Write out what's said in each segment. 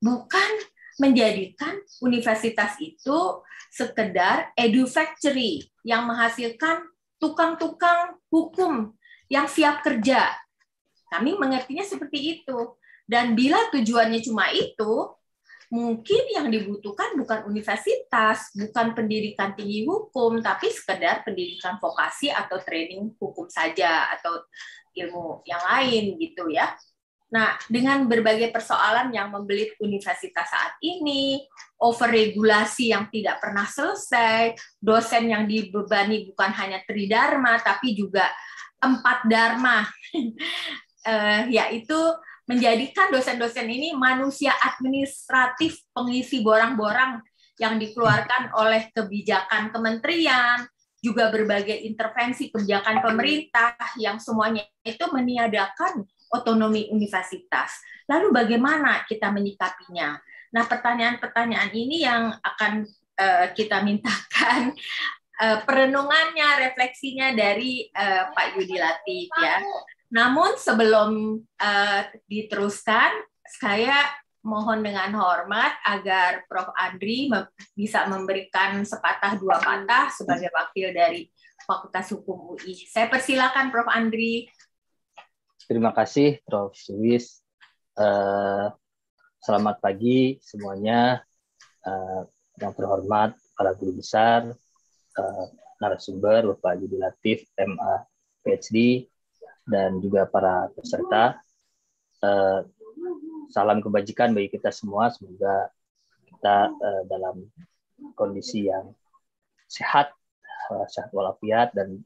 bukan menjadikan universitas itu sekedar edu factory yang menghasilkan tukang-tukang hukum yang siap kerja. Kami mengertinya seperti itu. Dan bila tujuannya cuma itu, mungkin yang dibutuhkan bukan universitas, bukan pendidikan tinggi hukum, tapi sekedar pendidikan vokasi atau training hukum saja atau ilmu yang lain gitu ya. Nah, dengan berbagai persoalan yang membelit universitas saat ini, overregulasi yang tidak pernah selesai, dosen yang dibebani bukan hanya tridharma tapi juga empat dharma, eh, yaitu menjadikan dosen-dosen ini manusia administratif pengisi borang-borang yang dikeluarkan oleh kebijakan kementerian, juga berbagai intervensi kebijakan pemerintah yang semuanya itu meniadakan otonomi universitas. Lalu bagaimana kita menyikapinya? Nah, pertanyaan-pertanyaan ini yang akan uh, kita mintakan uh, perenungannya, refleksinya dari uh, Pak Yudi Latif ya. Namun sebelum uh, diteruskan, saya mohon dengan hormat agar Prof. Andri bisa memberikan sepatah dua patah sebagai wakil dari Fakultas Hukum UI. Saya persilakan Prof. Andri Terima kasih Prof. Suwis. Uh, selamat pagi semuanya uh, yang terhormat para guru besar, uh, narasumber Bapak Judi Latif, MA, PhD, dan juga para peserta. Uh, salam kebajikan bagi kita semua. Semoga kita uh, dalam kondisi yang sehat, uh, sehat walafiat, dan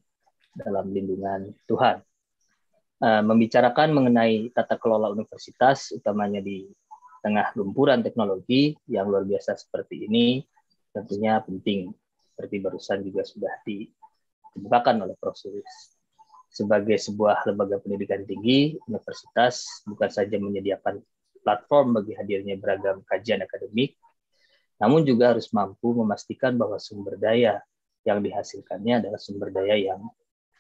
dalam lindungan Tuhan. Eh, membicarakan mengenai tata kelola universitas, utamanya di tengah lumpuran teknologi yang luar biasa seperti ini, tentunya penting. Seperti barusan juga sudah dikemukakan oleh Prof. Suris. Sebagai sebuah lembaga pendidikan tinggi, universitas bukan saja menyediakan platform bagi hadirnya beragam kajian akademik, namun juga harus mampu memastikan bahwa sumber daya yang dihasilkannya adalah sumber daya yang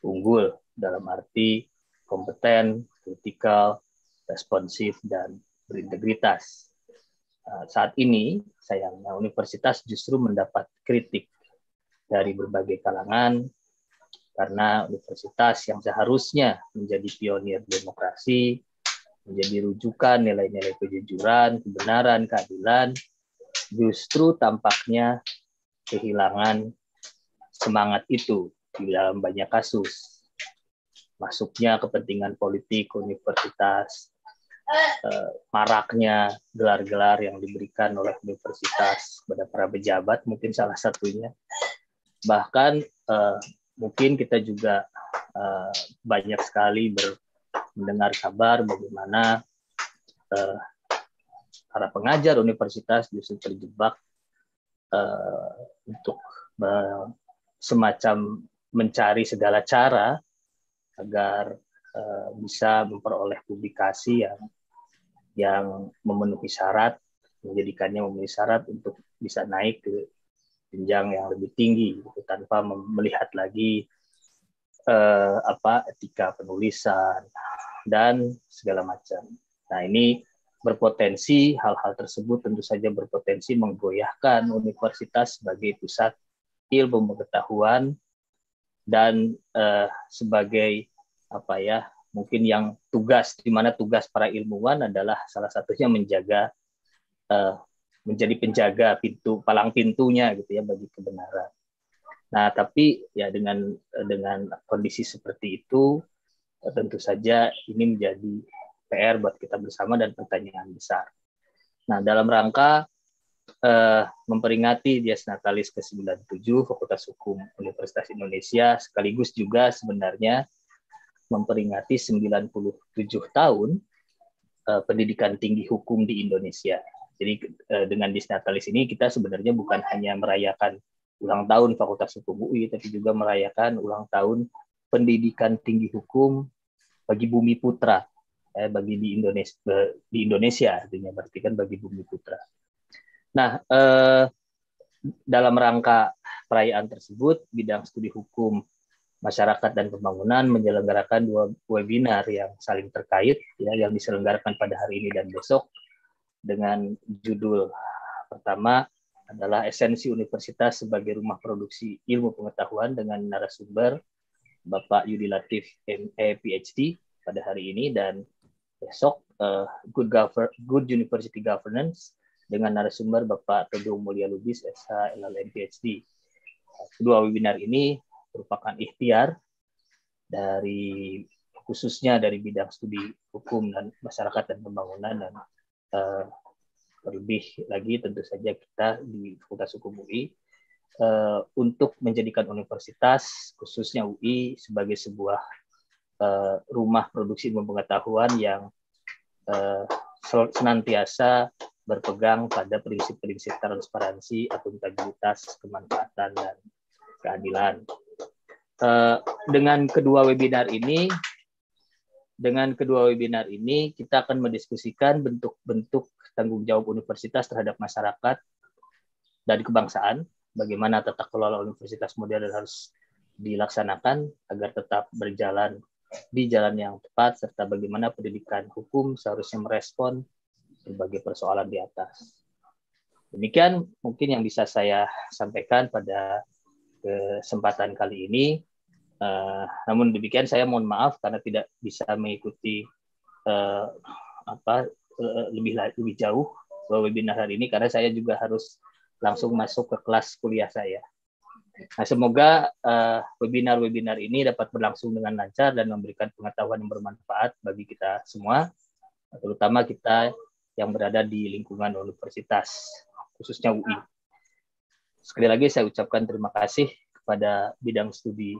unggul dalam arti kompeten, kritikal, responsif, dan berintegritas. Uh, saat ini, sayangnya universitas justru mendapat kritik dari berbagai kalangan karena universitas yang seharusnya menjadi pionir demokrasi, menjadi rujukan nilai-nilai kejujuran, kebenaran, keadilan, justru tampaknya kehilangan semangat itu di dalam banyak kasus masuknya kepentingan politik universitas, eh, maraknya gelar-gelar yang diberikan oleh universitas kepada para pejabat mungkin salah satunya bahkan eh, mungkin kita juga eh, banyak sekali mendengar kabar bagaimana para pengajar universitas justru terjebak untuk semacam mencari segala cara agar uh, bisa memperoleh publikasi yang yang memenuhi syarat menjadikannya memenuhi syarat untuk bisa naik ke jenjang yang lebih tinggi gitu, tanpa melihat lagi uh, apa etika penulisan dan segala macam. Nah ini berpotensi hal-hal tersebut tentu saja berpotensi menggoyahkan universitas sebagai pusat ilmu pengetahuan dan uh, sebagai apa ya mungkin yang tugas di mana tugas para ilmuwan adalah salah satunya menjaga eh, menjadi penjaga pintu palang pintunya gitu ya bagi kebenaran. Nah tapi ya dengan dengan kondisi seperti itu tentu saja ini menjadi PR buat kita bersama dan pertanyaan besar. Nah dalam rangka uh, memperingati Dias Natalis ke-97 Fakultas Hukum Universitas Indonesia sekaligus juga sebenarnya memperingati 97 tahun uh, pendidikan tinggi hukum di Indonesia. Jadi uh, dengan Dias Natalis ini kita sebenarnya bukan hanya merayakan ulang tahun Fakultas Hukum UI tapi juga merayakan ulang tahun pendidikan tinggi hukum bagi Bumi Putra eh, bagi di Indonesia di Indonesia artinya berarti kan bagi Bumi Putra. Nah, eh, dalam rangka perayaan tersebut, bidang studi hukum masyarakat dan pembangunan menyelenggarakan dua webinar yang saling terkait, ya, yang diselenggarakan pada hari ini dan besok dengan judul pertama adalah esensi universitas sebagai rumah produksi ilmu pengetahuan dengan narasumber Bapak Yudi Latif MA PhD pada hari ini dan besok uh, good, Gover Good University Governance dengan narasumber Bapak Teguh Mulia Lubis, SH, LLM, PhD. Kedua webinar ini merupakan ikhtiar dari khususnya dari bidang studi hukum dan masyarakat dan pembangunan dan uh, eh, lebih lagi tentu saja kita di Fakultas Hukum UI uh, eh, untuk menjadikan universitas khususnya UI sebagai sebuah uh, rumah produksi ilmu pengetahuan yang uh, senantiasa berpegang pada prinsip-prinsip transparansi, akuntabilitas, kemanfaatan, dan keadilan. Eh, dengan kedua webinar ini, dengan kedua webinar ini kita akan mendiskusikan bentuk-bentuk tanggung jawab universitas terhadap masyarakat dan kebangsaan, bagaimana tata kelola universitas modern harus dilaksanakan agar tetap berjalan di jalan yang tepat serta bagaimana pendidikan hukum seharusnya merespon berbagai persoalan di atas. Demikian mungkin yang bisa saya sampaikan pada kesempatan kali ini. Uh, namun demikian saya mohon maaf karena tidak bisa mengikuti uh, apa uh, lebih lebih jauh webinar hari ini karena saya juga harus langsung masuk ke kelas kuliah saya. Nah, semoga webinar-webinar uh, webinar -webinar ini dapat berlangsung dengan lancar dan memberikan pengetahuan yang bermanfaat bagi kita semua, terutama kita yang berada di lingkungan universitas, khususnya UI. Sekali lagi saya ucapkan terima kasih kepada bidang studi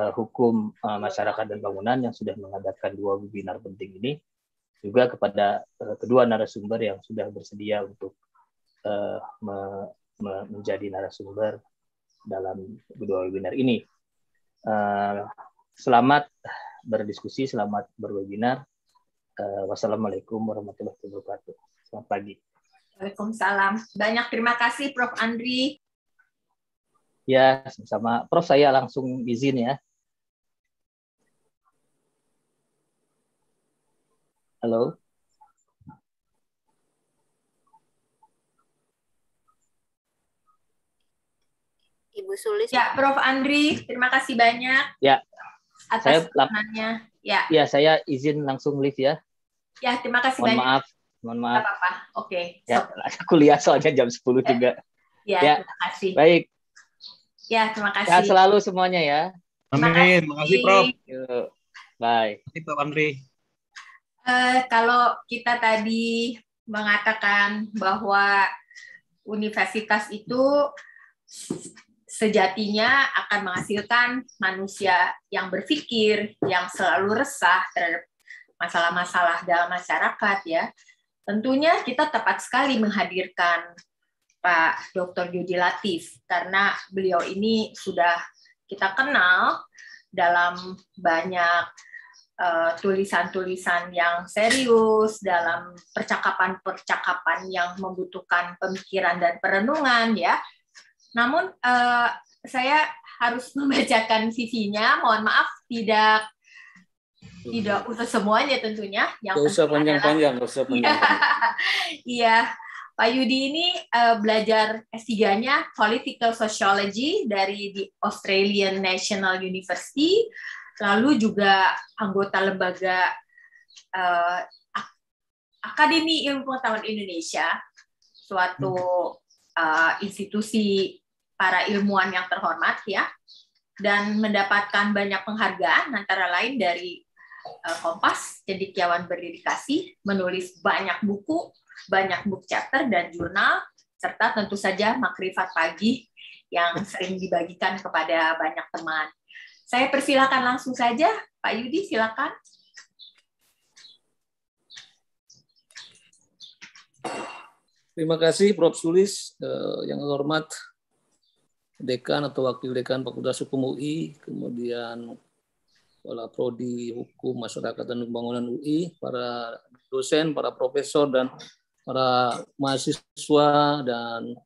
uh, hukum uh, masyarakat dan bangunan yang sudah mengadakan dua webinar penting ini, juga kepada uh, kedua narasumber yang sudah bersedia untuk uh, me me menjadi narasumber dalam kedua webinar ini. Uh, selamat berdiskusi, selamat berwebinar. Eh, wassalamualaikum warahmatullahi wabarakatuh. Selamat pagi. Waalaikumsalam. Banyak terima kasih Prof. Andri. Ya, sama Prof, saya langsung izin ya. Halo. Ibu Sulis. Ya, Prof. Andri, terima kasih banyak. Ya. Atas saya, pertanyaannya. Ya. Ya, saya izin langsung live ya. Ya, terima kasih mohon banyak. Maaf, mohon maaf. apa-apa. Oke. -apa. Okay. Ya, so. kuliah soalnya jam 10 ya. juga. Ya, ya, terima kasih. Baik. Ya, terima kasih. Sehat selalu semuanya ya. Amin. Terima kasih, Prof. Yuk. Bye. Terima kasih, Pak Andri. Uh, kalau kita tadi mengatakan bahwa universitas itu sejatinya akan menghasilkan manusia yang berpikir, yang selalu resah terhadap masalah-masalah dalam masyarakat ya. Tentunya kita tepat sekali menghadirkan Pak Dr. Yudi Latif karena beliau ini sudah kita kenal dalam banyak eh, tulisan-tulisan uh, yang serius, dalam percakapan-percakapan yang membutuhkan pemikiran dan perenungan ya namun uh, saya harus membacakan sisinya Mohon maaf tidak tidak untuk semuanya tentunya. Yang Tidak usah panjang-panjang, gak usah iya. panjang. Iya. Pak Yudi ini uh, belajar S3-nya Political Sociology dari di Australian National University, lalu juga anggota lembaga uh, Akademi Ilmu Pengetahuan Indonesia, suatu hmm uh, institusi para ilmuwan yang terhormat ya dan mendapatkan banyak penghargaan antara lain dari uh, Kompas, kiawan Berdedikasi, menulis banyak buku, banyak book chapter dan jurnal, serta tentu saja makrifat pagi yang sering dibagikan kepada banyak teman. Saya persilakan langsung saja, Pak Yudi silakan. Terima kasih Prof. Sulis eh, yang hormat Dekan atau Wakil Dekan Fakultas Hukum UI, kemudian Kepala Prodi Hukum Masyarakat dan Pembangunan UI, para dosen, para profesor, dan para mahasiswa dan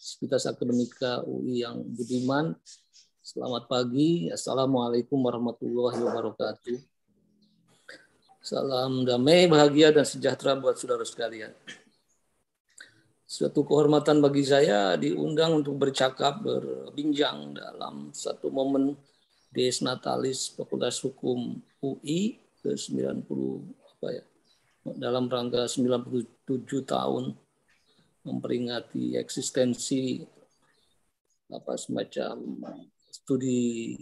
sekitar Akademika UI yang budiman. Selamat pagi. Assalamualaikum warahmatullahi wabarakatuh. Salam damai, bahagia, dan sejahtera buat saudara sekalian suatu kehormatan bagi saya diundang untuk bercakap, berbincang dalam satu momen Des Natalis Fakultas Hukum UI ke 90 apa ya dalam rangka 97 tahun memperingati eksistensi apa semacam studi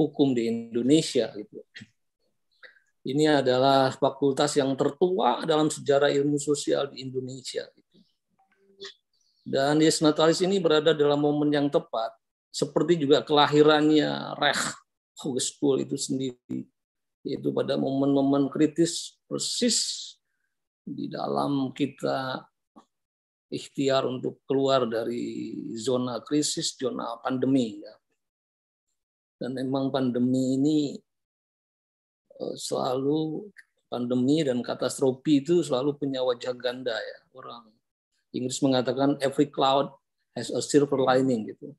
hukum di Indonesia gitu. Ini adalah fakultas yang tertua dalam sejarah ilmu sosial di Indonesia. Gitu. Dan Yesus Natalis ini berada dalam momen yang tepat, seperti juga kelahirannya Reh Hogeskul itu sendiri, yaitu pada momen-momen kritis persis di dalam kita ikhtiar untuk keluar dari zona krisis, zona pandemi. Ya. Dan memang pandemi ini eh, selalu pandemi dan katastrofi itu selalu punya wajah ganda ya. Orang Inggris mengatakan every cloud has a silver lining gitu.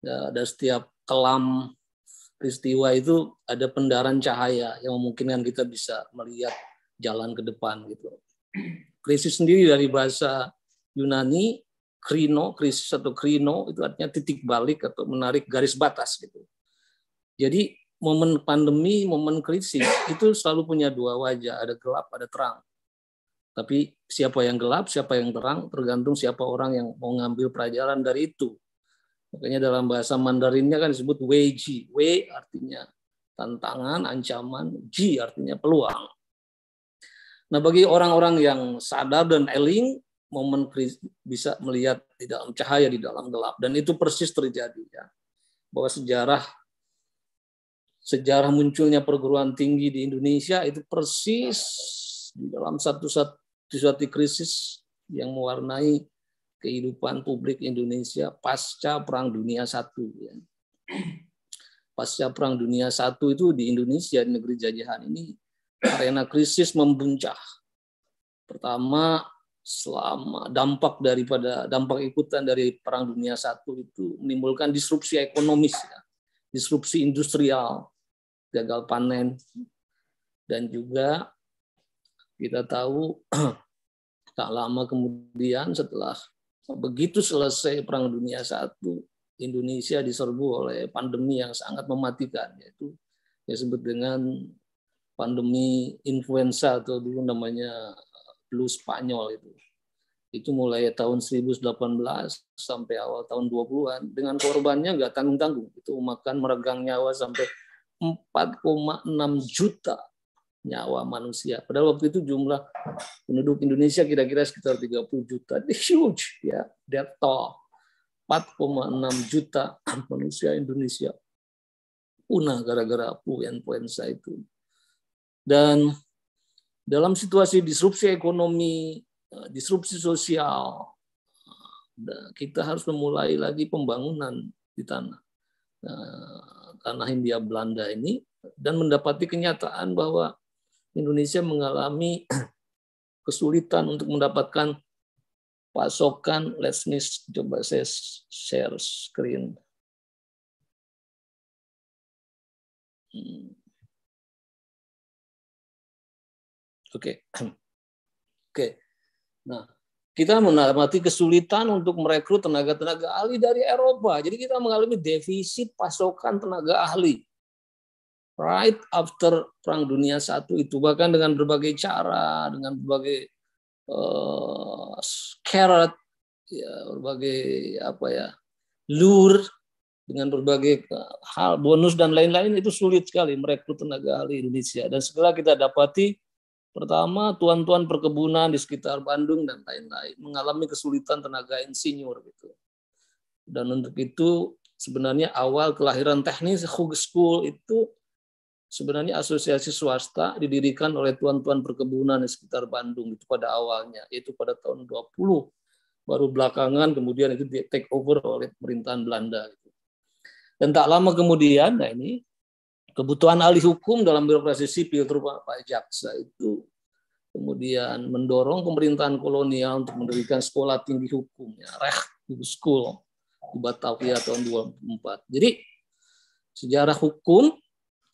Ya, ada setiap kelam peristiwa itu ada pendaran cahaya yang memungkinkan kita bisa melihat jalan ke depan gitu. Krisis sendiri dari bahasa Yunani krino, krisis atau krino itu artinya titik balik atau menarik garis batas gitu. Jadi momen pandemi, momen krisis itu selalu punya dua wajah, ada gelap, ada terang. Tapi siapa yang gelap, siapa yang terang, tergantung siapa orang yang mau ngambil pelajaran dari itu. Makanya dalam bahasa Mandarinnya kan disebut weiji. Wei artinya tantangan, ancaman. Ji artinya peluang. Nah bagi orang-orang yang sadar dan eling, momen bisa melihat di dalam cahaya, di dalam gelap. Dan itu persis terjadi. Ya. Bahwa sejarah sejarah munculnya perguruan tinggi di Indonesia itu persis di dalam satu-satu suatu krisis yang mewarnai kehidupan publik Indonesia pasca Perang Dunia Satu. Ya. Pasca Perang Dunia Satu itu di Indonesia, di negeri jajahan ini, arena krisis membuncah. Pertama, selama dampak daripada dampak ikutan dari Perang Dunia Satu itu menimbulkan disrupsi ekonomis, ya. disrupsi industrial, gagal panen, dan juga kita tahu tak lama kemudian setelah begitu selesai Perang Dunia I, Indonesia diserbu oleh pandemi yang sangat mematikan, yaitu yang disebut dengan pandemi influenza atau dulu namanya eh, flu Spanyol itu. Itu mulai tahun 1018 sampai awal tahun 20-an dengan korbannya nggak tanggung-tanggung. Itu makan meregang nyawa sampai 4,6 juta nyawa manusia. Padahal waktu itu jumlah penduduk Indonesia kira-kira sekitar 30 juta. Ini huge ya, Delta. 4,6 juta manusia Indonesia punah gara-gara apu influenza itu. Dan dalam situasi disrupsi ekonomi, eh, disrupsi sosial, eh, kita harus memulai lagi pembangunan di tanah. Eh, tanah Hindia Belanda ini dan mendapati kenyataan bahwa Indonesia mengalami kesulitan untuk mendapatkan pasokan. Let's me coba saya share screen. Hmm. Oke. Okay. Oke. Okay. Nah, kita menamati kesulitan untuk merekrut tenaga-tenaga ahli dari Eropa. Jadi kita mengalami defisit pasokan tenaga ahli right after Perang Dunia Satu itu bahkan dengan berbagai cara, dengan berbagai uh, eh, carrot, ya, berbagai apa ya, lure, dengan berbagai eh, hal bonus dan lain-lain itu sulit sekali merekrut tenaga ahli Indonesia dan setelah kita dapati pertama tuan-tuan perkebunan di sekitar Bandung dan lain-lain mengalami kesulitan tenaga insinyur gitu dan untuk itu sebenarnya awal kelahiran teknis Hug School itu sebenarnya asosiasi swasta didirikan oleh tuan-tuan perkebunan di sekitar Bandung itu pada awalnya, yaitu pada tahun 20 baru belakangan kemudian itu di take over oleh pemerintahan Belanda. Gitu. Dan tak lama kemudian, nah ini kebutuhan alih hukum dalam birokrasi sipil terutama Pak Jaksa itu kemudian mendorong pemerintahan kolonial untuk mendirikan sekolah tinggi hukum ya Recht School di Batavia tahun 24. Jadi sejarah hukum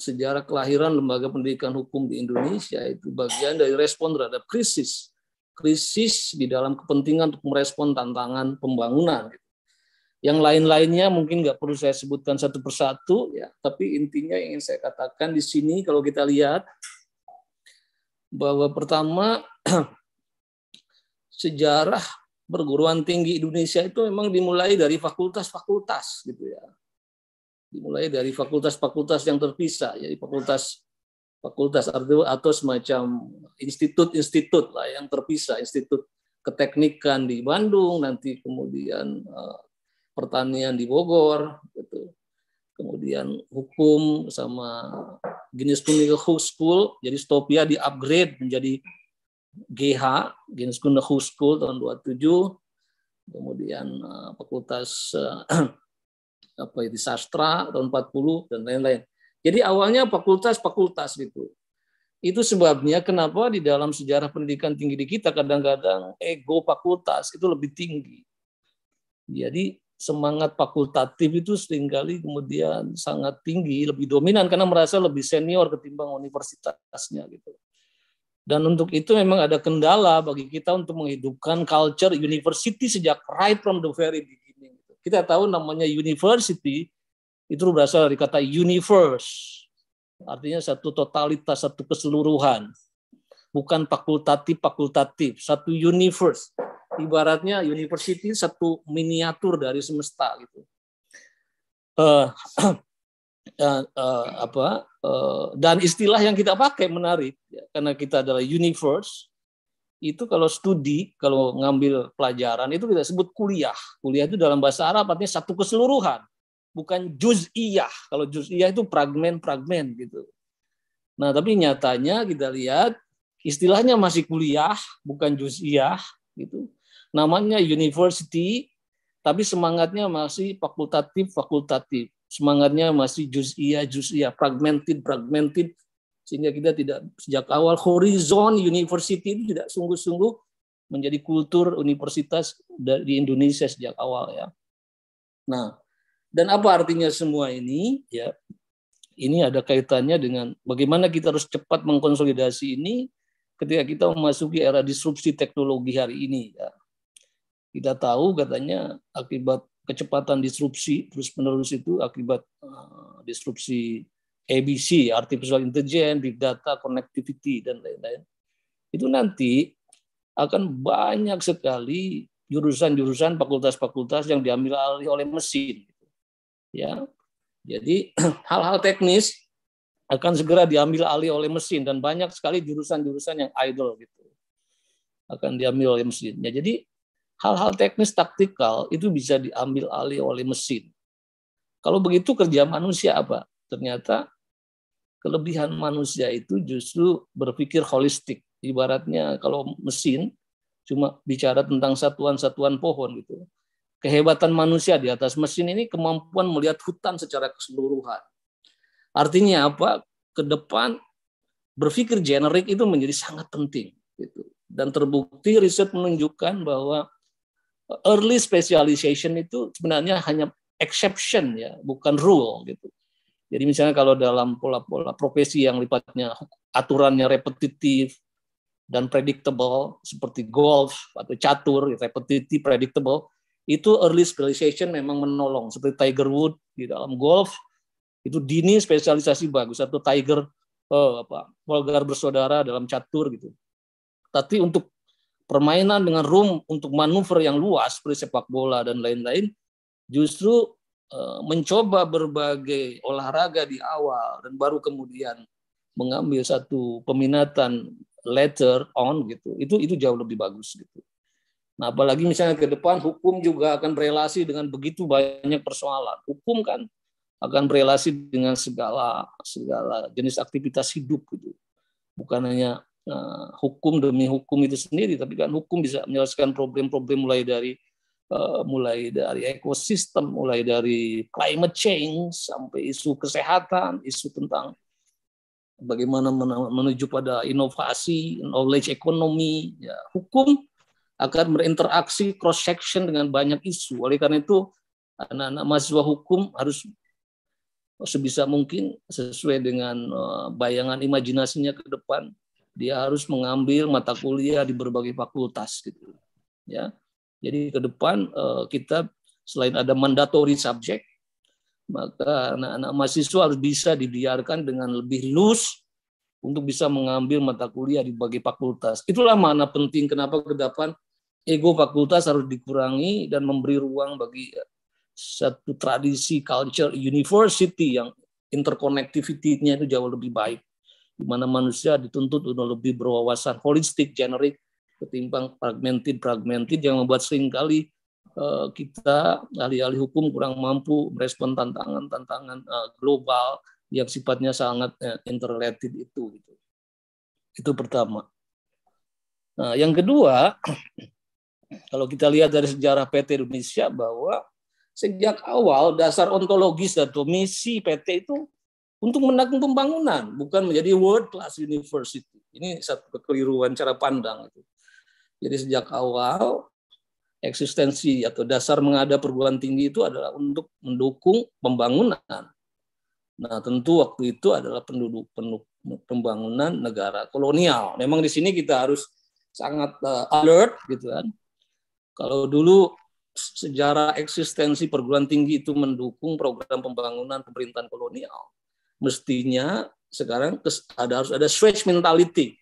sejarah kelahiran lembaga pendidikan hukum di Indonesia itu bagian dari respon terhadap krisis krisis di dalam kepentingan untuk merespon tantangan pembangunan. Yang lain-lainnya mungkin nggak perlu saya sebutkan satu persatu ya, tapi intinya yang ingin saya katakan di sini kalau kita lihat bahwa pertama sejarah perguruan tinggi Indonesia itu memang dimulai dari fakultas-fakultas gitu ya dimulai dari fakultas-fakultas yang terpisah, jadi fakultas fakultas atau semacam institut-institut lah yang terpisah, institut keteknikan di Bandung, nanti kemudian eh, pertanian di Bogor, gitu. kemudian hukum sama Guinness Kuninghau School, jadi Stopia di upgrade menjadi GH, Guinness Kuninghau School tahun 27, kemudian eh, fakultas eh, apa itu sastra tahun 40 dan lain-lain. Jadi awalnya fakultas-fakultas gitu. Itu sebabnya kenapa di dalam sejarah pendidikan tinggi di kita kadang-kadang ego fakultas itu lebih tinggi. Jadi semangat fakultatif itu seringkali kemudian sangat tinggi, lebih dominan karena merasa lebih senior ketimbang universitasnya gitu. Dan untuk itu memang ada kendala bagi kita untuk menghidupkan culture university sejak right from the very beginning kita tahu namanya university itu berasal dari kata universe. Artinya satu totalitas, satu keseluruhan. Bukan fakultatif-fakultatif, satu universe. Ibaratnya university satu miniatur dari semesta gitu. Uh, Uh, uh, apa uh, dan istilah yang kita pakai menarik ya, karena kita adalah universe itu kalau studi, kalau ngambil pelajaran itu kita sebut kuliah. Kuliah itu dalam bahasa Arab artinya satu keseluruhan, bukan juz'iyah. Kalau juz'iyah itu fragmen-fragmen gitu. Nah, tapi nyatanya kita lihat istilahnya masih kuliah, bukan juz'iyah gitu. Namanya university, tapi semangatnya masih fakultatif, fakultatif. Semangatnya masih juz'iyah, juz'iyah, fragmented, fragmented, sehingga kita tidak sejak awal horizon university itu tidak sungguh-sungguh menjadi kultur universitas di Indonesia sejak awal ya. Nah, dan apa artinya semua ini? Ya, ini ada kaitannya dengan bagaimana kita harus cepat mengkonsolidasi ini ketika kita memasuki era disrupsi teknologi hari ini. Ya. Kita tahu katanya akibat kecepatan disrupsi terus-menerus itu akibat uh, disrupsi ABC, artificial intelligence, big data, connectivity dan lain-lain. Itu nanti akan banyak sekali jurusan-jurusan fakultas-fakultas yang diambil alih oleh mesin. Ya. Jadi hal-hal teknis akan segera diambil alih oleh mesin dan banyak sekali jurusan-jurusan yang idle gitu. Akan diambil oleh mesin. Ya, jadi hal-hal teknis taktikal itu bisa diambil alih oleh mesin. Kalau begitu kerja manusia apa? Ternyata kelebihan manusia itu justru berpikir holistik. Ibaratnya kalau mesin cuma bicara tentang satuan-satuan pohon gitu. Kehebatan manusia di atas mesin ini kemampuan melihat hutan secara keseluruhan. Artinya apa? Ke depan berpikir generik itu menjadi sangat penting gitu. Dan terbukti riset menunjukkan bahwa early specialization itu sebenarnya hanya exception ya, bukan rule gitu jadi misalnya kalau dalam pola-pola profesi yang lipatnya aturannya repetitif dan predictable seperti golf atau catur repetitif predictable itu early specialization memang menolong seperti Tiger Wood di dalam golf itu dini spesialisasi bagus atau Tiger oh, apa vulgar bersaudara dalam catur gitu. Tapi untuk permainan dengan room untuk manuver yang luas seperti sepak bola dan lain-lain justru Eh, mencoba berbagai olahraga di awal dan baru kemudian mengambil satu peminatan later on gitu itu itu jauh lebih bagus gitu nah apalagi misalnya ke depan hukum juga akan berelasi dengan begitu banyak persoalan hukum kan akan berelasi dengan segala segala jenis aktivitas hidup gitu bukan hanya uh, hukum demi hukum itu sendiri tapi kan hukum bisa menyelesaikan problem-problem mulai dari Eh, mulai dari ekosistem, mulai dari climate change sampai isu kesehatan, isu tentang bagaimana menuju pada inovasi, knowledge ekonomi, ya, hukum akan berinteraksi cross section dengan banyak isu. Oleh karena itu, anak-anak mahasiswa hukum harus sebisa mungkin sesuai dengan eh, bayangan imajinasinya ke depan, dia harus mengambil mata kuliah di berbagai fakultas gitu. Ya jadi ke depan eh, kita selain ada mandatory subjek, maka anak-anak mahasiswa harus bisa dibiarkan dengan lebih loose untuk bisa mengambil mata kuliah di bagi fakultas. Itulah mana penting kenapa ke depan ego fakultas harus dikurangi dan memberi ruang bagi eh, satu tradisi culture university yang interconnectivity-nya itu jauh lebih baik di mana manusia dituntut untuk lebih berwawasan holistik generik ketimbang fragmented-fragmented yang membuat seringkali eh, kita ahli-ahli hukum kurang mampu merespon tantangan-tantangan eh, global yang sifatnya sangat eh, interrelated itu. Gitu. Itu pertama. Nah, yang kedua, kalau kita lihat dari sejarah PT Indonesia bahwa sejak awal dasar ontologis atau misi PT itu untuk mendukung pembangunan, bukan menjadi world class university. Ini satu kekeliruan cara pandang itu. Jadi sejak awal eksistensi atau dasar mengada perguruan tinggi itu adalah untuk mendukung pembangunan. Nah, tentu waktu itu adalah penduduk, penduduk pembangunan negara kolonial. Memang di sini kita harus sangat eh, alert gitu kan. Kalau dulu sejarah eksistensi perguruan tinggi itu mendukung program pembangunan pemerintahan kolonial, mestinya sekarang ada harus ada switch mentality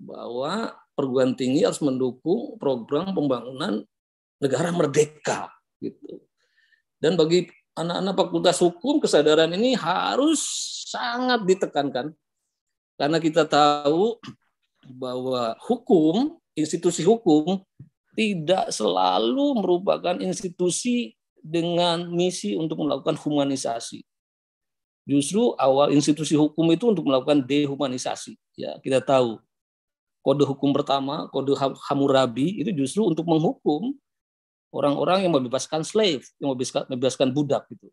bahwa perguruan tinggi harus mendukung program pembangunan negara merdeka gitu. Dan bagi anak-anak fakultas hukum kesadaran ini harus sangat ditekankan karena kita tahu bahwa hukum, institusi hukum tidak selalu merupakan institusi dengan misi untuk melakukan humanisasi. Justru awal institusi hukum itu untuk melakukan dehumanisasi. Ya, kita tahu kode hukum pertama, kode Hammurabi itu justru untuk menghukum orang-orang yang membebaskan slave, yang membebaskan, budak gitu.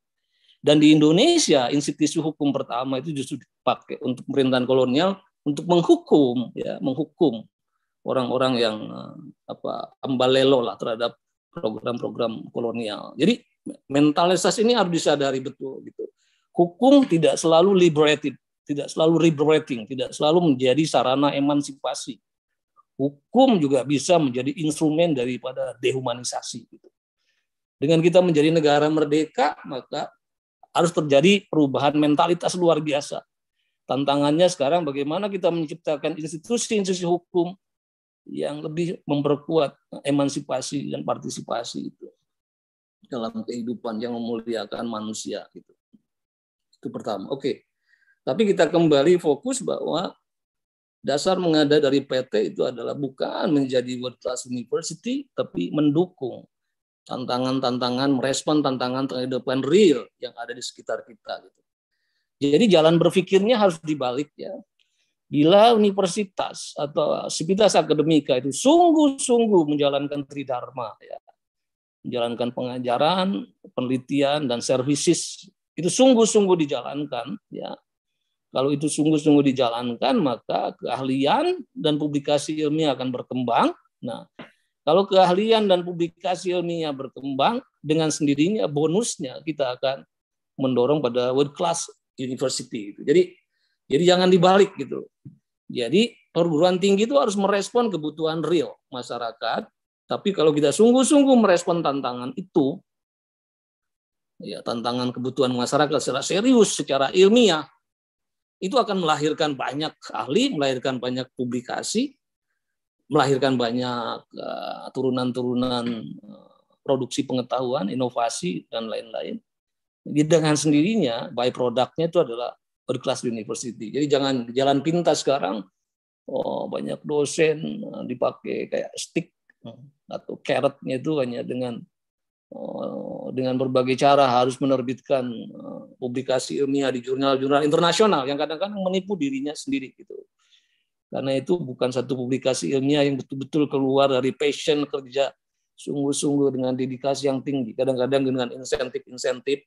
Dan di Indonesia institusi hukum pertama itu justru dipakai untuk pemerintahan kolonial untuk menghukum ya, menghukum orang-orang yang eh, apa ambalelo lah terhadap program-program kolonial. Jadi mentalitas ini harus disadari betul gitu. Hukum tidak selalu liberated tidak selalu liberating, tidak selalu menjadi sarana emansipasi. Hukum juga bisa menjadi instrumen daripada dehumanisasi. Gitu. Dengan kita menjadi negara merdeka, maka harus terjadi perubahan mentalitas luar biasa. Tantangannya sekarang bagaimana kita menciptakan institusi-institusi hukum yang lebih memperkuat emansipasi dan partisipasi itu dalam kehidupan yang memuliakan manusia gitu. Itu pertama. Oke. Okay. Tapi kita kembali fokus bahwa dasar mengada dari PT itu adalah bukan menjadi world class university, tapi mendukung tantangan-tantangan, merespon tantangan kehidupan real yang ada di sekitar kita. Gitu. Jadi jalan berpikirnya harus dibalik ya. Bila universitas atau aktivitas akademika itu sungguh-sungguh menjalankan tridharma, ya, menjalankan pengajaran, penelitian, dan services itu sungguh-sungguh dijalankan, ya, kalau itu sungguh-sungguh dijalankan, maka keahlian dan publikasi ilmiah akan berkembang. Nah, kalau keahlian dan publikasi ilmiah berkembang dengan sendirinya bonusnya kita akan mendorong pada world class university itu. Jadi jadi jangan dibalik gitu. Jadi perguruan tinggi itu harus merespon kebutuhan real masyarakat. Tapi kalau kita sungguh-sungguh merespon tantangan itu, ya tantangan kebutuhan masyarakat secara serius, secara ilmiah, itu akan melahirkan banyak ahli, melahirkan banyak publikasi, melahirkan banyak eh, turunan-turunan eh, produksi pengetahuan, inovasi dan lain-lain. Jadi Dengan sendirinya by produknya itu adalah berkelas university. Jadi jangan jalan pintas sekarang oh banyak dosen eh, dipakai kayak stick hmm. atau carrotnya itu hanya dengan Eh, dengan berbagai cara harus menerbitkan eh, publikasi ilmiah di jurnal-jurnal internasional yang kadang-kadang menipu dirinya sendiri gitu. Karena itu bukan satu publikasi ilmiah yang betul-betul keluar dari passion kerja sungguh-sungguh dengan dedikasi yang tinggi. Kadang-kadang dengan insentif-insentif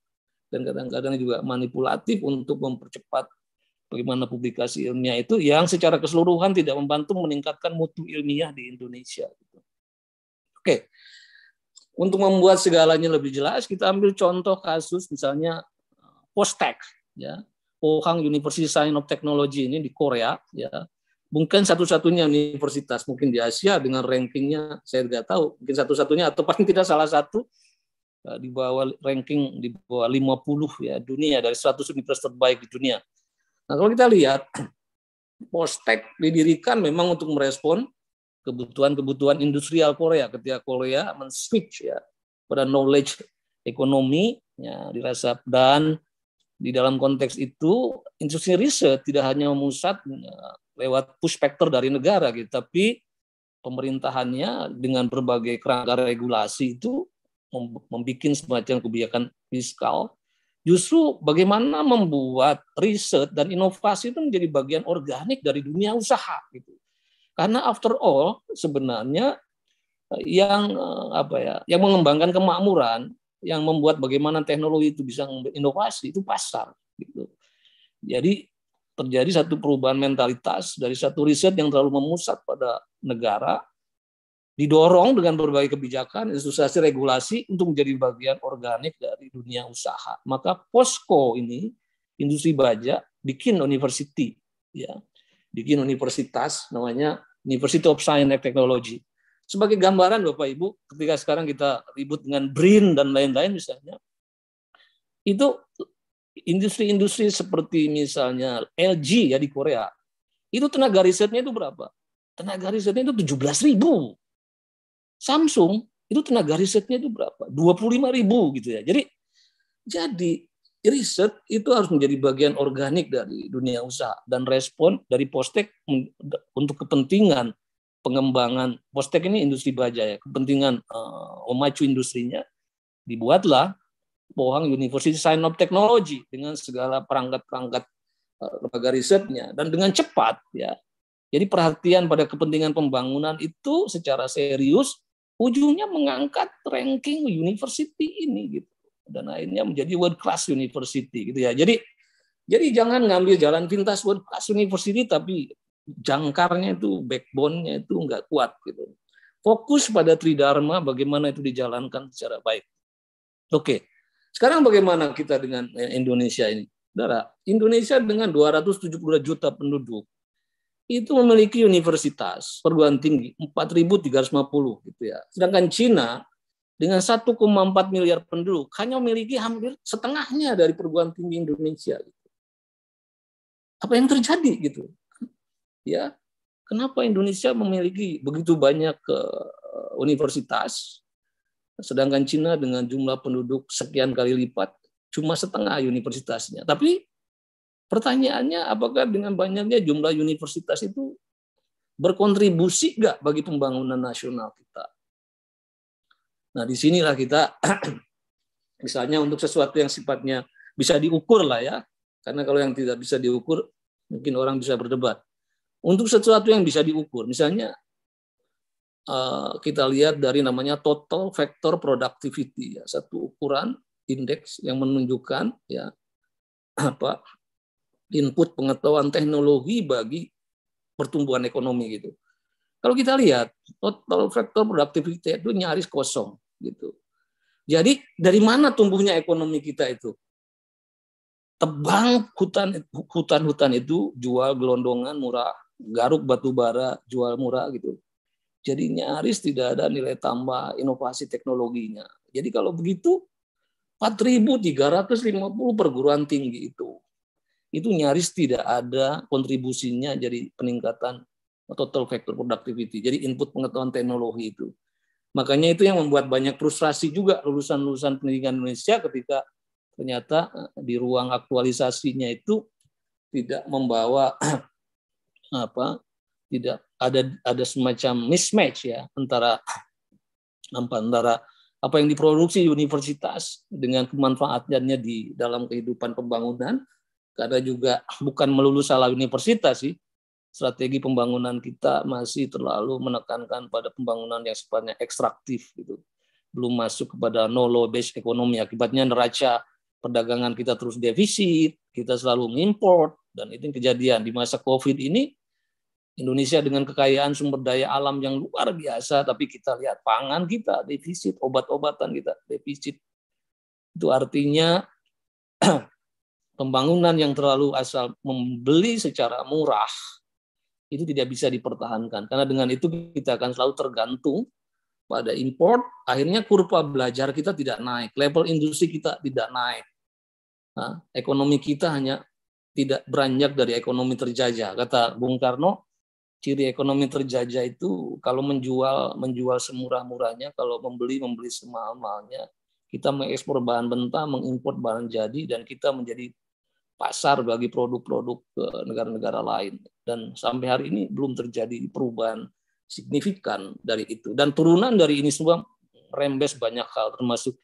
dan kadang-kadang juga manipulatif untuk mempercepat bagaimana publikasi ilmiah itu yang secara keseluruhan tidak membantu meningkatkan mutu ilmiah di Indonesia. Gitu. Oke, untuk membuat segalanya lebih jelas, kita ambil contoh kasus misalnya eh, Postek, ya, Pohang University Science of Technology ini di Korea, ya, mungkin satu-satunya universitas mungkin di Asia dengan rankingnya saya tidak tahu, mungkin satu-satunya atau paling tidak salah satu eh, di bawah ranking di bawah 50 ya dunia dari 100 universitas terbaik di dunia. Nah, kalau kita lihat Postek didirikan memang untuk merespon kebutuhan-kebutuhan industrial Korea ketika Korea men-switch ya pada knowledge ekonomi ya dirasa dan di dalam konteks itu industri riset tidak hanya memusat ya, lewat push factor dari negara gitu tapi pemerintahannya dengan berbagai kerangka regulasi itu membuat semacam kebijakan fiskal justru bagaimana membuat riset dan inovasi itu menjadi bagian organik dari dunia usaha gitu karena after all sebenarnya eh, yang eh, apa ya, yang mengembangkan kemakmuran, yang membuat bagaimana teknologi itu bisa inovasi itu pasar gitu. Jadi terjadi satu perubahan mentalitas dari satu riset yang terlalu memusat pada negara didorong dengan berbagai kebijakan, institusi regulasi untuk menjadi bagian organik dari dunia usaha. Maka posko ini industri baja bikin university ya bikin universitas namanya University of Science and Technology. Sebagai gambaran Bapak Ibu, ketika sekarang kita ribut dengan BRIN dan lain-lain misalnya, itu industri-industri seperti misalnya LG ya di Korea, itu tenaga risetnya itu berapa? Tenaga risetnya itu 17 ribu. Samsung itu tenaga risetnya itu berapa? 25 ribu gitu ya. Jadi jadi riset itu harus menjadi bagian organik dari dunia usaha dan respon dari postek untuk kepentingan pengembangan postek ini industri baja ya kepentingan uh, memacu industrinya dibuatlah Pohang University Science of Technology dengan segala perangkat-perangkat uh, lembaga risetnya dan dengan cepat ya jadi perhatian pada kepentingan pembangunan itu secara serius ujungnya mengangkat ranking university ini gitu dan akhirnya menjadi world class university gitu ya. Jadi jadi jangan ngambil jalan pintas world class university tapi jangkarnya itu backbone-nya itu nggak kuat gitu. Fokus pada tridharma bagaimana itu dijalankan secara baik. Oke. Sekarang bagaimana kita dengan Indonesia ini? Saudara, Indonesia dengan 272 juta penduduk itu memiliki universitas perguruan tinggi 4.350 gitu ya. Sedangkan Cina dengan 1,4 miliar penduduk hanya memiliki hampir setengahnya dari perguruan tinggi Indonesia. Gitu. Apa yang terjadi gitu? Ya, kenapa Indonesia memiliki begitu banyak eh, universitas, sedangkan Cina dengan jumlah penduduk sekian kali lipat cuma setengah universitasnya. Tapi pertanyaannya apakah dengan banyaknya jumlah universitas itu berkontribusi nggak bagi pembangunan nasional kita? Nah, di sinilah kita misalnya untuk sesuatu yang sifatnya bisa diukur lah ya, karena kalau yang tidak bisa diukur mungkin orang bisa berdebat. Untuk sesuatu yang bisa diukur, misalnya eh, kita lihat dari namanya total factor productivity ya, satu ukuran indeks yang menunjukkan ya apa input pengetahuan teknologi bagi pertumbuhan ekonomi gitu. Kalau kita lihat total factor productivity itu nyaris kosong gitu. Jadi dari mana tumbuhnya ekonomi kita itu? Tebang hutan hutan-hutan itu jual gelondongan murah, garuk batu bara jual murah gitu. Jadi nyaris tidak ada nilai tambah inovasi teknologinya. Jadi kalau begitu 4.350 perguruan tinggi itu itu nyaris tidak ada kontribusinya jadi peningkatan total factor productivity. Jadi input pengetahuan teknologi itu. Makanya itu yang membuat banyak frustrasi juga lulusan-lulusan pendidikan Indonesia ketika ternyata eh, di ruang aktualisasinya itu tidak membawa apa tidak ada ada semacam mismatch ya antara apa antara apa yang diproduksi di universitas dengan kemanfaatannya di dalam kehidupan pembangunan karena juga bukan melulu salah universitas sih strategi pembangunan kita masih terlalu menekankan pada pembangunan yang sifatnya ekstraktif gitu. Belum masuk kepada no low base ekonomi akibatnya neraca perdagangan kita terus defisit, kita selalu mengimport dan itu yang kejadian di masa Covid ini Indonesia dengan kekayaan sumber daya alam yang luar biasa tapi kita lihat pangan kita defisit, obat-obatan kita defisit. Itu artinya pembangunan yang terlalu asal membeli secara murah itu tidak bisa dipertahankan karena dengan itu kita akan selalu tergantung pada import akhirnya kurva belajar kita tidak naik level industri kita tidak naik nah, ekonomi kita hanya tidak beranjak dari ekonomi terjajah kata Bung Karno ciri ekonomi terjajah itu kalau menjual menjual semurah-murahnya kalau membeli membeli semahal-mahalnya kita mengekspor bahan mentah mengimpor bahan jadi dan kita menjadi pasar bagi produk-produk ke eh, negara-negara lain. Dan sampai hari ini belum terjadi perubahan signifikan dari itu. Dan turunan dari ini semua rembes banyak hal, termasuk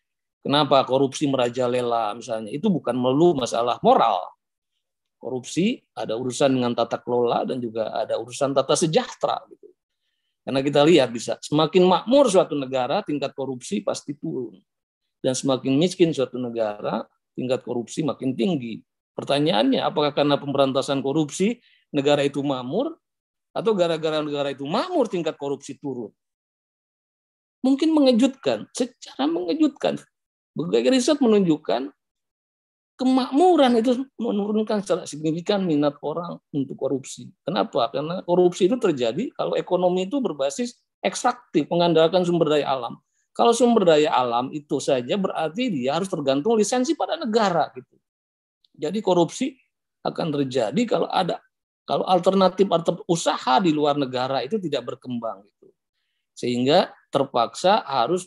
kenapa korupsi merajalela misalnya. Itu bukan melulu masalah moral. Korupsi ada urusan dengan tata kelola dan juga ada urusan tata sejahtera. Gitu. Karena kita lihat bisa, semakin makmur suatu negara, tingkat korupsi pasti turun. Dan semakin miskin suatu negara, tingkat korupsi makin tinggi. Pertanyaannya, apakah karena pemberantasan korupsi negara itu makmur atau gara-gara negara itu makmur tingkat korupsi turun? Mungkin mengejutkan, secara mengejutkan. Berbagai riset menunjukkan kemakmuran itu menurunkan secara signifikan minat orang untuk korupsi. Kenapa? Karena korupsi itu terjadi kalau ekonomi itu berbasis ekstraktif, mengandalkan sumber daya alam. Kalau sumber daya alam itu saja berarti dia harus tergantung lisensi pada negara gitu. Jadi korupsi akan terjadi kalau ada kalau alternatif usaha di luar negara itu tidak berkembang gitu. Sehingga terpaksa harus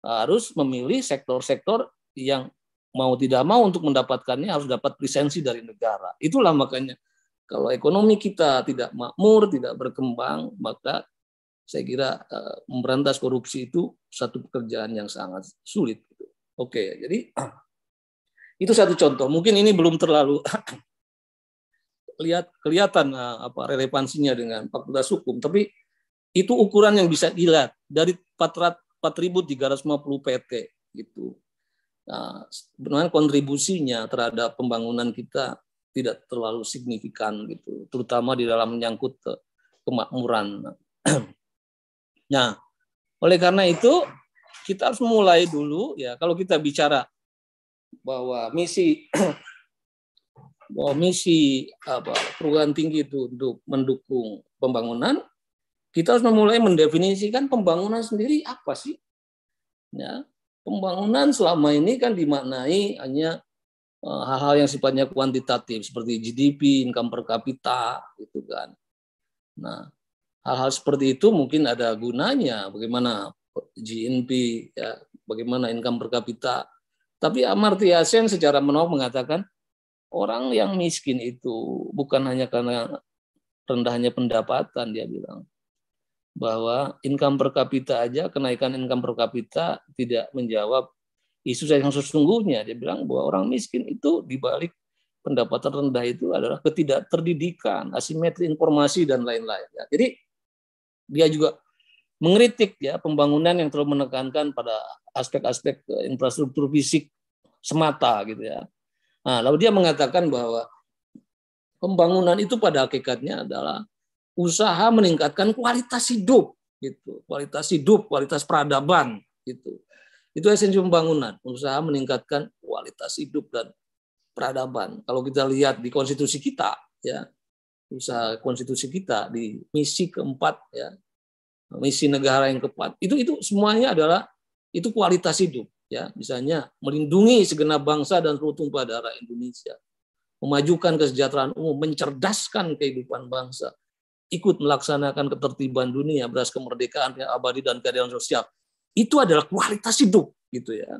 harus memilih sektor-sektor yang mau tidak mau untuk mendapatkannya harus dapat lisensi dari negara. Itulah makanya kalau ekonomi kita tidak makmur, tidak berkembang, maka saya kira eh, memberantas korupsi itu satu pekerjaan yang sangat sulit. Gitu. Oke, jadi Itu satu contoh. Mungkin ini belum terlalu lihat kelihatan eh, apa relevansinya dengan fakultas hukum, tapi itu ukuran yang bisa dilihat dari 4.350 PT gitu. Nah, sebenarnya kontribusinya terhadap pembangunan kita tidak terlalu signifikan gitu, terutama di dalam menyangkut ke kemakmuran. nah, oleh karena itu kita harus mulai dulu ya kalau kita bicara bahwa misi bahwa misi apa perguruan tinggi itu untuk mendukung pembangunan, kita harus memulai mendefinisikan pembangunan sendiri apa sih? Ya, pembangunan selama ini kan dimaknai hanya eh, hal-hal yang sifatnya kuantitatif seperti GDP, income per kapita, gitu kan. Nah, hal-hal seperti itu mungkin ada gunanya bagaimana GNP ya, bagaimana income per kapita tapi Amartya Sen secara menolak mengatakan orang yang miskin itu bukan hanya karena rendahnya pendapatan dia bilang bahwa income per kapita aja kenaikan income per kapita tidak menjawab isu yang sesungguhnya dia bilang bahwa orang miskin itu dibalik pendapatan rendah itu adalah ketidakterdidikan asimetri informasi dan lain-lain ya, jadi dia juga mengkritik ya pembangunan yang terlalu menekankan pada aspek-aspek eh, infrastruktur fisik semata gitu ya. Nah, lalu dia mengatakan bahwa pembangunan itu pada hakikatnya adalah usaha meningkatkan kualitas hidup gitu, kualitas hidup, kualitas peradaban gitu. Itu esensi pembangunan, usaha meningkatkan kualitas hidup dan peradaban. Kalau kita lihat di konstitusi kita ya, usaha konstitusi kita di misi keempat ya misi negara yang keempat Itu itu semuanya adalah itu kualitas hidup ya. Misalnya melindungi segenap bangsa dan seluruh tumpah darah Indonesia, memajukan kesejahteraan umum, mencerdaskan kehidupan bangsa, ikut melaksanakan ketertiban dunia, beras kemerdekaan yang abadi dan keadilan sosial. Itu adalah kualitas hidup gitu ya.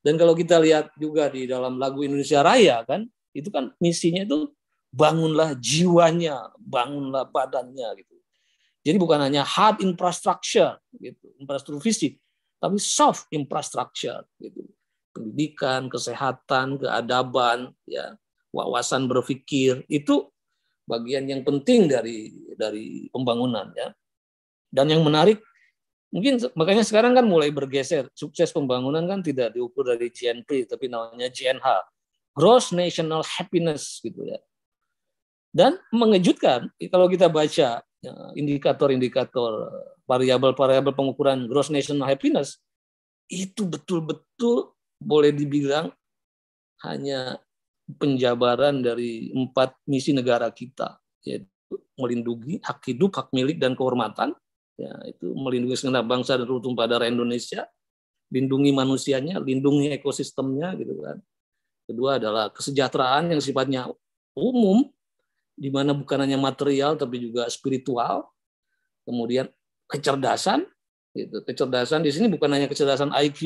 Dan kalau kita lihat juga di dalam lagu Indonesia Raya kan, itu kan misinya itu bangunlah jiwanya, bangunlah badannya gitu. Jadi bukan hanya hard infrastructure, gitu, infrastruktur fisik, tapi soft infrastructure, gitu, pendidikan, kesehatan, keadaban, ya, wawasan berpikir itu bagian yang penting dari dari pembangunan, ya. Dan yang menarik mungkin makanya sekarang kan mulai bergeser sukses pembangunan kan tidak diukur dari GNP tapi namanya GNH, Gross National Happiness gitu ya. Dan mengejutkan kalau kita baca Ya, indikator-indikator variabel-variabel pengukuran gross national happiness itu betul-betul boleh dibilang hanya penjabaran dari empat misi negara kita yaitu melindungi hak hidup, hak milik dan kehormatan ya itu melindungi segenap bangsa dan rutung pada rakyat Indonesia lindungi manusianya, lindungi ekosistemnya gitu kan. Kedua adalah kesejahteraan yang sifatnya umum di mana bukan hanya material tapi juga spiritual, kemudian kecerdasan, gitu. Kecerdasan di sini bukan hanya kecerdasan IQ,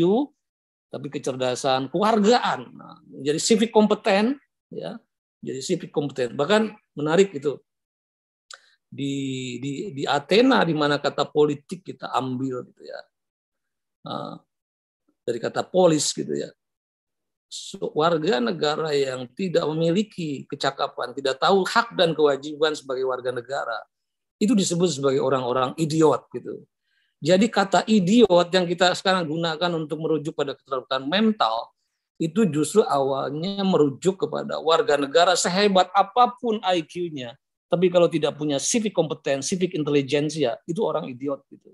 tapi kecerdasan kewargaan, nah, jadi civic kompeten, ya, jadi civic kompeten. Bahkan menarik itu di di di Athena di mana kata politik kita ambil gitu ya, nah, dari kata polis gitu ya warga negara yang tidak memiliki kecakapan, tidak tahu hak dan kewajiban sebagai warga negara, itu disebut sebagai orang-orang idiot gitu. Jadi kata idiot yang kita sekarang gunakan untuk merujuk pada keterlaluan mental itu justru awalnya merujuk kepada warga negara sehebat apapun IQ-nya, tapi kalau tidak punya civic competence, civic intelligence ya itu orang idiot gitu.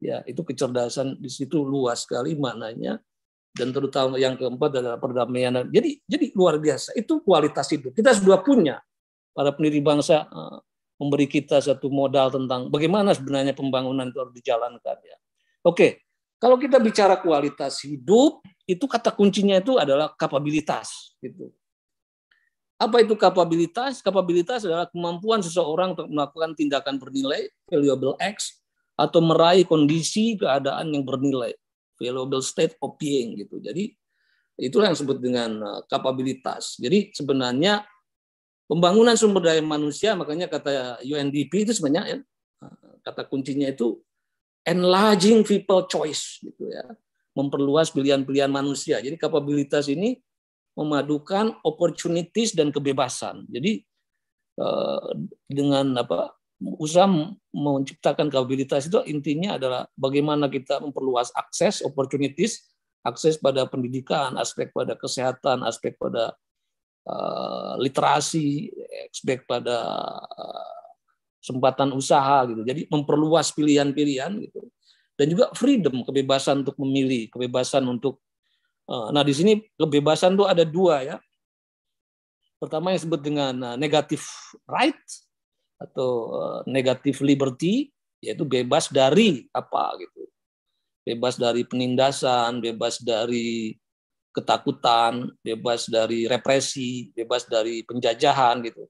Ya, itu kecerdasan di situ luas sekali maknanya dan terutama yang keempat adalah perdamaian. Jadi jadi luar biasa. Itu kualitas hidup. Kita sudah punya para pendiri bangsa eh, memberi kita satu modal tentang bagaimana sebenarnya pembangunan itu harus dijalankan ya. Oke, kalau kita bicara kualitas hidup, itu kata kuncinya itu adalah kapabilitas gitu. Apa itu kapabilitas? Kapabilitas adalah kemampuan seseorang untuk melakukan tindakan bernilai, valuable acts, atau meraih kondisi keadaan yang bernilai valuable state of being gitu. Jadi itulah yang disebut dengan uh, kapabilitas. Jadi sebenarnya pembangunan sumber daya manusia makanya kata UNDP itu sebenarnya ya, uh, kata kuncinya itu enlarging people choice gitu ya. Memperluas pilihan-pilihan manusia. Jadi kapabilitas ini memadukan opportunities dan kebebasan. Jadi uh, dengan apa usaha menciptakan kapabilitas itu intinya adalah bagaimana kita memperluas akses opportunities akses pada pendidikan aspek pada kesehatan aspek pada uh, literasi aspek pada uh, kesempatan usaha gitu jadi memperluas pilihan-pilihan gitu dan juga freedom kebebasan untuk memilih kebebasan untuk uh, nah di sini kebebasan itu ada dua ya pertama yang disebut dengan negative right atau eh, negatif liberty yaitu bebas dari apa gitu bebas dari penindasan bebas dari ketakutan bebas dari represi bebas dari penjajahan gitu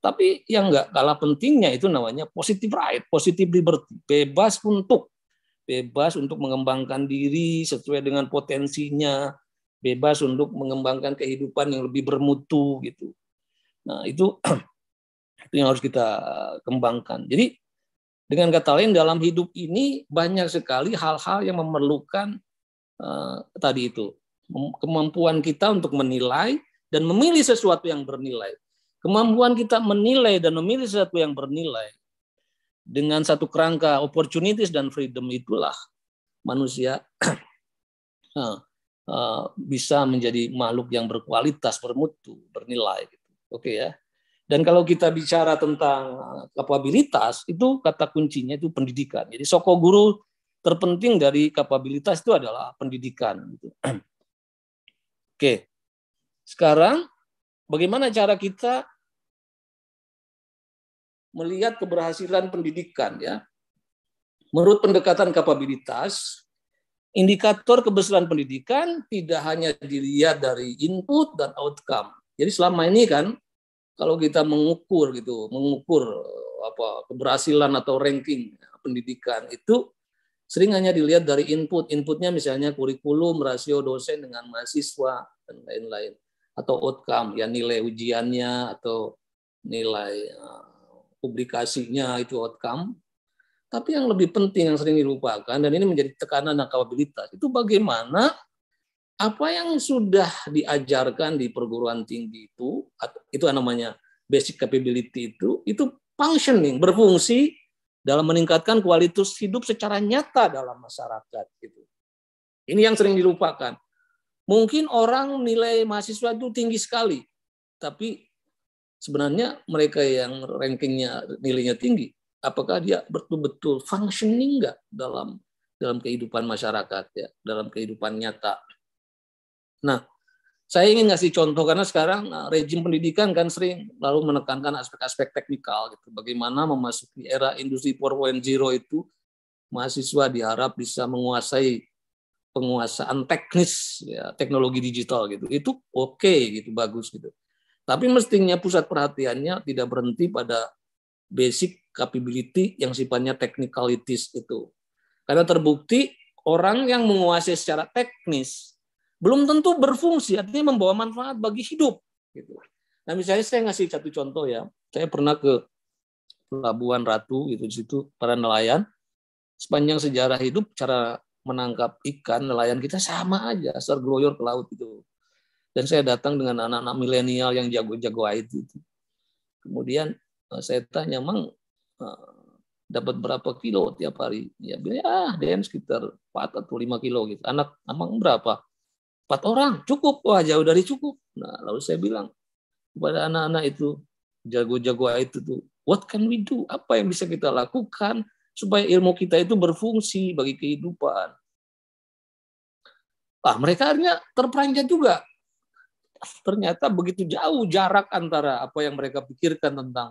tapi yang nggak kalah pentingnya itu namanya positive right positive liberty bebas untuk bebas untuk mengembangkan diri sesuai dengan potensinya bebas untuk mengembangkan kehidupan yang lebih bermutu gitu nah itu Itu yang harus kita kembangkan. Jadi dengan kata lain dalam hidup ini banyak sekali hal-hal yang memerlukan uh, tadi itu kemampuan kita untuk menilai dan memilih sesuatu yang bernilai. Kemampuan kita menilai dan memilih sesuatu yang bernilai dengan satu kerangka opportunities dan freedom itulah manusia uh, uh, bisa menjadi makhluk yang berkualitas, bermutu, bernilai. Gitu. Oke okay, ya. Dan kalau kita bicara tentang eh, kapabilitas, itu kata kuncinya itu pendidikan. Jadi soko guru terpenting dari kapabilitas itu adalah pendidikan. Gitu. Oke, sekarang bagaimana cara kita melihat keberhasilan pendidikan ya? Menurut pendekatan kapabilitas, indikator keberhasilan pendidikan tidak hanya dilihat dari input dan outcome. Jadi selama ini kan kalau kita mengukur gitu, mengukur eh, apa keberhasilan atau ranking ya, pendidikan itu sering hanya dilihat dari input. Inputnya misalnya kurikulum, rasio dosen dengan mahasiswa dan lain-lain atau outcome ya nilai ujiannya atau nilai eh, publikasinya itu outcome. Tapi yang lebih penting yang sering dilupakan dan ini menjadi tekanan akuntabilitas itu bagaimana apa yang sudah diajarkan di perguruan tinggi itu, itu namanya basic capability itu, itu functioning, berfungsi dalam meningkatkan kualitas hidup secara nyata dalam masyarakat. Gitu. Ini yang sering dilupakan. Mungkin orang nilai mahasiswa itu tinggi sekali, tapi sebenarnya mereka yang rankingnya nilainya tinggi, apakah dia betul-betul functioning nggak dalam dalam kehidupan masyarakat ya, dalam kehidupan nyata Nah, saya ingin ngasih contoh karena sekarang eh, rejim pendidikan kan sering lalu menekankan aspek-aspek teknikal gitu. Bagaimana memasuki era industri 4.0 itu mahasiswa diharap bisa menguasai penguasaan teknis ya, teknologi digital gitu. Itu oke okay, gitu, bagus gitu. Tapi mestinya pusat perhatiannya tidak berhenti pada basic capability yang sifatnya technicalities itu. Karena terbukti orang yang menguasai secara teknis belum tentu berfungsi artinya membawa manfaat bagi hidup gitu. Nah misalnya saya ngasih satu contoh ya, saya pernah ke Pelabuhan Ratu gitu di situ para nelayan sepanjang sejarah hidup cara menangkap ikan nelayan kita sama aja asal gloyor ke laut itu. Dan saya datang dengan anak-anak milenial yang jago-jago IT itu. Kemudian eh, saya tanya, "Mang, eh, dapat berapa kilo tiap hari?" Ya, bilang, "Ah, Den sekitar 4 atau 5 kilo gitu." Anak, emang berapa?" Empat orang cukup, wah jauh dari cukup. Nah, lalu saya bilang kepada anak-anak itu, jago-jago itu tuh, what can we do? Apa yang bisa kita lakukan supaya ilmu kita itu berfungsi bagi kehidupan? ah mereka akhirnya terperanjat juga. Ternyata begitu jauh jarak antara apa yang mereka pikirkan tentang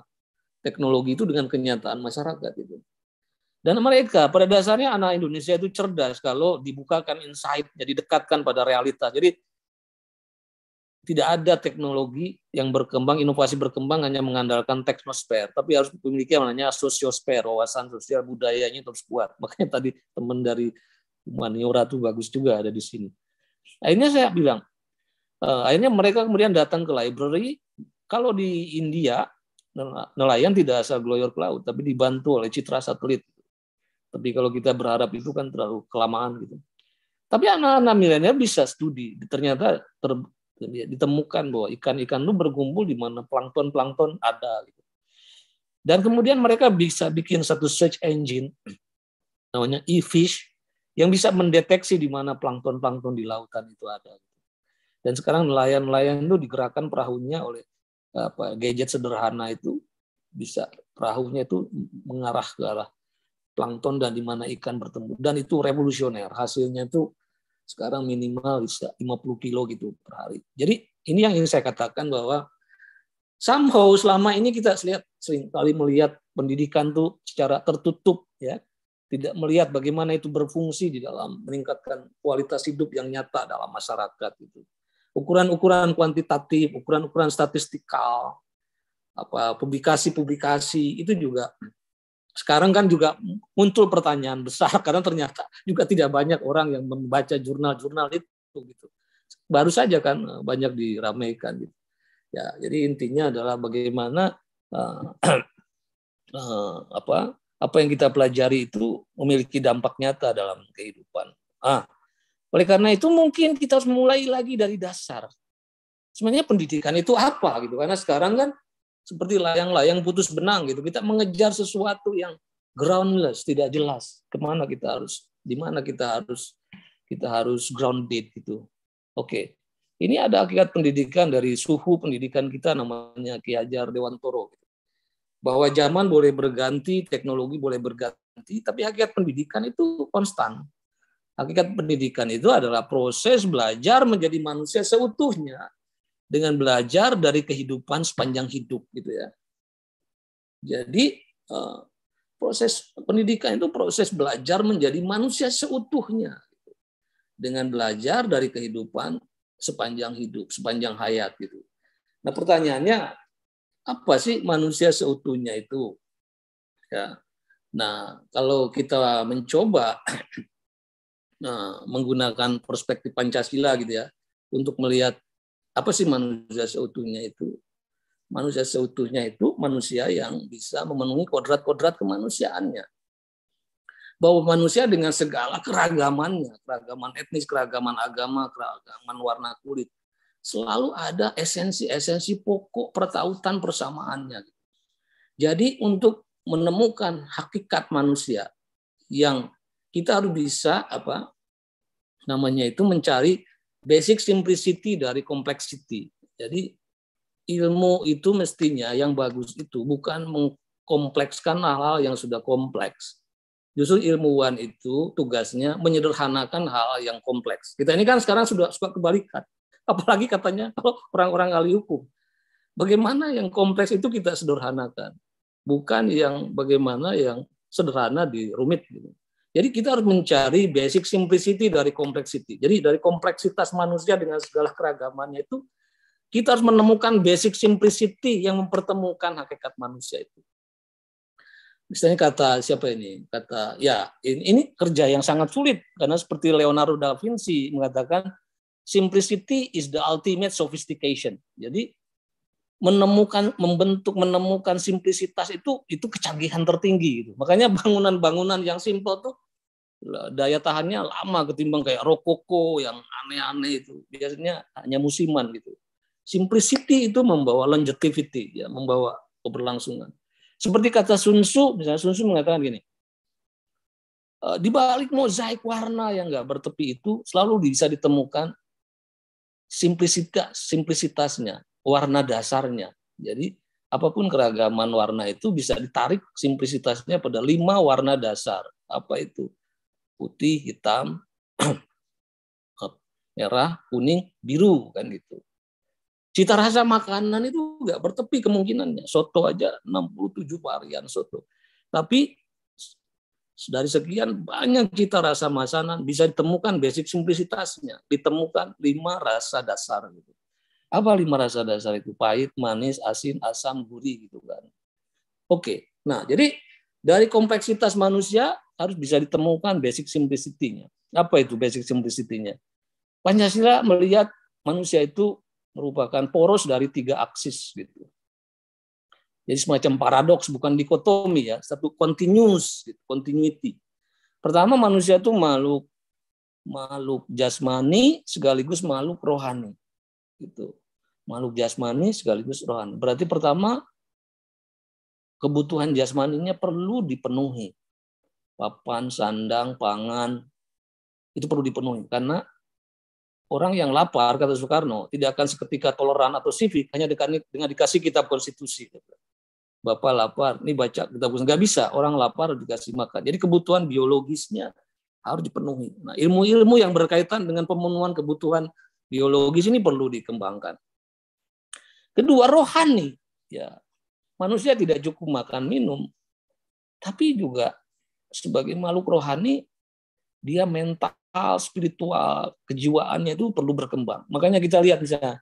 teknologi itu dengan kenyataan masyarakat itu. Dan mereka pada dasarnya anak Indonesia itu cerdas kalau dibukakan insight, jadi ya, dekatkan pada realitas. Jadi tidak ada teknologi yang berkembang, inovasi berkembang hanya mengandalkan teknosfer, tapi harus memiliki yang namanya sosiosfer, wawasan sosial budayanya terus kuat. Makanya tadi teman dari Maniora tuh bagus juga ada di sini. Akhirnya saya bilang, uh, akhirnya mereka kemudian datang ke library. Kalau di India nelayan tidak asal gloyor ke laut, tapi dibantu oleh citra satelit tapi kalau kita berharap itu kan terlalu kelamaan gitu. Tapi anak-anak milenial bisa studi. Ternyata ter, ditemukan bahwa ikan-ikan itu berkumpul di mana plankton-plankton ada. Gitu. Dan kemudian mereka bisa bikin satu search engine namanya e-fish yang bisa mendeteksi di mana plankton-plankton di lautan itu ada. Gitu. Dan sekarang nelayan-nelayan itu digerakkan perahunya oleh eh, apa gadget sederhana itu bisa perahunya itu mengarah ke arah plankton dan di mana ikan bertemu. Dan itu revolusioner. Hasilnya itu sekarang minimal bisa 50 kilo gitu per hari. Jadi ini yang ingin saya katakan bahwa somehow selama ini kita lihat sering kali melihat pendidikan tuh secara tertutup ya tidak melihat bagaimana itu berfungsi di dalam meningkatkan kualitas hidup yang nyata dalam masyarakat itu ukuran-ukuran kuantitatif ukuran-ukuran statistikal apa publikasi-publikasi itu juga sekarang kan juga muncul pertanyaan besar karena ternyata juga tidak banyak orang yang membaca jurnal-jurnal itu gitu. Baru saja kan eh, banyak diramaikan gitu. Ya, jadi intinya adalah bagaimana uh, uh, apa apa yang kita pelajari itu memiliki dampak nyata dalam kehidupan. Ah, oleh karena itu mungkin kita harus mulai lagi dari dasar. Sebenarnya pendidikan itu apa gitu karena sekarang kan seperti layang-layang putus benang gitu. Kita mengejar sesuatu yang groundless, tidak jelas. Kemana kita harus, di mana kita harus, kita harus grounded gitu. Oke, okay. ini ada akibat pendidikan dari suhu pendidikan kita namanya Ki Hajar Dewantoro. Bahwa zaman boleh berganti, teknologi boleh berganti, tapi akibat pendidikan itu konstan. Hakikat pendidikan itu adalah proses belajar menjadi manusia seutuhnya dengan belajar dari kehidupan sepanjang hidup gitu ya. Jadi eh, proses pendidikan itu proses belajar menjadi manusia seutuhnya dengan belajar dari kehidupan sepanjang hidup, sepanjang hayat gitu. Nah, pertanyaannya apa sih manusia seutuhnya itu? Ya. Nah, kalau kita mencoba nah, menggunakan perspektif Pancasila gitu ya untuk melihat apa sih manusia seutuhnya itu? Manusia seutuhnya itu manusia yang bisa memenuhi kodrat-kodrat kemanusiaannya. Bahwa manusia dengan segala keragamannya, keragaman etnis, keragaman agama, keragaman warna kulit, selalu ada esensi-esensi pokok pertautan persamaannya. Jadi untuk menemukan hakikat manusia yang kita harus bisa apa namanya itu mencari basic simplicity dari complexity. Jadi ilmu itu mestinya yang bagus itu bukan mengkomplekskan hal-hal yang sudah kompleks. Justru ilmuwan itu tugasnya menyederhanakan hal yang kompleks. Kita ini kan sekarang sudah suka kebalikan. Apalagi katanya kalau orang-orang ahli hukum. Bagaimana yang kompleks itu kita sederhanakan. Bukan yang bagaimana yang sederhana di rumit. Gitu. Jadi kita harus mencari basic simplicity dari complexity. Jadi dari kompleksitas manusia dengan segala keragamannya itu, kita harus menemukan basic simplicity yang mempertemukan hakikat manusia itu. Misalnya kata siapa ini? Kata ya ini, ini kerja yang sangat sulit karena seperti Leonardo da Vinci mengatakan simplicity is the ultimate sophistication. Jadi menemukan membentuk menemukan simplisitas itu itu kecanggihan tertinggi gitu. Makanya bangunan-bangunan yang simpel tuh daya tahannya lama ketimbang kayak rokoko yang aneh-aneh itu. Biasanya hanya musiman gitu. Simplicity itu membawa longevity ya, membawa keberlangsungan. Seperti kata Sun Tzu, misalnya Sun Tzu mengatakan gini, eh, di balik mozaik warna yang enggak bertepi itu selalu bisa ditemukan simplisitas, simplisitasnya, warna dasarnya. Jadi apapun keragaman warna itu bisa ditarik simplisitasnya pada lima warna dasar. Apa itu? Putih, hitam, merah, kuning, biru kan gitu. Cita rasa makanan itu enggak bertepi kemungkinannya. Soto aja 67 varian soto. Tapi dari sekian banyak cita rasa makanan bisa ditemukan basic simplisitasnya, ditemukan lima rasa dasar gitu. Apa lima rasa dasar itu? Pahit, manis, asin, asam, gurih gitu kan. Oke. Nah, jadi dari kompleksitas manusia harus bisa ditemukan basic simplicity-nya. Apa itu basic simplicity-nya? Pancasila melihat manusia itu merupakan poros dari tiga aksis gitu. Jadi semacam paradoks bukan dikotomi ya, satu continuous, gitu, continuity. Pertama manusia itu makhluk makhluk jasmani sekaligus makhluk rohani itu makhluk jasmani sekaligus rohani berarti pertama kebutuhan jasmaninya perlu dipenuhi papan sandang pangan itu perlu dipenuhi karena orang yang lapar kata Soekarno tidak akan seketika toleran atau sivik hanya dengan dikasih kitab konstitusi bapak lapar ini baca kitab konstitusi nggak bisa orang lapar dikasih makan jadi kebutuhan biologisnya harus dipenuhi nah ilmu-ilmu yang berkaitan dengan pemenuhan kebutuhan biologis ini perlu dikembangkan. Kedua, rohani. Ya, manusia tidak cukup makan minum, tapi juga sebagai makhluk rohani dia mental, spiritual, kejiwaannya itu perlu berkembang. Makanya kita lihat misalnya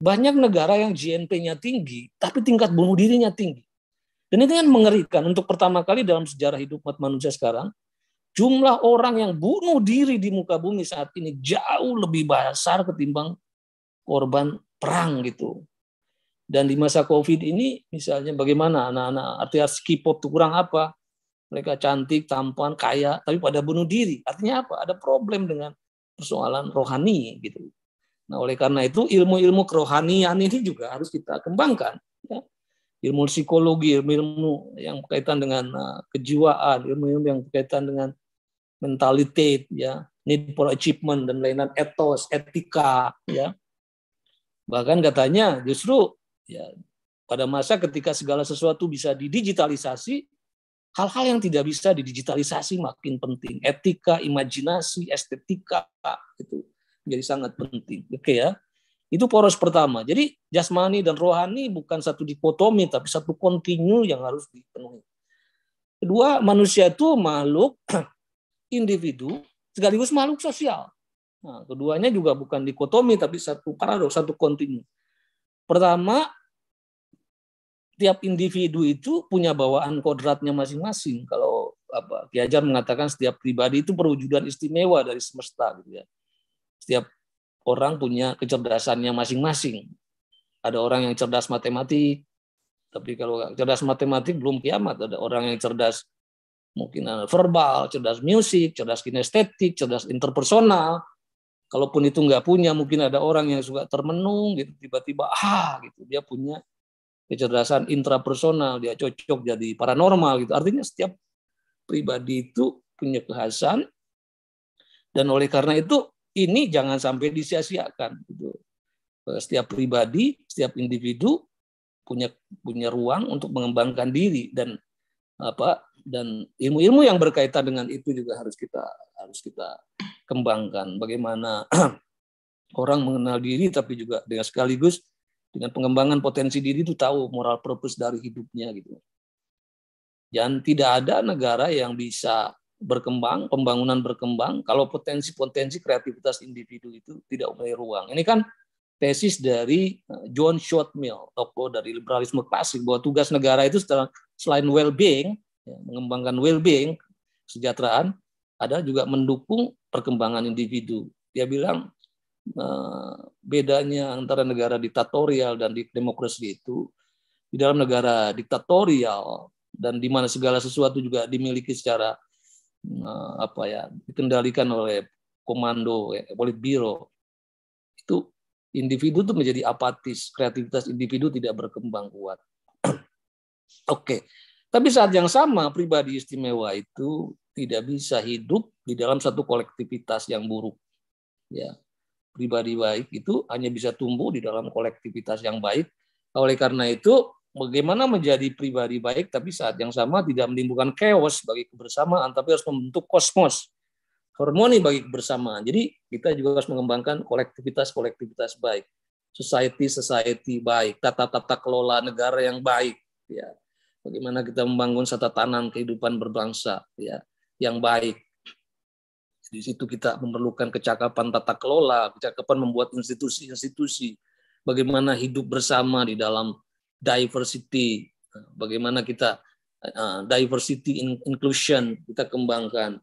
banyak negara yang GNP-nya tinggi, tapi tingkat bunuh dirinya tinggi. Dan itu kan mengerikan. Untuk pertama kali dalam sejarah hidup umat manusia sekarang, jumlah orang yang bunuh diri di muka bumi saat ini jauh lebih besar ketimbang korban perang gitu. Dan di masa COVID ini misalnya bagaimana anak-anak artinya skipop itu kurang apa? Mereka cantik, tampan, kaya, tapi pada bunuh diri. Artinya apa? Ada problem dengan persoalan rohani gitu. Nah, oleh karena itu ilmu-ilmu kerohanian ini juga harus kita kembangkan. Ya. Ilmu psikologi, ilmu-ilmu yang berkaitan dengan eh, kejiwaan, ilmu-ilmu yang berkaitan dengan mentality ya need for achievement dan lain-lain etos etika ya bahkan katanya justru ya pada masa ketika segala sesuatu bisa didigitalisasi hal-hal yang tidak bisa didigitalisasi makin penting etika imajinasi estetika itu jadi sangat penting oke okay, ya itu poros pertama jadi jasmani dan rohani bukan satu dikotomi tapi satu kontinu yang harus dipenuhi kedua manusia itu makhluk individu sekaligus makhluk sosial. Nah, keduanya juga bukan dikotomi tapi satu paradoks, satu kontinu. Pertama, tiap individu itu punya bawaan kodratnya masing-masing. Kalau apa Ki Hajar mengatakan setiap pribadi itu perwujudan istimewa dari semesta gitu ya. Setiap orang punya kecerdasannya masing-masing. Ada orang yang cerdas matematik, tapi kalau cerdas matematik belum kiamat. Ada orang yang cerdas mungkin verbal, cerdas musik, cerdas kinestetik, cerdas interpersonal. Kalaupun itu nggak punya, mungkin ada orang yang suka termenung, gitu tiba-tiba ah gitu dia punya kecerdasan intrapersonal, dia cocok jadi paranormal gitu. Artinya setiap pribadi itu punya kekhasan dan oleh karena itu ini jangan sampai disia-siakan gitu. E, setiap pribadi, setiap individu punya punya ruang untuk mengembangkan diri dan apa dan ilmu-ilmu yang berkaitan dengan itu juga harus kita harus kita kembangkan bagaimana orang mengenal diri tapi juga dengan sekaligus dengan pengembangan potensi diri itu tahu moral purpose dari hidupnya gitu dan tidak ada negara yang bisa berkembang pembangunan berkembang kalau potensi-potensi kreativitas individu itu tidak mulai ruang ini kan tesis dari eh, John Shotmill, tokoh dari liberalisme klasik bahwa tugas negara itu setelah, selain well-being Ya, mengembangkan well-being, kesejahteraan, ada juga mendukung perkembangan individu. Dia bilang eh, bedanya antara negara diktatorial dan demokrasi itu di dalam negara diktatorial dan di mana segala sesuatu juga dimiliki secara eh, apa ya dikendalikan oleh komando oleh biro itu individu itu menjadi apatis kreativitas individu tidak berkembang kuat oke okay. Tapi saat yang sama pribadi istimewa itu tidak bisa hidup di dalam satu kolektivitas yang buruk. Ya. Pribadi baik itu hanya bisa tumbuh di dalam kolektivitas yang baik. Oleh karena itu, bagaimana menjadi pribadi baik tapi saat yang sama tidak menimbulkan chaos bagi kebersamaan tapi harus membentuk kosmos harmoni bagi kebersamaan. Jadi kita juga harus mengembangkan kolektivitas-kolektivitas baik, society-society baik, tata-tata kelola negara yang baik. Ya bagaimana kita membangun satu tatanan kehidupan berbangsa ya yang baik. Di situ kita memerlukan kecakapan tata kelola, kecakapan membuat institusi-institusi, bagaimana hidup bersama di dalam diversity, bagaimana kita uh, diversity in, inclusion kita kembangkan.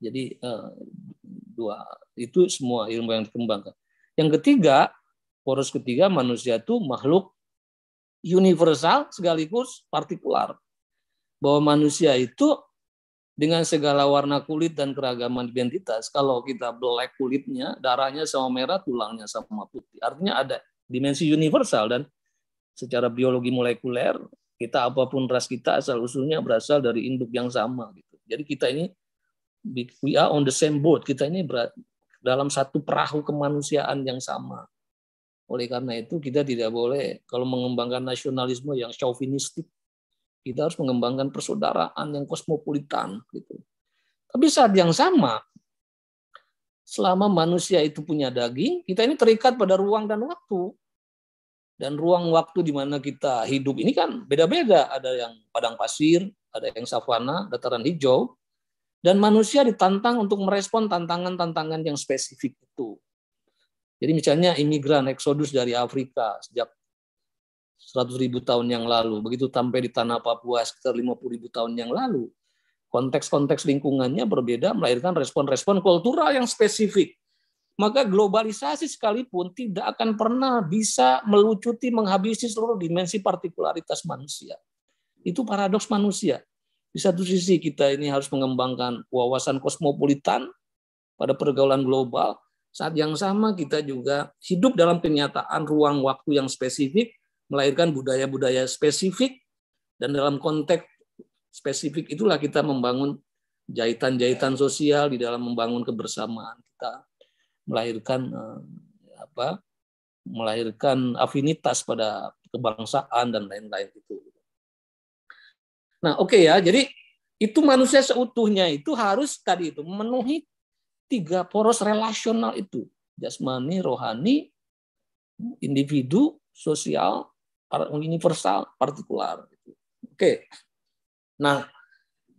Jadi uh, dua itu semua ilmu yang dikembangkan. Yang ketiga, poros ketiga manusia itu makhluk universal sekaligus partikular. Bahwa manusia itu dengan segala warna kulit dan keragaman identitas, kalau kita black kulitnya, darahnya sama merah, tulangnya sama putih. Artinya ada dimensi universal dan secara biologi molekuler kita apapun ras kita asal usulnya berasal dari induk yang sama gitu. Jadi kita ini we are on the same boat. Kita ini berat, dalam satu perahu kemanusiaan yang sama. Oleh karena itu kita tidak boleh kalau mengembangkan nasionalisme yang chauvinistik, kita harus mengembangkan persaudaraan yang kosmopolitan gitu. Tapi saat yang sama selama manusia itu punya daging, kita ini terikat pada ruang dan waktu. Dan ruang waktu di mana kita hidup ini kan beda-beda. Ada yang padang pasir, ada yang savana, dataran hijau. Dan manusia ditantang untuk merespon tantangan-tantangan yang spesifik itu jadi misalnya imigran eksodus dari Afrika sejak 100 ribu tahun yang lalu, begitu sampai di tanah Papua sekitar 50 ribu tahun yang lalu, konteks-konteks lingkungannya berbeda melahirkan respon-respon kultural yang spesifik. Maka globalisasi sekalipun tidak akan pernah bisa melucuti menghabisi seluruh dimensi partikularitas manusia. Itu paradoks manusia. Di satu sisi kita ini harus mengembangkan wawasan kosmopolitan pada pergaulan global, saat yang sama kita juga hidup dalam kenyataan ruang waktu yang spesifik, melahirkan budaya-budaya spesifik, dan dalam konteks spesifik itulah kita membangun jahitan-jahitan sosial di dalam membangun kebersamaan kita melahirkan eh, apa melahirkan afinitas pada kebangsaan dan lain-lain itu. Nah, oke okay ya. Jadi itu manusia seutuhnya itu harus tadi itu memenuhi tiga poros relasional itu jasmani rohani individu sosial universal partikular oke nah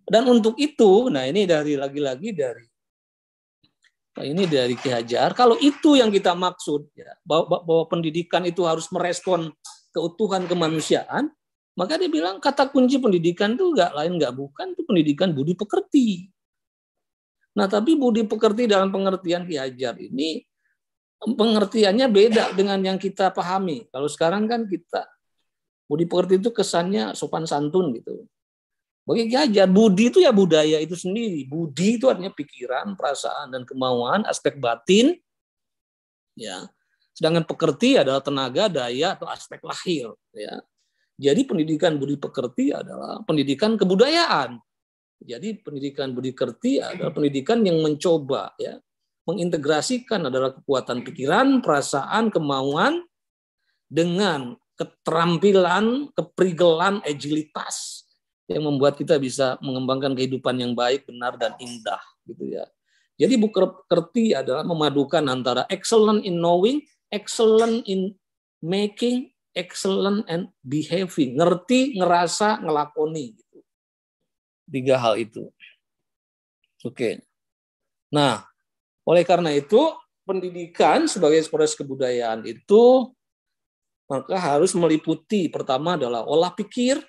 dan untuk itu nah ini dari lagi-lagi dari nah ini dari Ki Hajar. Kalau itu yang kita maksud, ya, bahwa, bahwa pendidikan itu harus merespon keutuhan kemanusiaan, maka dia bilang kata kunci pendidikan itu nggak lain nggak bukan itu pendidikan budi pekerti. Nah, tapi budi pekerti dalam pengertian Ki Hajar ini pengertiannya beda dengan yang kita pahami. Kalau sekarang kan kita budi pekerti itu kesannya sopan santun gitu. Bagi Ki Hajar, budi itu ya budaya itu sendiri. Budi itu artinya pikiran, perasaan, dan kemauan, aspek batin. Ya. Sedangkan pekerti adalah tenaga, daya, atau aspek lahir. Ya. Jadi pendidikan budi pekerti adalah pendidikan kebudayaan. Jadi pendidikan budi kerti adalah pendidikan yang mencoba ya mengintegrasikan adalah kekuatan pikiran, perasaan, kemauan dengan keterampilan, keprigelan, agilitas yang membuat kita bisa mengembangkan kehidupan yang baik, benar dan indah gitu ya. Jadi kerti adalah memadukan antara excellent in knowing, excellent in making, excellent and behaving, ngerti, ngerasa, ngelakoni tiga hal itu. Oke. Nah, oleh karena itu pendidikan sebagai proses kebudayaan itu maka harus meliputi pertama adalah olah pikir.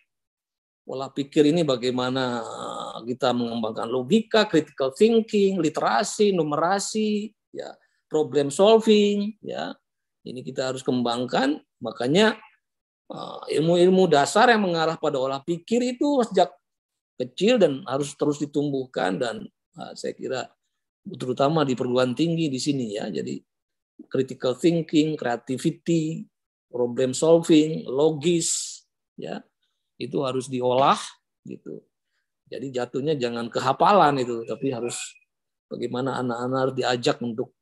Olah pikir ini bagaimana eh, kita mengembangkan logika, critical thinking, literasi, numerasi, ya, problem solving, ya. Ini kita harus kembangkan. Makanya eh, ilmu-ilmu dasar yang mengarah pada olah pikir itu sejak kecil dan harus terus ditumbuhkan dan uh, saya kira terutama di perguruan tinggi di sini ya. Jadi critical thinking, creativity, problem solving, logis ya. Itu harus diolah gitu. Jadi jatuhnya jangan kehafalan itu, tapi harus bagaimana anak-anak harus diajak untuk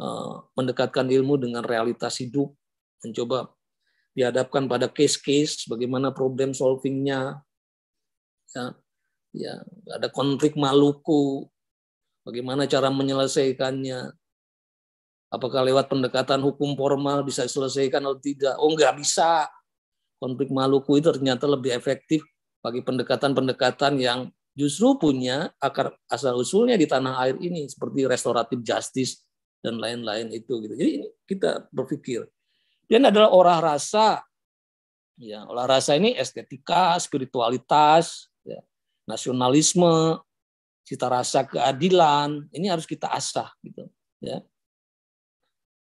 uh, mendekatkan ilmu dengan realitas hidup, mencoba dihadapkan pada case-case, bagaimana problem solvingnya, ya, ya ada konflik Maluku, bagaimana cara menyelesaikannya? Apakah lewat pendekatan hukum formal bisa diselesaikan atau tidak? Oh, nggak bisa. Konflik Maluku itu ternyata lebih efektif bagi pendekatan-pendekatan yang justru punya akar asal usulnya di tanah air ini seperti restoratif justice dan lain-lain itu gitu. Jadi ini kita berpikir. Dan adalah olah rasa. Ya, olah rasa ini estetika, spiritualitas, nasionalisme, cita rasa keadilan, ini harus kita asah gitu, ya.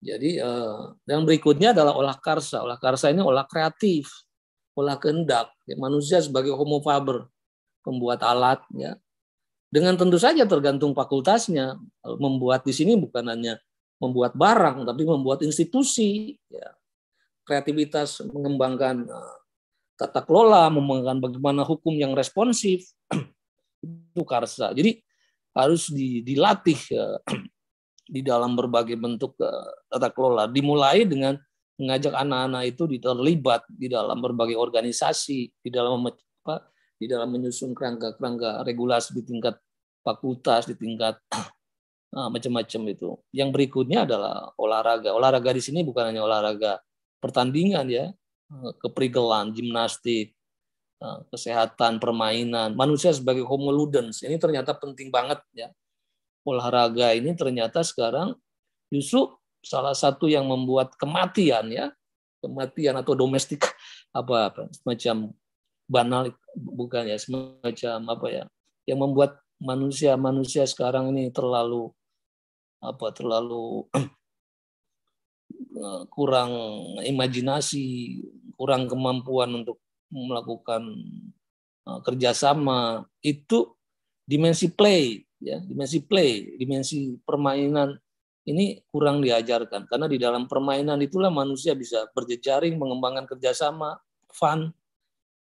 Jadi eh, yang berikutnya adalah olah karsa. Olah karsa ini olah kreatif, olah kehendak. Ya, manusia sebagai homo faber, pembuat alat, ya. Dengan tentu saja tergantung fakultasnya. Membuat di sini bukan hanya membuat barang, tapi membuat institusi. Ya. Kreativitas mengembangkan eh, tata kelola, mengembangkan bagaimana hukum yang responsif, itu karsa. Jadi harus dilatih eh, di dalam berbagai bentuk eh, tata kelola. Dimulai dengan mengajak anak-anak itu terlibat di dalam berbagai organisasi, di dalam apa, di dalam menyusun kerangka-kerangka regulasi di tingkat fakultas, di tingkat nah, macam-macam itu. Yang berikutnya adalah olahraga. Olahraga di sini bukan hanya olahraga pertandingan ya, keprigelan, gimnastik, Eh, kesehatan, permainan, manusia sebagai homo ludens. Ini ternyata penting banget ya. Olahraga ini ternyata sekarang justru salah satu yang membuat kematian ya, kematian atau domestik apa, apa semacam banal bukan ya semacam apa ya yang membuat manusia manusia sekarang ini terlalu apa terlalu eh, kurang imajinasi kurang kemampuan untuk melakukan eh, kerjasama itu dimensi play ya dimensi play dimensi permainan ini kurang diajarkan karena di dalam permainan itulah manusia bisa berjejaring mengembangkan kerjasama fun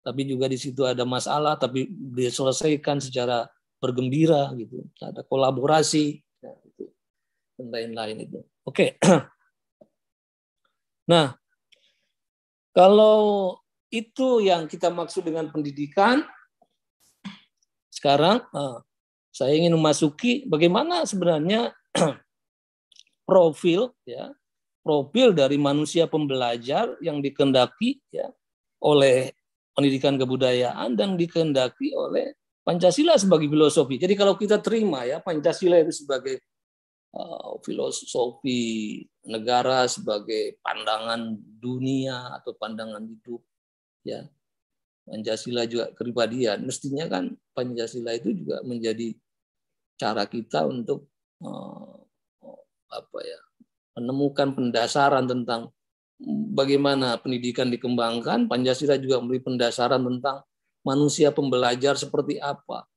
tapi juga di situ ada masalah tapi diselesaikan secara bergembira gitu ada kolaborasi ya, dan lain-lain itu oke okay. nah kalau itu yang kita maksud dengan pendidikan. Sekarang eh, saya ingin memasuki bagaimana sebenarnya profil ya profil dari manusia pembelajar yang dikendaki ya oleh pendidikan kebudayaan dan dikendaki oleh Pancasila sebagai filosofi. Jadi kalau kita terima ya Pancasila itu sebagai uh, filosofi negara sebagai pandangan dunia atau pandangan hidup ya Pancasila juga kepribadian mestinya kan Pancasila itu juga menjadi cara kita untuk eh, apa ya menemukan pendasaran tentang bagaimana pendidikan dikembangkan Pancasila juga memberi pendasaran tentang manusia pembelajar seperti apa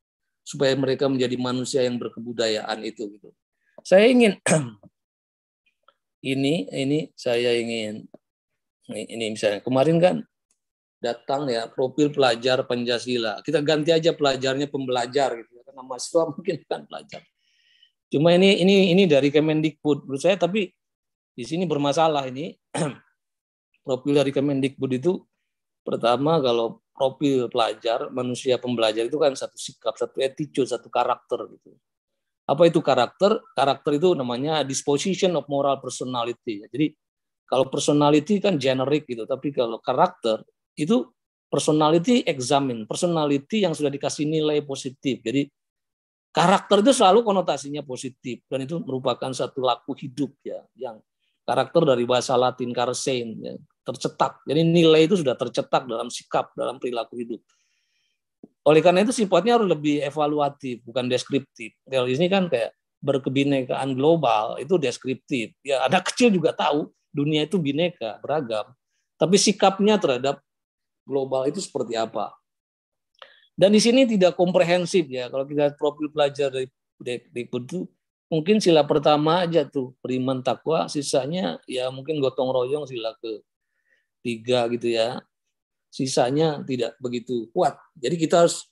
supaya mereka menjadi manusia yang berkebudayaan itu gitu. Saya ingin ini ini saya ingin ini misalnya kemarin kan datang ya profil pelajar Pancasila. Kita ganti aja pelajarnya pembelajar gitu ya, karena mahasiswa mungkin bukan pelajar. Cuma ini ini ini dari Kemendikbud menurut saya tapi di sini bermasalah ini. profil dari Kemendikbud itu pertama kalau profil pelajar, manusia pembelajar itu kan satu sikap, satu attitude, satu karakter gitu. Apa itu karakter? Karakter itu namanya disposition of moral personality. Jadi kalau personality kan generic gitu, tapi kalau karakter itu personality examine, personality yang sudah dikasih nilai positif. Jadi karakter itu selalu konotasinya positif dan itu merupakan satu laku hidup ya yang karakter dari bahasa Latin carsein ya, tercetak. Jadi nilai itu sudah tercetak dalam sikap, dalam perilaku hidup. Oleh karena itu sifatnya harus lebih evaluatif, bukan deskriptif. Kalau ini kan kayak berkebinekaan global itu deskriptif. Ya ada kecil juga tahu dunia itu bineka, beragam. Tapi sikapnya terhadap global itu seperti apa. Dan di sini tidak komprehensif ya. Kalau kita profil pelajar dari Dekbud itu mungkin sila pertama aja tuh beriman takwa, sisanya ya mungkin gotong royong sila ke tiga gitu ya. Sisanya tidak begitu kuat. Jadi kita harus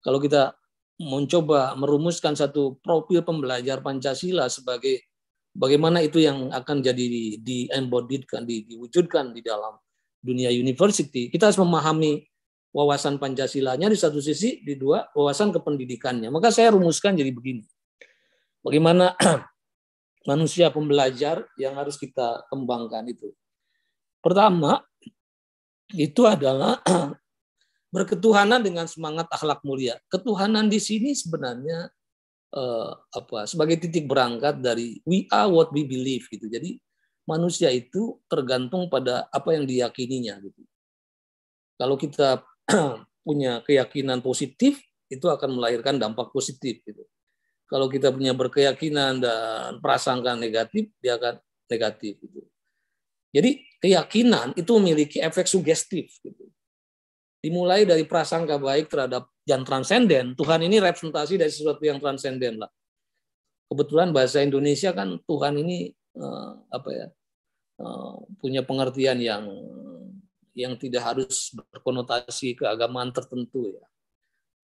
kalau kita mencoba merumuskan satu profil pembelajar Pancasila sebagai bagaimana itu yang akan jadi di, di embodiedkan, diwujudkan di dalam dunia university, kita harus memahami wawasan Pancasilanya di satu sisi, di dua wawasan kependidikannya. Maka saya rumuskan jadi begini. Bagaimana manusia pembelajar yang harus kita kembangkan itu. Pertama, itu adalah berketuhanan dengan semangat akhlak mulia. Ketuhanan di sini sebenarnya eh, apa? Sebagai titik berangkat dari we are what we believe gitu. Jadi manusia itu tergantung pada apa yang diyakininya gitu. Kalau kita punya keyakinan positif itu akan melahirkan dampak positif gitu. Kalau kita punya berkeyakinan dan prasangka negatif dia akan negatif gitu. Jadi keyakinan itu memiliki efek sugestif gitu. Dimulai dari prasangka baik terhadap yang transenden, Tuhan ini representasi dari sesuatu yang transenden lah. Kebetulan bahasa Indonesia kan Tuhan ini uh, apa ya uh, punya pengertian yang yang tidak harus berkonotasi keagamaan tertentu ya.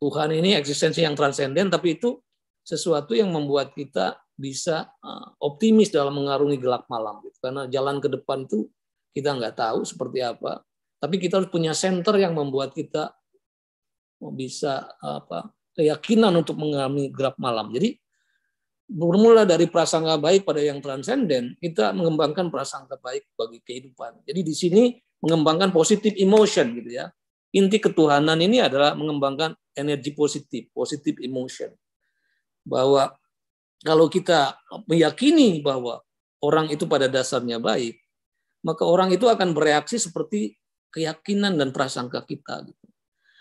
Tuhan ini eksistensi yang transenden tapi itu sesuatu yang membuat kita bisa uh, optimis dalam mengarungi gelap malam gitu. Karena jalan ke depan itu kita nggak tahu seperti apa, tapi kita harus punya center yang membuat kita bisa apa keyakinan untuk mengalami gelap malam. Jadi bermula dari prasangka baik pada yang transenden, kita mengembangkan prasangka baik bagi kehidupan. Jadi di sini mengembangkan positif emotion gitu ya. Inti ketuhanan ini adalah mengembangkan energi positif, positif emotion. Bahwa kalau kita meyakini bahwa orang itu pada dasarnya baik, maka orang itu akan bereaksi seperti keyakinan dan prasangka kita gitu.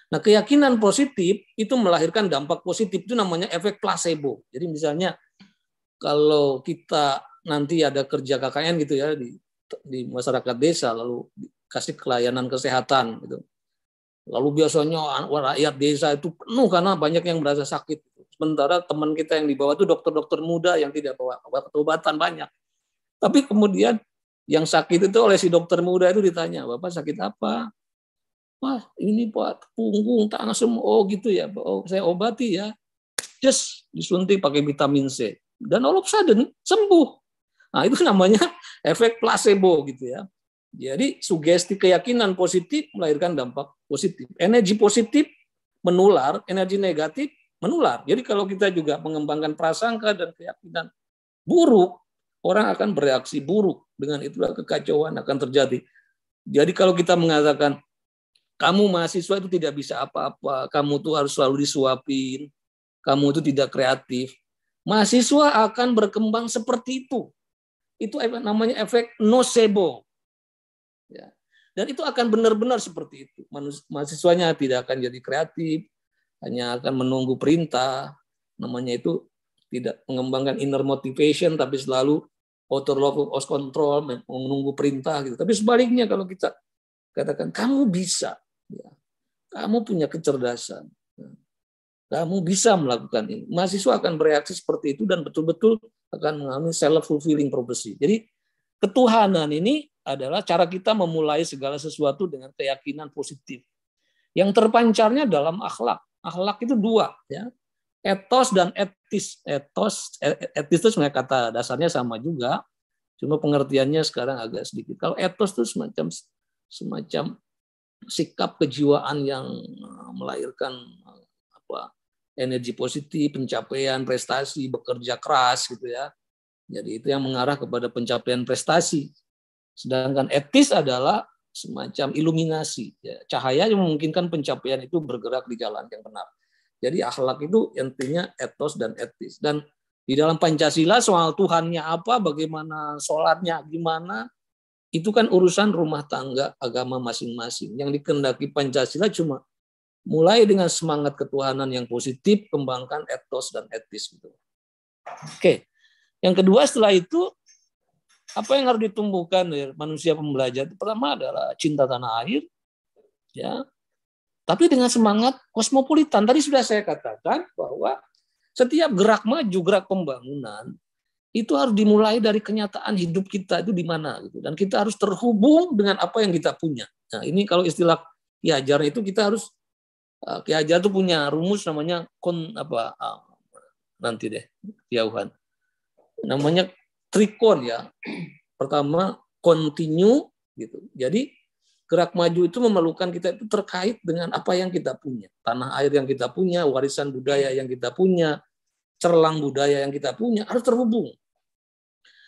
Nah, keyakinan positif itu melahirkan dampak positif itu namanya efek placebo. Jadi misalnya kalau kita nanti ada kerja KKN gitu ya di di masyarakat desa lalu kasih kelayanan kesehatan gitu. Lalu biasanya rakyat desa itu penuh karena banyak yang merasa sakit. Sementara teman kita yang dibawa itu dokter-dokter muda yang tidak bawa obat-obatan banyak. Tapi kemudian yang sakit itu oleh si dokter muda itu ditanya, "Bapak sakit apa?" "Wah, ini Pak, punggung, tangan semua." "Oh, gitu ya. Oh, saya obati ya." Just disuntik pakai vitamin C dan all of sudden sembuh. Nah, itu namanya efek placebo gitu ya. Jadi sugesti keyakinan positif melahirkan dampak positif. Energi positif menular, energi negatif menular. Jadi kalau kita juga mengembangkan prasangka dan keyakinan buruk, orang akan bereaksi buruk. Dengan itulah kekacauan akan terjadi. Jadi kalau kita mengatakan kamu mahasiswa itu tidak bisa apa-apa, kamu tuh harus selalu disuapin, kamu itu tidak kreatif mahasiswa akan berkembang seperti itu. Itu namanya efek nocebo. Ya. Dan itu akan benar-benar seperti itu. Mahasiswanya tidak akan jadi kreatif, hanya akan menunggu perintah. Namanya itu tidak mengembangkan inner motivation, tapi selalu outer love of control, menunggu perintah. Gitu. Tapi sebaliknya kalau kita katakan, kamu bisa. Ya. Kamu punya kecerdasan. Kamu bisa melakukan ini. Mahasiswa akan bereaksi seperti itu dan betul-betul akan mengalami self-fulfilling prophecy. Jadi ketuhanan ini adalah cara kita memulai segala sesuatu dengan keyakinan positif. Yang terpancarnya dalam akhlak. Akhlak itu dua, ya. Etos dan etis. Etos, e, e, etis itu sebenarnya kata dasarnya sama juga, cuma pengertiannya sekarang agak sedikit. Kalau etos itu semacam semacam sikap kejiwaan yang uh, melahirkan energi positif, pencapaian, prestasi, bekerja keras gitu ya. Jadi itu yang mengarah kepada pencapaian prestasi. Sedangkan etis adalah semacam iluminasi, ya, cahaya yang memungkinkan pencapaian itu bergerak di jalan yang benar. Jadi akhlak itu intinya etos dan etis. Dan di dalam Pancasila soal Tuhannya apa, bagaimana sholatnya, gimana, itu kan urusan rumah tangga agama masing-masing. Yang dikendaki Pancasila cuma mulai dengan semangat ketuhanan yang positif, kembangkan etos dan etis gitu. Oke. Yang kedua setelah itu apa yang harus ditumbuhkan dari manusia pembelajar? Pertama adalah cinta tanah air, ya. Tapi dengan semangat kosmopolitan. Tadi sudah saya katakan bahwa setiap gerak maju, gerak pembangunan itu harus dimulai dari kenyataan hidup kita itu di mana gitu. Dan kita harus terhubung dengan apa yang kita punya. Nah, ini kalau istilah diajar itu kita harus Eh, Ki Hajar tuh punya rumus namanya kon apa eh, nanti deh jauhan. Namanya trikon ya. Pertama continue gitu. Jadi gerak maju itu memerlukan kita itu terkait dengan apa yang kita punya, tanah air yang kita punya, warisan budaya yang kita punya, cerlang budaya yang kita punya harus terhubung.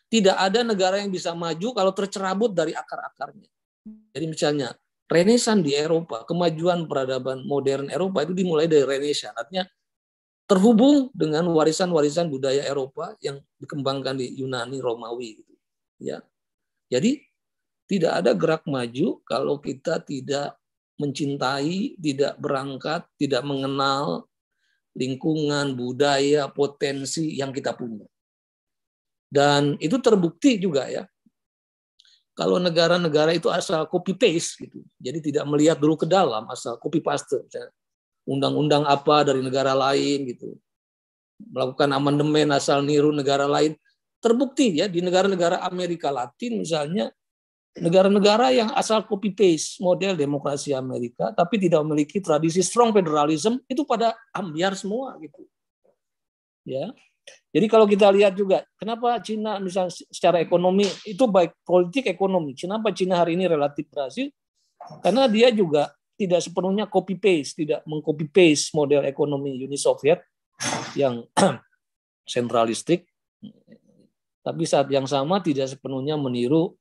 Tidak ada negara yang bisa maju kalau tercerabut dari akar-akarnya. Jadi misalnya renesan di Eropa, kemajuan peradaban modern Eropa itu dimulai dari renesan. Artinya terhubung dengan warisan-warisan budaya Eropa yang dikembangkan di Yunani Romawi gitu, Ya. Jadi tidak ada gerak maju kalau kita tidak mencintai, tidak berangkat, tidak mengenal lingkungan, budaya, potensi yang kita punya. Dan itu terbukti juga ya. Kalau negara-negara itu asal copy paste gitu, jadi tidak melihat dulu ke dalam, asal copy paste, undang-undang apa dari negara lain gitu, melakukan amandemen asal niru negara lain, terbukti ya di negara-negara Amerika Latin misalnya negara-negara yang asal copy paste model demokrasi Amerika tapi tidak memiliki tradisi strong federalism itu pada ambiar semua gitu ya jadi kalau kita lihat juga, kenapa Cina misalnya secara ekonomi itu baik politik ekonomi. Kenapa Cina hari ini relatif berhasil? Karena dia juga tidak sepenuhnya copy paste, tidak mengcopy paste model ekonomi Uni Soviet yang sentralistik, tapi saat yang sama tidak sepenuhnya meniru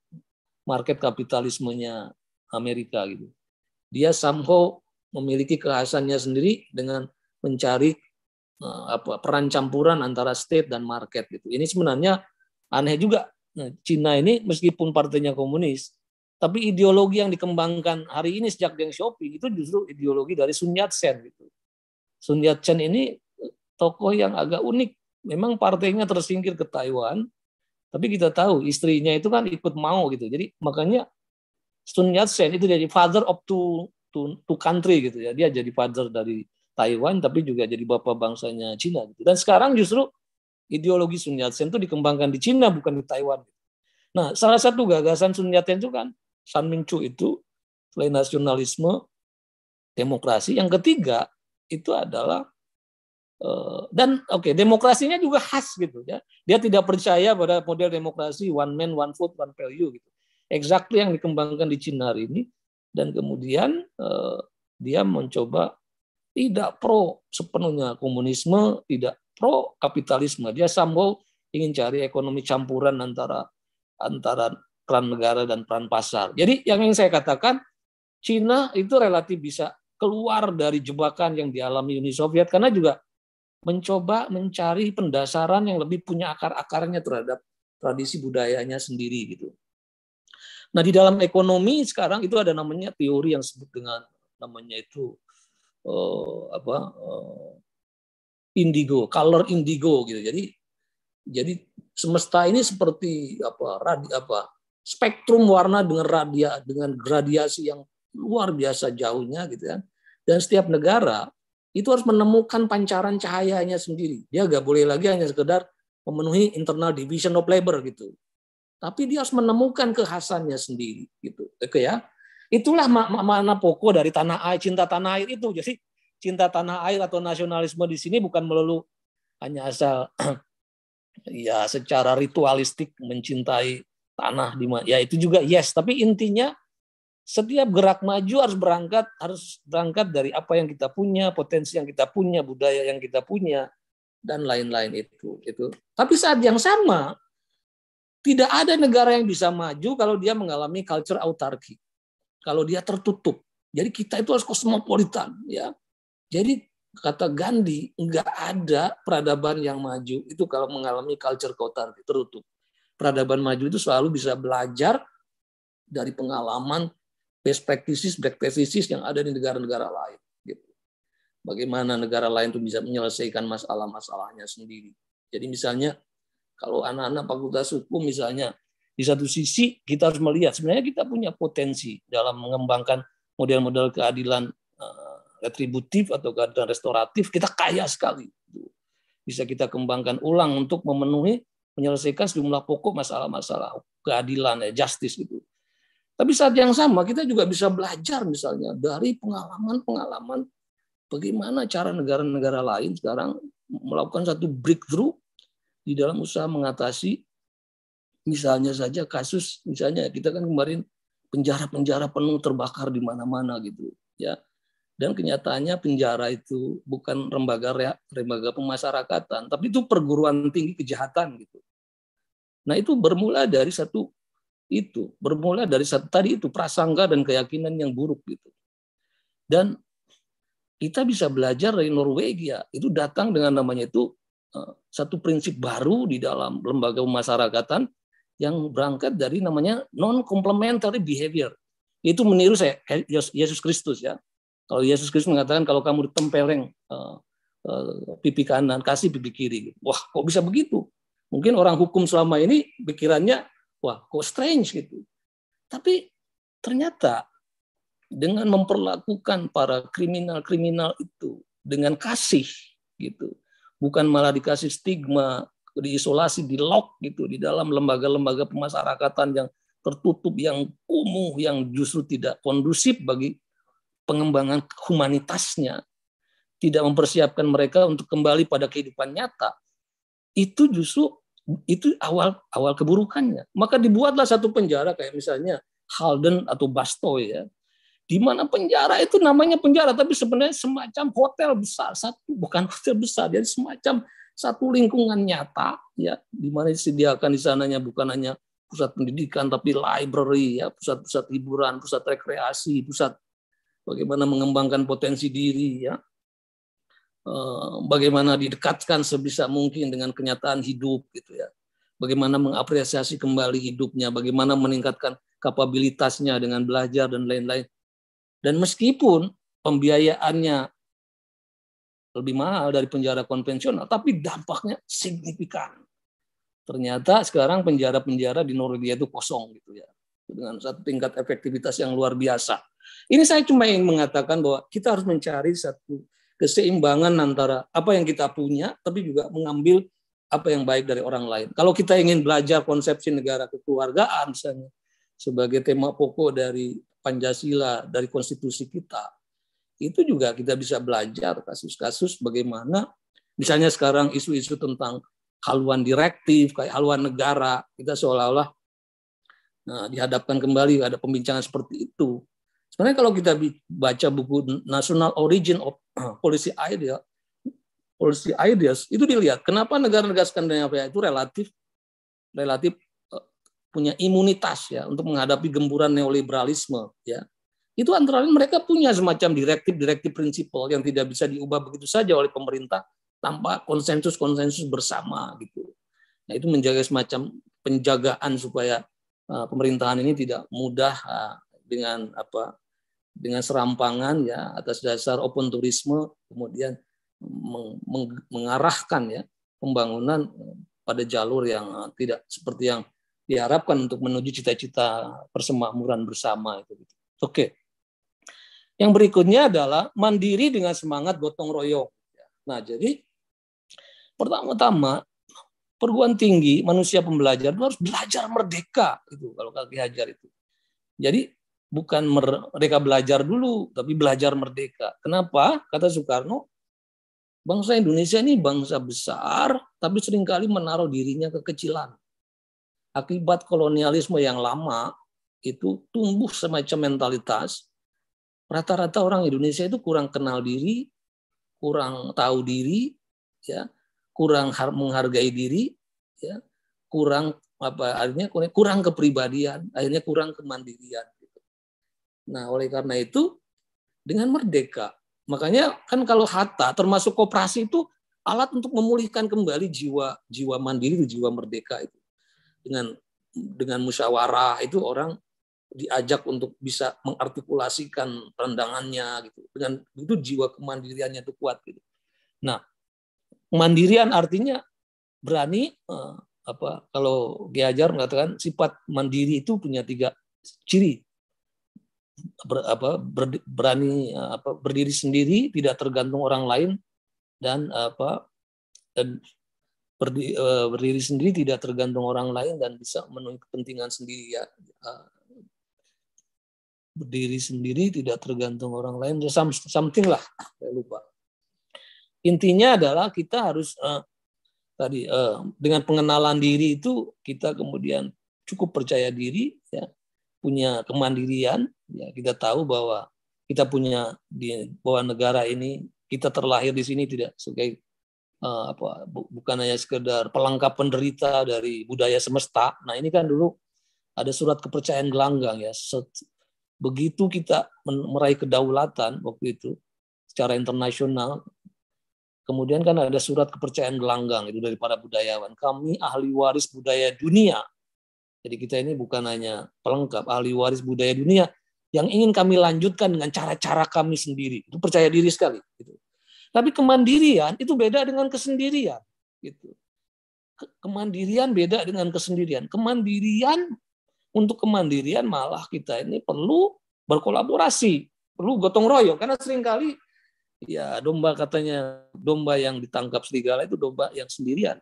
market kapitalismenya Amerika gitu. Dia somehow memiliki kekhasannya sendiri dengan mencari Eh, apa peran campuran antara state dan market gitu. Ini sebenarnya aneh juga. Nah, Cina ini meskipun partainya komunis, tapi ideologi yang dikembangkan hari ini sejak Deng Xiaoping itu justru ideologi dari Sun Yat-sen gitu. Sun Yat-sen ini eh, tokoh yang agak unik. Memang partainya tersingkir ke Taiwan, tapi kita tahu istrinya itu kan ikut mau gitu. Jadi makanya Sun Yat-sen itu jadi father of two, two, two country gitu ya. Dia jadi father dari Taiwan tapi juga jadi bapak bangsanya Cina gitu. Dan sekarang justru ideologi Sun Yat-sen itu dikembangkan di Cina bukan di Taiwan. Nah, salah satu gagasan Sun Yat-sen itu kan San Chu itu selain nasionalisme, demokrasi, yang ketiga itu adalah eh, dan oke okay, demokrasinya juga khas gitu ya dia tidak percaya pada model demokrasi one man one vote one value gitu exactly yang dikembangkan di Cina hari ini dan kemudian eh, dia mencoba tidak pro sepenuhnya komunisme, tidak pro kapitalisme. Dia sambung ingin cari ekonomi campuran antara antara peran negara dan peran pasar. Jadi yang ingin saya katakan, Cina itu relatif bisa keluar dari jebakan yang dialami Uni Soviet karena juga mencoba mencari pendasaran yang lebih punya akar-akarnya terhadap tradisi budayanya sendiri gitu. Nah, di dalam ekonomi sekarang itu ada namanya teori yang disebut dengan namanya itu uh, apa uh, indigo, color indigo gitu. Jadi jadi semesta ini seperti apa radi apa spektrum warna dengan radia dengan gradiasi yang luar biasa jauhnya gitu kan. Dan setiap negara itu harus menemukan pancaran cahayanya sendiri. Dia nggak boleh lagi hanya sekedar memenuhi internal division of labor gitu. Tapi dia harus menemukan kekhasannya sendiri gitu. Oke ya. Itulah makna pokok dari tanah air, cinta tanah air itu. Jadi cinta tanah air atau nasionalisme di sini bukan melulu hanya asal ya secara ritualistik mencintai tanah di ya itu juga yes tapi intinya setiap gerak maju harus berangkat harus berangkat dari apa yang kita punya potensi yang kita punya budaya yang kita punya dan lain-lain itu itu tapi saat yang sama tidak ada negara yang bisa maju kalau dia mengalami culture autarki kalau dia tertutup. Jadi kita itu harus kosmopolitan, ya. Jadi kata Gandhi, nggak ada peradaban yang maju itu kalau mengalami culture kota tertutup. Peradaban maju itu selalu bisa belajar dari pengalaman best practices, best practices yang ada di negara-negara lain. Gitu. Bagaimana negara lain itu bisa menyelesaikan masalah-masalahnya sendiri. Jadi misalnya kalau anak-anak fakultas hukum misalnya di satu sisi kita harus melihat sebenarnya kita punya potensi dalam mengembangkan model-model keadilan eh, retributif atau keadilan restoratif kita kaya sekali. Bisa kita kembangkan ulang untuk memenuhi menyelesaikan sejumlah pokok masalah-masalah keadilan ya justice gitu. Tapi saat yang sama kita juga bisa belajar misalnya dari pengalaman-pengalaman bagaimana cara negara-negara lain sekarang melakukan satu breakthrough di dalam usaha mengatasi Misalnya saja kasus, misalnya kita kan kemarin penjara-penjara penuh terbakar di mana-mana gitu, ya. Dan kenyataannya penjara itu bukan lembaga ya lembaga pemasyarakatan, tapi itu perguruan tinggi kejahatan gitu. Nah itu bermula dari satu itu, bermula dari satu tadi itu prasangka dan keyakinan yang buruk gitu. Dan kita bisa belajar dari Norwegia. Itu datang dengan namanya itu eh, satu prinsip baru di dalam lembaga pemasyarakatan yang berangkat dari namanya non complementary behavior. Itu meniru saya Yesus Kristus ya. Kalau Yesus Kristus mengatakan kalau kamu ditempeleng uh, uh, pipi kanan, kasih pipi kiri. Wah, kok bisa begitu? Mungkin orang hukum selama ini pikirannya wah, kok strange gitu. Tapi ternyata dengan memperlakukan para kriminal-kriminal itu dengan kasih gitu. Bukan malah dikasih stigma diisolasi, di lock gitu di dalam lembaga-lembaga pemasarakatan yang tertutup, yang kumuh, yang justru tidak kondusif bagi pengembangan humanitasnya, tidak mempersiapkan mereka untuk kembali pada kehidupan nyata, itu justru itu awal awal keburukannya. Maka dibuatlah satu penjara kayak misalnya Halden atau Bastoy ya, di mana penjara itu namanya penjara tapi sebenarnya semacam hotel besar satu bukan hotel besar jadi semacam satu lingkungan nyata ya di mana disediakan di sananya bukan hanya pusat pendidikan tapi library ya pusat-pusat hiburan pusat rekreasi pusat bagaimana mengembangkan potensi diri ya eh, bagaimana didekatkan sebisa mungkin dengan kenyataan hidup gitu ya bagaimana mengapresiasi kembali hidupnya bagaimana meningkatkan kapabilitasnya dengan belajar dan lain-lain dan meskipun pembiayaannya lebih mahal dari penjara konvensional, tapi dampaknya signifikan. Ternyata sekarang penjara-penjara di Norwegia itu kosong gitu ya, dengan satu tingkat efektivitas yang luar biasa. Ini saya cuma ingin mengatakan bahwa kita harus mencari satu keseimbangan antara apa yang kita punya, tapi juga mengambil apa yang baik dari orang lain. Kalau kita ingin belajar konsepsi negara kekeluargaan misalnya sebagai tema pokok dari Pancasila, dari konstitusi kita, itu juga kita bisa belajar kasus-kasus bagaimana misalnya sekarang isu-isu tentang haluan direktif kayak haluan negara kita seolah-olah nah, dihadapkan kembali ada pembincangan seperti itu sebenarnya kalau kita baca buku National Origin of Policy Idea policy ideas itu dilihat kenapa negara-negara Skandinavia itu relatif relatif eh, punya imunitas ya untuk menghadapi gemburan neoliberalisme ya itu antara lain mereka punya semacam direktif-direktif prinsipal yang tidak bisa diubah begitu saja oleh pemerintah tanpa konsensus-konsensus bersama gitu. Nah itu menjaga semacam penjagaan supaya uh, pemerintahan ini tidak mudah uh, dengan apa dengan serampangan ya atas dasar open turisme kemudian meng, meng, mengarahkan ya pembangunan eh, pada jalur yang tidak seperti yang diharapkan untuk menuju cita-cita persemakmuran bersama itu. Gitu. Oke. Okay. Yang berikutnya adalah mandiri dengan semangat gotong royong. Nah, jadi pertama-tama perguruan tinggi manusia pembelajar itu harus belajar merdeka itu kalau kaki hajar itu. Jadi bukan mereka belajar dulu tapi belajar merdeka. Kenapa? Kata Soekarno, bangsa Indonesia ini bangsa besar tapi seringkali menaruh dirinya kekecilan. Akibat kolonialisme yang lama itu tumbuh semacam mentalitas Rata-rata orang Indonesia itu kurang kenal diri, kurang tahu diri, ya, kurang menghargai diri, ya, kurang apa akhirnya kurang kepribadian, akhirnya kurang kemandirian. Gitu. Nah, oleh karena itu dengan merdeka, makanya kan kalau Hatta termasuk koperasi itu alat untuk memulihkan kembali jiwa jiwa mandiri, jiwa merdeka itu dengan dengan musyawarah itu orang diajak untuk bisa mengartikulasikan rendangannya gitu. Dengan itu jiwa kemandiriannya itu kuat gitu. Nah, kemandirian artinya berani eh, apa kalau gajar mengatakan sifat mandiri itu punya tiga ciri ber, apa berani eh, apa berdiri sendiri tidak tergantung orang lain dan apa dan berdiri, eh, berdiri sendiri tidak tergantung orang lain dan bisa memenuhi kepentingan sendiri ya berdiri sendiri, tidak tergantung orang lain, ya, something lah, saya lupa. Intinya adalah kita harus uh, tadi uh, dengan pengenalan diri itu kita kemudian cukup percaya diri, ya, punya kemandirian, ya, kita tahu bahwa kita punya di bawah negara ini kita terlahir di sini tidak sebagai uh, apa bu, bukan hanya sekedar pelengkap penderita dari budaya semesta. Nah ini kan dulu ada surat kepercayaan gelanggang ya begitu kita meraih kedaulatan waktu itu secara internasional, kemudian kan ada surat kepercayaan gelanggang itu dari para budayawan. Kami ahli waris budaya dunia. Jadi kita ini bukan hanya pelengkap, ahli waris budaya dunia yang ingin kami lanjutkan dengan cara-cara kami sendiri. Itu percaya diri sekali. Gitu. Tapi kemandirian itu beda dengan kesendirian. Gitu kemandirian beda dengan kesendirian. Kemandirian untuk kemandirian malah kita ini perlu berkolaborasi, perlu gotong royong karena seringkali ya domba katanya domba yang ditangkap serigala itu domba yang sendirian.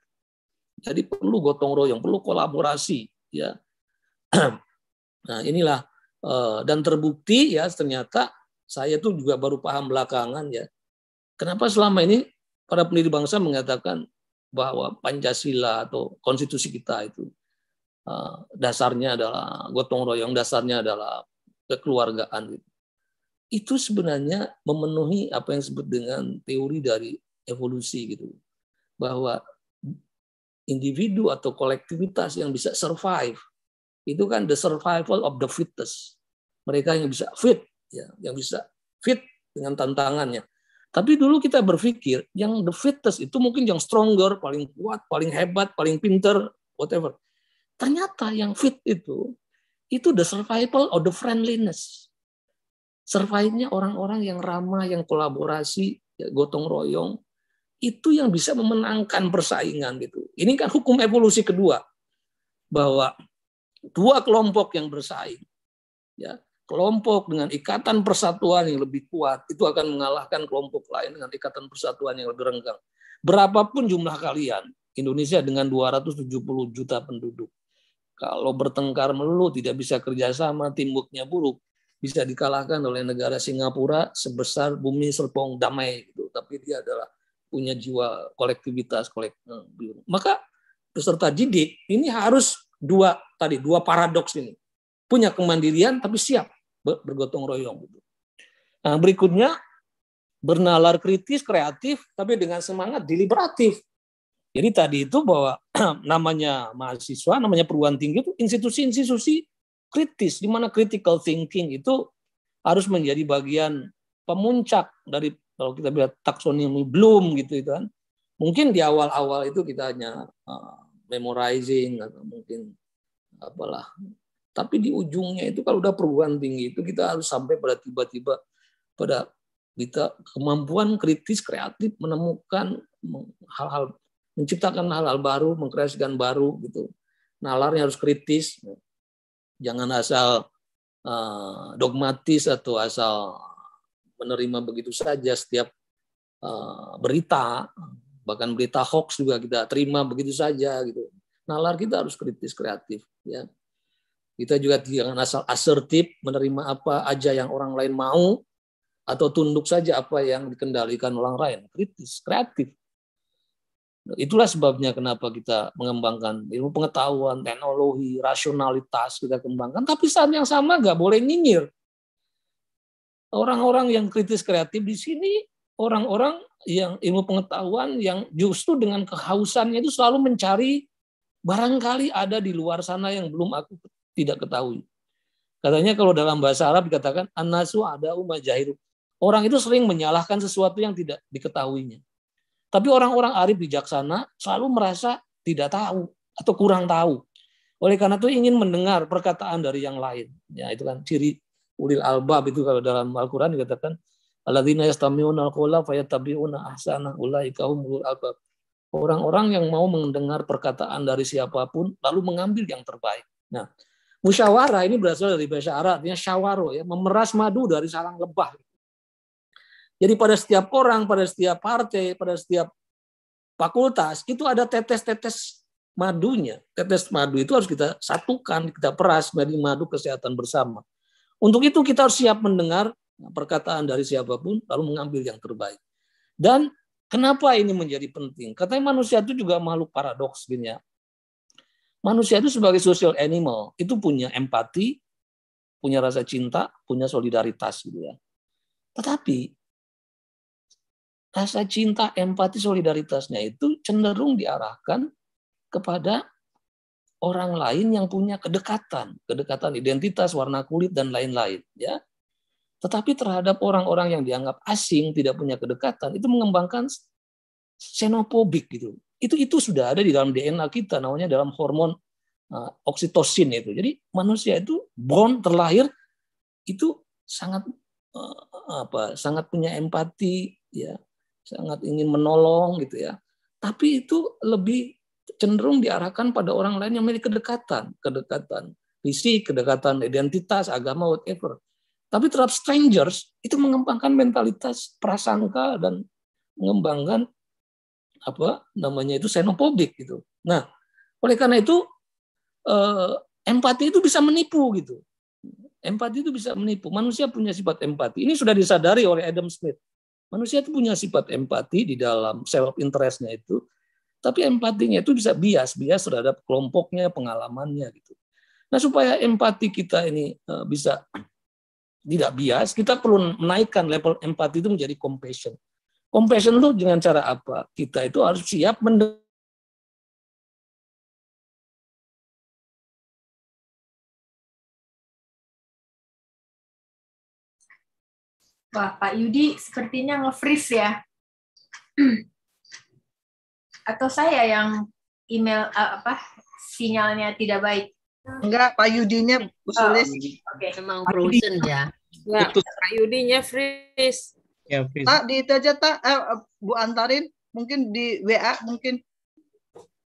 Jadi perlu gotong royong, perlu kolaborasi ya. Nah, inilah eh, dan terbukti ya ternyata saya tuh juga baru paham belakangan ya. Kenapa selama ini para pendiri bangsa mengatakan bahwa Pancasila atau konstitusi kita itu Eh, dasarnya adalah gotong royong, dasarnya adalah kekeluargaan. Itu sebenarnya memenuhi apa yang disebut dengan teori dari evolusi gitu. Bahwa individu atau kolektivitas yang bisa survive itu kan the survival of the fittest. Mereka yang bisa fit ya, yang bisa fit dengan tantangannya. Tapi dulu kita berpikir yang the fittest itu mungkin yang stronger, paling kuat, paling hebat, paling pinter, whatever. Ternyata yang fit itu, itu the survival or the friendliness. Survive-nya orang-orang yang ramah, yang kolaborasi, ya gotong royong, itu yang bisa memenangkan persaingan gitu. Ini kan hukum evolusi kedua bahwa dua kelompok yang bersaing, ya kelompok dengan ikatan persatuan yang lebih kuat itu akan mengalahkan kelompok lain dengan ikatan persatuan yang lebih renggang. Berapapun jumlah kalian, Indonesia dengan 270 juta penduduk, kalau bertengkar melulu, tidak bisa kerjasama, timbuknya buruk, bisa dikalahkan oleh negara Singapura sebesar bumi Serpong damai. Gitu. Tapi dia adalah punya jiwa kolektivitas, kolektif eh, Maka peserta didik ini harus dua tadi dua paradoks ini punya kemandirian tapi siap bergotong royong gitu. Nah, berikutnya bernalar kritis kreatif tapi dengan semangat deliberatif. Jadi tadi itu bahwa namanya mahasiswa, namanya perguruan tinggi itu institusi-institusi kritis, di mana critical thinking itu harus menjadi bagian pemuncak dari kalau kita bilang taksonomi belum gitu itu kan. Mungkin di awal-awal itu kita hanya uh, memorizing atau mungkin apalah. Tapi di ujungnya itu kalau udah perguruan tinggi itu kita harus sampai pada tiba-tiba pada kita kemampuan kritis kreatif menemukan hal-hal menciptakan hal-hal baru, mengkreasikan baru gitu. Nalarnya harus kritis, jangan asal uh, dogmatis atau asal menerima begitu saja setiap uh, berita, bahkan berita hoax juga kita terima begitu saja gitu. Nalar kita harus kritis kreatif ya. Kita juga jangan asal asertif menerima apa aja yang orang lain mau atau tunduk saja apa yang dikendalikan orang lain. Kritis, kreatif Itulah sebabnya kenapa kita mengembangkan ilmu pengetahuan, teknologi, rasionalitas kita kembangkan. Tapi saat yang sama nggak boleh nyinyir. Orang-orang yang kritis kreatif di sini, orang-orang yang ilmu pengetahuan yang justru dengan kehausannya itu selalu mencari barangkali ada di luar sana yang belum aku tidak ketahui. Katanya kalau dalam bahasa Arab dikatakan anasu ada umajahiru. Orang itu sering menyalahkan sesuatu yang tidak diketahuinya. Tapi orang-orang arif bijaksana selalu merasa tidak tahu atau kurang tahu. Oleh karena itu ingin mendengar perkataan dari yang lain. Ya, itu kan ciri ulil albab itu kalau dalam Al-Qur'an dikatakan alladzina yastami'una al-qawla fayattabi'una ahsana ulaika humul albab. Orang-orang yang mau mendengar perkataan dari siapapun lalu mengambil yang terbaik. Nah, musyawarah ini berasal dari bahasa Arab artinya syawaro ya, memeras madu dari sarang lebah. Jadi pada setiap orang, pada setiap partai, pada setiap fakultas itu ada tetes-tetes madunya. Tetes madu itu harus kita satukan, kita peras menjadi madu kesehatan bersama. Untuk itu kita harus siap mendengar perkataan dari siapapun lalu mengambil yang terbaik. Dan kenapa ini menjadi penting? Katanya manusia itu juga makhluk paradoks gini ya. Manusia itu sebagai social animal itu punya empati, punya rasa cinta, punya solidaritas gitu ya. Tetapi rasa cinta, empati, solidaritasnya itu cenderung diarahkan kepada orang lain yang punya kedekatan, kedekatan identitas, warna kulit dan lain-lain, ya. Tetapi terhadap orang-orang yang dianggap asing, tidak punya kedekatan, itu mengembangkan xenophobic gitu. Itu itu sudah ada di dalam DNA kita namanya dalam hormon uh, oksitosin itu. Jadi manusia itu born terlahir itu sangat uh, apa sangat punya empati ya sangat ingin menolong gitu ya. Tapi itu lebih cenderung diarahkan pada orang lain yang memiliki kedekatan, kedekatan visi, kedekatan identitas, agama, whatever. Tapi terhadap strangers itu mengembangkan mentalitas prasangka dan mengembangkan apa namanya itu xenophobic gitu. Nah, oleh karena itu eh, empati itu bisa menipu gitu. Empati itu bisa menipu. Manusia punya sifat empati. Ini sudah disadari oleh Adam Smith Manusia itu punya sifat empati di dalam self interestnya itu, tapi empatinya itu bisa bias bias terhadap kelompoknya, pengalamannya gitu. Nah supaya empati kita ini eh, bisa tidak bias, kita perlu menaikkan level empati itu menjadi compassion. Compassion itu dengan cara apa? Kita itu harus siap mendengar Wah, Pak Yudi sepertinya nge-freeze ya. Atau saya yang email uh, apa sinyalnya tidak baik? Enggak, Pak Yudinya usulnya oh, okay. frozen ya. Enggak, Pak Yudinya freeze. Ya, freeze. Tak, di itu aja tak eh, eh, Bu Antarin mungkin di WA mungkin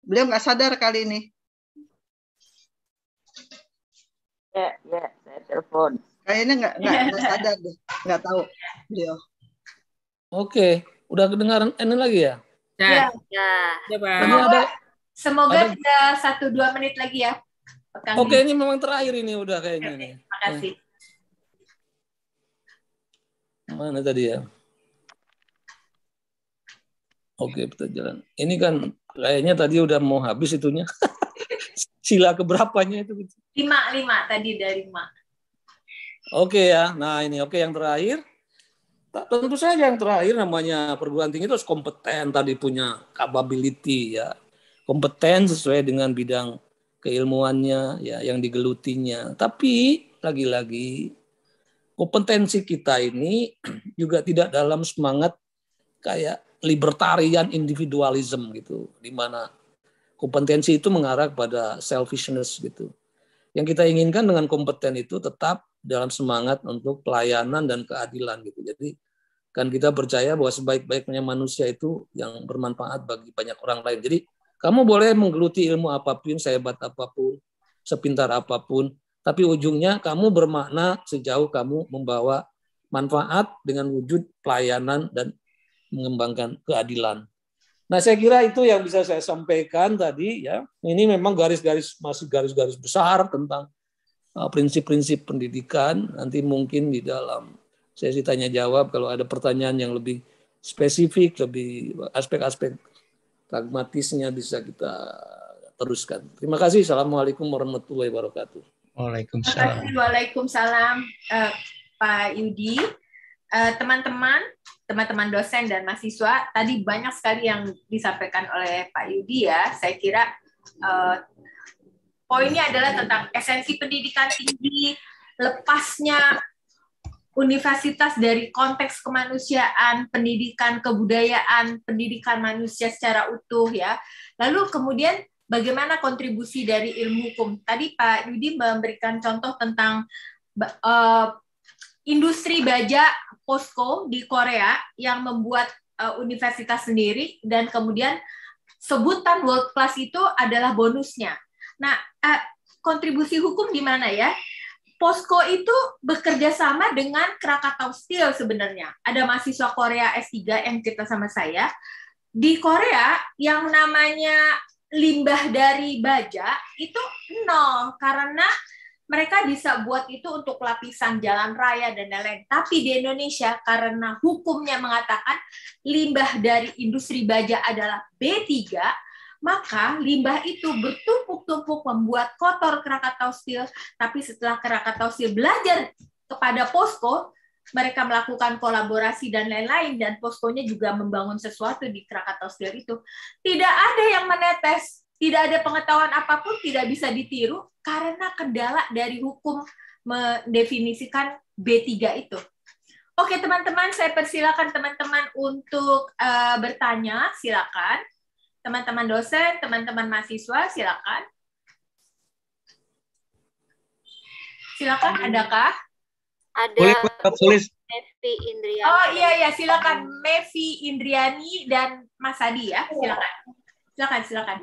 beliau nggak sadar kali ini. Ya, ya, saya telepon. Kayaknya nggak iya. nggak sadar deh, nggak tahu beliau. Oke, udah kedengaran ini lagi ya? Ya. ya. ya Semoga, ada, semoga ada, ada satu dua menit lagi ya. Oke, ini. ini memang terakhir ini udah kayaknya. Oke, terima kasih. Ya. Nah, mana tadi ya? Oke, kita jalan. Ini kan kayaknya tadi udah mau habis itunya. Sila keberapanya itu? Lima, lima tadi dari lima. Oke ya. Nah, ini oke yang terakhir. Tentu saja yang terakhir namanya perguruan tinggi itu harus kompeten tadi punya capability ya. Kompeten sesuai dengan bidang keilmuannya ya yang digelutinya. Tapi lagi-lagi kompetensi kita ini juga tidak dalam semangat kayak libertarian individualism gitu di mana kompetensi itu mengarah pada selfishness gitu. Yang kita inginkan dengan kompeten itu tetap dalam semangat untuk pelayanan dan keadilan gitu. Jadi kan kita percaya bahwa sebaik-baiknya manusia itu yang bermanfaat bagi banyak orang lain. Jadi kamu boleh menggeluti ilmu apapun, sehebat apapun, sepintar apapun, tapi ujungnya kamu bermakna sejauh kamu membawa manfaat dengan wujud pelayanan dan mengembangkan keadilan. Nah, saya kira itu yang bisa saya sampaikan tadi ya. Ini memang garis-garis masih garis-garis besar tentang Ah, prinsip-prinsip pendidikan. Nanti mungkin di dalam sesi tanya jawab kalau ada pertanyaan yang lebih spesifik, lebih aspek-aspek pragmatisnya bisa kita teruskan. Terima kasih. Assalamualaikum warahmatullahi wabarakatuh. Waalaikumsalam. Waalaikumsalam uh, Pak Yudi. Eh, teman-teman, uh, teman-teman dosen dan mahasiswa, tadi banyak sekali yang disampaikan oleh Pak Yudi ya. Saya kira uh, poinnya adalah tentang esensi pendidikan tinggi, lepasnya universitas dari konteks kemanusiaan, pendidikan kebudayaan, pendidikan manusia secara utuh ya. Lalu kemudian bagaimana kontribusi dari ilmu hukum? Tadi Pak Yudi memberikan contoh tentang uh, industri baja Posco di Korea yang membuat uh, universitas sendiri dan kemudian sebutan world class itu adalah bonusnya Nah, eh, kontribusi hukum di mana ya? Posko itu bekerja sama dengan Krakatau Steel sebenarnya. Ada mahasiswa Korea S3 yang cerita sama saya. Di Korea yang namanya limbah dari baja itu nol karena mereka bisa buat itu untuk lapisan jalan raya dan lain-lain. Tapi di Indonesia karena hukumnya mengatakan limbah dari industri baja adalah B3, maka limbah itu bertumpuk-tumpuk membuat kotor Krakatau Steel. Tapi setelah Krakatau Steel belajar kepada Posko, mereka melakukan kolaborasi dan lain-lain dan poskonya juga membangun sesuatu di Krakatau Steel itu. Tidak ada yang menetes, tidak ada pengetahuan apapun tidak bisa ditiru karena kendala dari hukum mendefinisikan B3 itu. Oke teman-teman, saya persilakan teman-teman untuk uh, bertanya, silakan. Teman-teman dosen, teman-teman mahasiswa, silakan. Silakan, adakah? Ada boleh, Mevi Indriani. Oh iya iya, silakan Mevi Indriani dan Mas Adi ya, silakan. Silakan, silakan.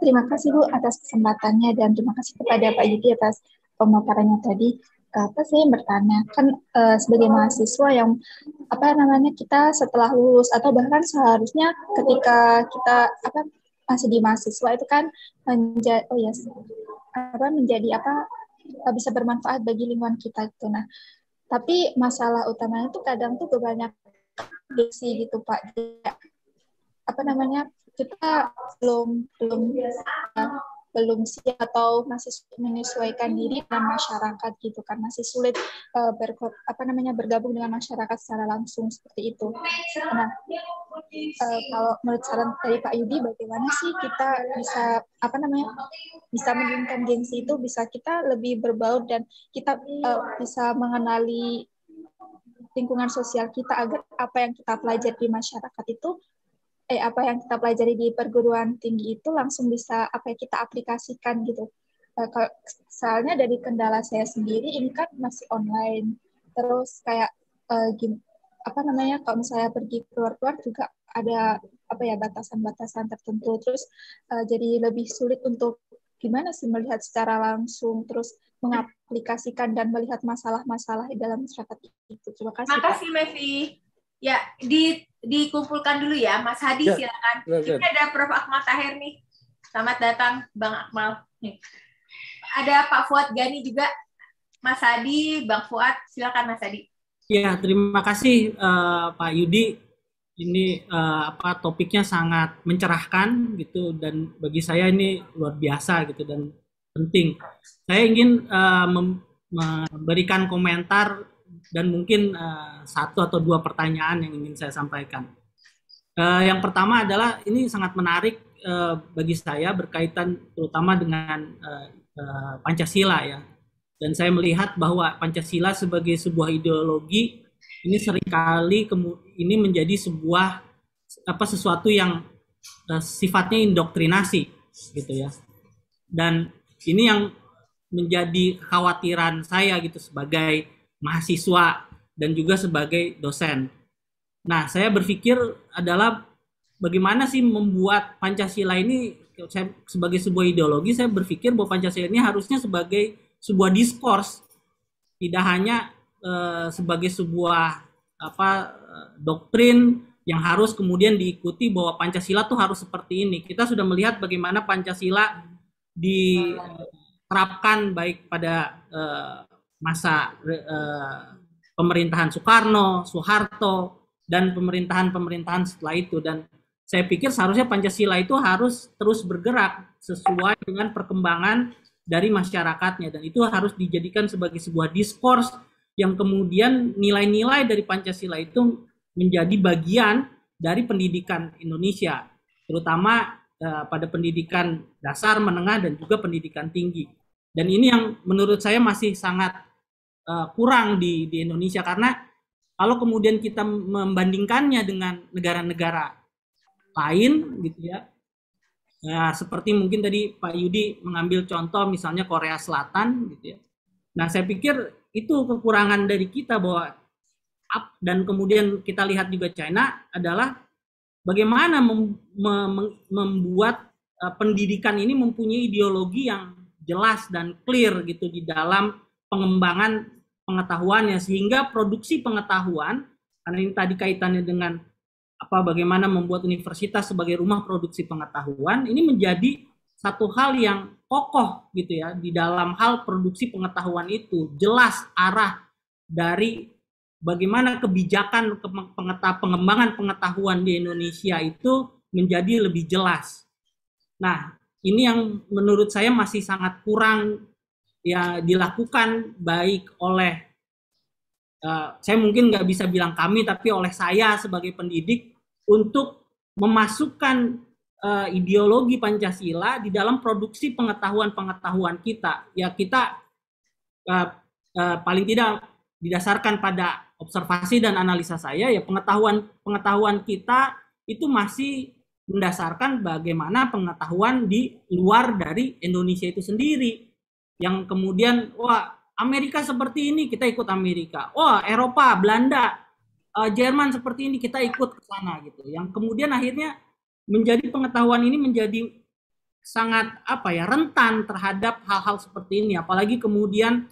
Terima kasih Bu atas kesempatannya dan terima kasih kepada Pak Yudi atas pemaparannya tadi apa ya, sih bertanya kan e, sebagai mahasiswa yang apa namanya kita setelah lulus atau bahkan seharusnya ketika kita apa masih di mahasiswa itu kan menjadi oh yes, iya apa menjadi apa eh, bisa bermanfaat bagi lingkungan kita itu nah tapi masalah utamanya itu kadang tuh banyak diksi gitu pak apa namanya kita belum belum eh, belum siap atau masih menyesuaikan diri dengan masyarakat gitu kan masih sulit uh, eh, ber, apa namanya bergabung dengan masyarakat secara langsung seperti itu. Nah, uh, kalau menurut saran dari Pak Yudi bagaimana sih kita bisa apa namanya bisa menurunkan gengsi itu bisa kita lebih berbaur dan kita uh, bisa mengenali lingkungan sosial kita agar apa yang kita pelajari di masyarakat itu eh apa yang kita pelajari di perguruan tinggi itu langsung bisa apa yang kita aplikasikan gitu. Eh, kalau misalnya dari kendala saya sendiri ini kan masih online. Terus kayak eh, gini, apa namanya kalau misalnya pergi keluar-keluar juga ada apa ya batasan-batasan tertentu. Terus eh, jadi lebih sulit untuk gimana sih melihat secara langsung terus mengaplikasikan dan melihat masalah-masalah di dalam masyarakat itu. Terima kasih. Terima kasih, Mevi. Ya, di dikumpulkan dulu ya, Mas Hadi ya, silakan. Ya, ya. Ini ada Prof Akmal Tahir nih. Selamat datang Bang Akmal. Nih. Ada Pak Fuad Gani juga. Mas Hadi, Bang Fuad, silakan Mas Hadi. Ya, terima kasih uh, Pak Yudi. Ini uh, apa topiknya sangat mencerahkan gitu dan bagi saya ini luar biasa gitu dan penting. Saya ingin uh, memberikan komentar dan mungkin uh, satu atau dua pertanyaan yang ingin saya sampaikan. Uh, yang pertama adalah ini sangat menarik uh, bagi saya berkaitan terutama dengan uh, uh, Pancasila ya. Dan saya melihat bahwa Pancasila sebagai sebuah ideologi ini seringkali ini menjadi sebuah apa sesuatu yang uh, sifatnya indoktrinasi gitu ya. Dan ini yang menjadi khawatiran saya gitu sebagai mahasiswa dan juga sebagai dosen. Nah, saya berpikir adalah bagaimana sih membuat Pancasila ini saya, sebagai sebuah ideologi saya berpikir bahwa Pancasila ini harusnya sebagai sebuah diskurs tidak hanya e, sebagai sebuah apa eh, doktrin yang harus kemudian diikuti bahwa Pancasila tuh harus seperti ini. Kita sudah melihat bagaimana Pancasila diterapkan baik pada e, masa uh, pemerintahan Soekarno, Soeharto, dan pemerintahan-pemerintahan setelah itu. Dan saya pikir seharusnya Pancasila itu harus terus bergerak sesuai dengan perkembangan dari masyarakatnya. Dan itu harus dijadikan sebagai sebuah diskurs yang kemudian nilai-nilai dari Pancasila itu menjadi bagian dari pendidikan Indonesia, terutama uh, pada pendidikan dasar, menengah, dan juga pendidikan tinggi. Dan ini yang menurut saya masih sangat Eh, kurang di di Indonesia karena kalau kemudian kita membandingkannya dengan negara-negara lain gitu ya ya seperti mungkin tadi Pak Yudi mengambil contoh misalnya Korea Selatan gitu ya nah saya pikir itu kekurangan dari kita bahwa up dan kemudian kita lihat juga China adalah bagaimana mem, mem, membuat eh, pendidikan ini mempunyai ideologi yang jelas dan clear gitu di dalam pengembangan pengetahuannya sehingga produksi pengetahuan karena ini tadi kaitannya dengan apa bagaimana membuat universitas sebagai rumah produksi pengetahuan ini menjadi satu hal yang kokoh gitu ya di dalam hal produksi pengetahuan itu jelas arah dari bagaimana kebijakan pengembangan pengetahuan di Indonesia itu menjadi lebih jelas. Nah, ini yang menurut saya masih sangat kurang ya dilakukan baik oleh uh, saya mungkin nggak bisa bilang kami tapi oleh saya sebagai pendidik untuk memasukkan uh, ideologi Pancasila di dalam produksi pengetahuan-pengetahuan kita ya kita uh, uh, paling tidak didasarkan pada observasi dan analisa saya ya pengetahuan pengetahuan kita itu masih mendasarkan bagaimana pengetahuan di luar dari Indonesia itu sendiri yang kemudian wah Amerika seperti ini kita ikut Amerika, wah Eropa, Belanda, eh, Jerman seperti ini kita ikut ke sana gitu. Yang kemudian akhirnya menjadi pengetahuan ini menjadi sangat apa ya rentan terhadap hal-hal seperti ini apalagi kemudian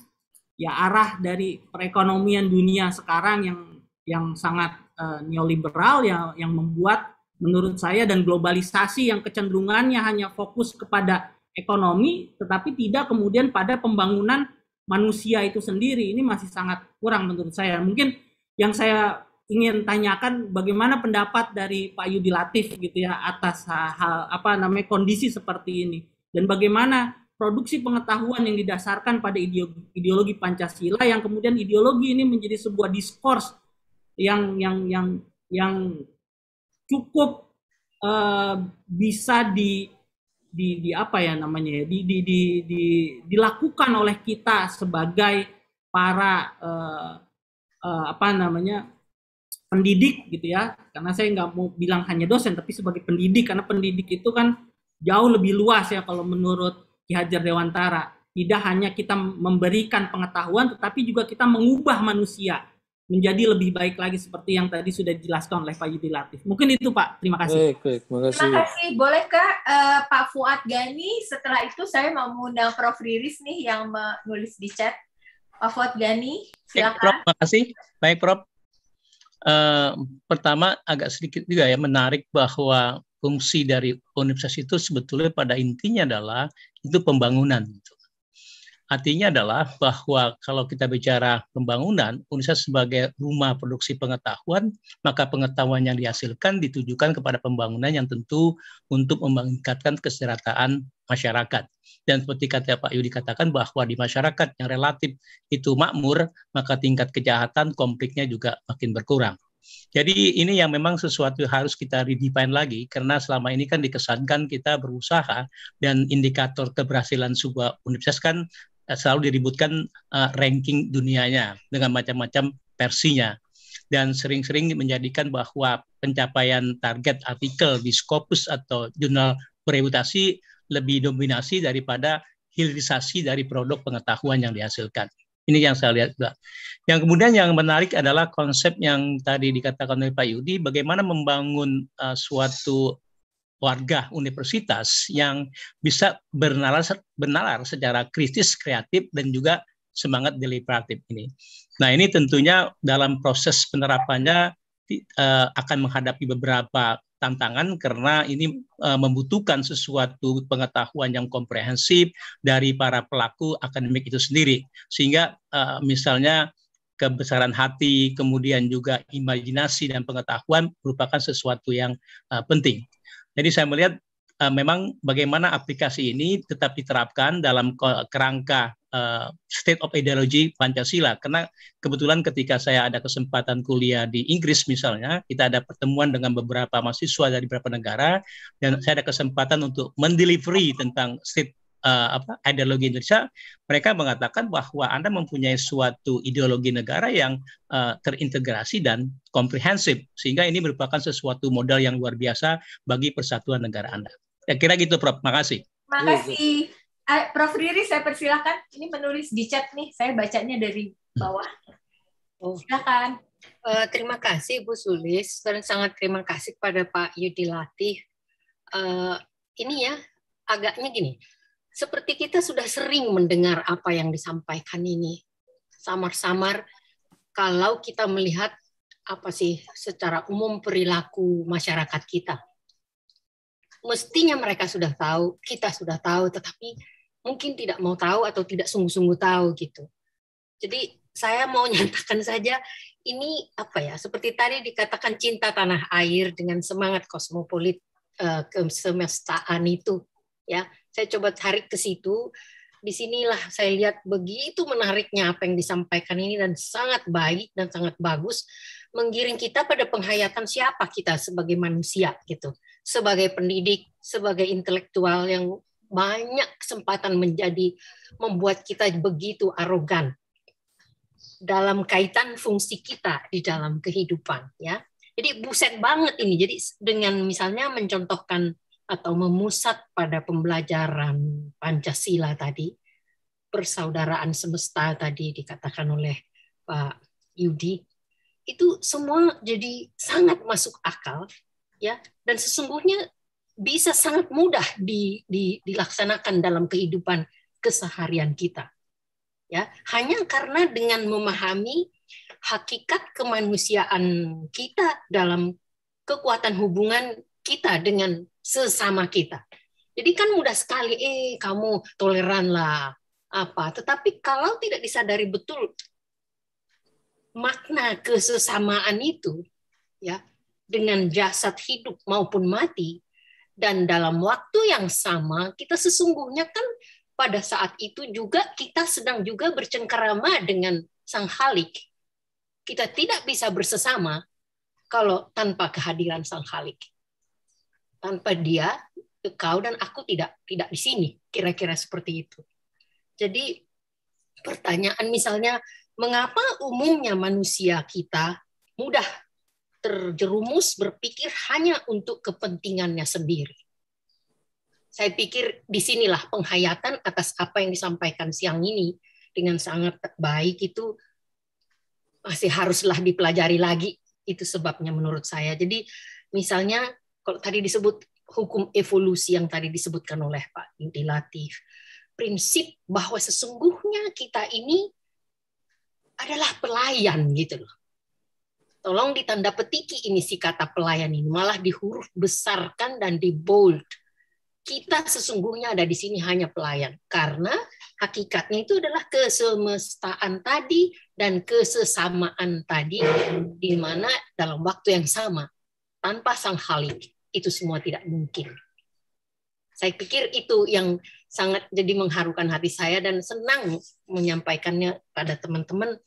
ya arah dari perekonomian dunia sekarang yang yang sangat uh, neoliberal ya yang membuat menurut saya dan globalisasi yang kecenderungannya hanya fokus kepada ekonomi, tetapi tidak kemudian pada pembangunan manusia itu sendiri. Ini masih sangat kurang menurut saya. Mungkin yang saya ingin tanyakan bagaimana pendapat dari Pak Yudi Latif gitu ya atas hal, apa namanya kondisi seperti ini dan bagaimana produksi pengetahuan yang didasarkan pada ideologi, ideologi Pancasila yang kemudian ideologi ini menjadi sebuah diskurs yang yang yang yang cukup uh, bisa di di, di apa ya namanya ya di, di, di, di dilakukan oleh kita sebagai para uh, uh, apa namanya pendidik gitu ya karena saya nggak mau bilang hanya dosen tapi sebagai pendidik karena pendidik itu kan jauh lebih luas ya kalau menurut Ki Hajar Dewantara tidak hanya kita memberikan pengetahuan tetapi juga kita mengubah manusia menjadi lebih baik lagi seperti yang tadi sudah dijelaskan oleh Pak Yudi Latif. Mungkin itu Pak. Terima kasih. Baik, baik. kasih. Terima kasih. Bolehkah eh, uh, Pak Fuad Gani setelah itu saya mau mengundang Prof Riris nih yang menulis di chat. Pak Fuad Gani, silakan. Prof. Terima kasih. Baik, Prof. Uh, pertama agak sedikit juga ya menarik bahwa fungsi dari universitas itu sebetulnya pada intinya adalah itu pembangunan Artinya adalah bahwa kalau kita bicara pembangunan, universitas sebagai rumah produksi pengetahuan, maka pengetahuan yang dihasilkan ditujukan kepada pembangunan yang tentu untuk meningkatkan kesejahteraan masyarakat. Dan seperti kata Pak Yudi katakan bahwa di masyarakat yang relatif itu makmur, maka tingkat kejahatan konfliknya juga makin berkurang. Jadi ini yang memang sesuatu harus kita redefine lagi karena selama ini kan dikesankan kita berusaha dan indikator keberhasilan sebuah universitas kan Eh, selalu diributkan uh, ranking dunianya dengan macam-macam versinya dan sering-sering menjadikan bahwa pencapaian target artikel di Scopus atau jurnal bereputasi lebih dominasi daripada hilirisasi dari produk pengetahuan yang dihasilkan. Ini yang saya lihat. Yang kemudian yang menarik adalah konsep yang tadi dikatakan oleh Pak Yudi, bagaimana membangun uh, suatu warga universitas yang bisa bernalar bernalar secara kritis, kreatif dan juga semangat deliberatif ini. Nah, ini tentunya dalam proses penerapannya uh, akan menghadapi beberapa tantangan karena ini uh, membutuhkan sesuatu pengetahuan yang komprehensif dari para pelaku akademik itu sendiri. Sehingga uh, misalnya kebesaran hati, kemudian juga imajinasi dan pengetahuan merupakan sesuatu yang uh, penting. Jadi saya melihat uh, memang bagaimana aplikasi ini tetap diterapkan dalam kerangka uh, state of ideology Pancasila. Karena kebetulan ketika saya ada kesempatan kuliah di Inggris misalnya, kita ada pertemuan dengan beberapa mahasiswa dari beberapa negara dan saya ada kesempatan untuk mendelivery tentang state uh, apa, ideologi Indonesia, mereka mengatakan bahwa Anda mempunyai suatu ideologi negara yang uh, terintegrasi dan komprehensif, sehingga ini merupakan sesuatu modal yang luar biasa bagi persatuan negara Anda. Ya, kira gitu, Prof. Makasih. Makasih. Uh, Prof. Riri, saya persilahkan. Ini menulis di chat nih, saya bacanya dari bawah. Oh. Silakan. Uh, terima kasih Bu Sulis dan sangat terima kasih kepada Pak Yudi Latif. Uh, ini ya agaknya gini, seperti kita sudah sering mendengar apa yang disampaikan ini. Samar-samar kalau kita melihat apa sih secara umum perilaku masyarakat kita. Mestinya mereka sudah tahu, kita sudah tahu, tetapi mungkin tidak mau tahu atau tidak sungguh-sungguh tahu gitu. Jadi saya mau nyatakan saja ini apa ya seperti tadi dikatakan cinta tanah air dengan semangat kosmopolit eh, kesemestaan itu ya saya coba tarik ke situ disinilah saya lihat begitu menariknya apa yang disampaikan ini dan sangat baik dan sangat bagus menggiring kita pada penghayatan siapa kita sebagai manusia gitu sebagai pendidik sebagai intelektual yang banyak kesempatan menjadi membuat kita begitu arogan dalam kaitan fungsi kita di dalam kehidupan ya jadi buset banget ini jadi dengan misalnya mencontohkan atau memusat pada pembelajaran Pancasila tadi, persaudaraan semesta tadi dikatakan oleh Pak Yudi, itu semua jadi sangat masuk akal ya dan sesungguhnya bisa sangat mudah di, di, dilaksanakan dalam kehidupan keseharian kita ya hanya karena dengan memahami hakikat kemanusiaan kita dalam kekuatan hubungan kita dengan sesama kita. Jadi kan mudah sekali, eh kamu toleran lah apa. Tetapi kalau tidak disadari betul makna kesesamaan itu, ya dengan jasad hidup maupun mati dan dalam waktu yang sama kita sesungguhnya kan pada saat itu juga kita sedang juga bercengkerama dengan sang Halik. Kita tidak bisa bersesama kalau tanpa kehadiran sang Halik tanpa dia kau dan aku tidak tidak di sini kira-kira seperti itu jadi pertanyaan misalnya mengapa umumnya manusia kita mudah terjerumus berpikir hanya untuk kepentingannya sendiri saya pikir disinilah penghayatan atas apa yang disampaikan siang ini dengan sangat baik itu masih haruslah dipelajari lagi itu sebabnya menurut saya jadi misalnya kalau tadi disebut hukum evolusi yang tadi disebutkan oleh Pak Yudi Latif, prinsip bahwa sesungguhnya kita ini adalah pelayan gitu loh. Tolong ditanda petiki ini si kata pelayan ini malah di huruf besarkan dan di bold. Kita sesungguhnya ada di sini hanya pelayan karena hakikatnya itu adalah kesemestaan tadi dan kesesamaan tadi di mana dalam waktu yang sama tanpa sang halik itu semua tidak mungkin. Saya pikir itu yang sangat jadi mengharukan hati saya dan senang menyampaikannya pada teman-teman.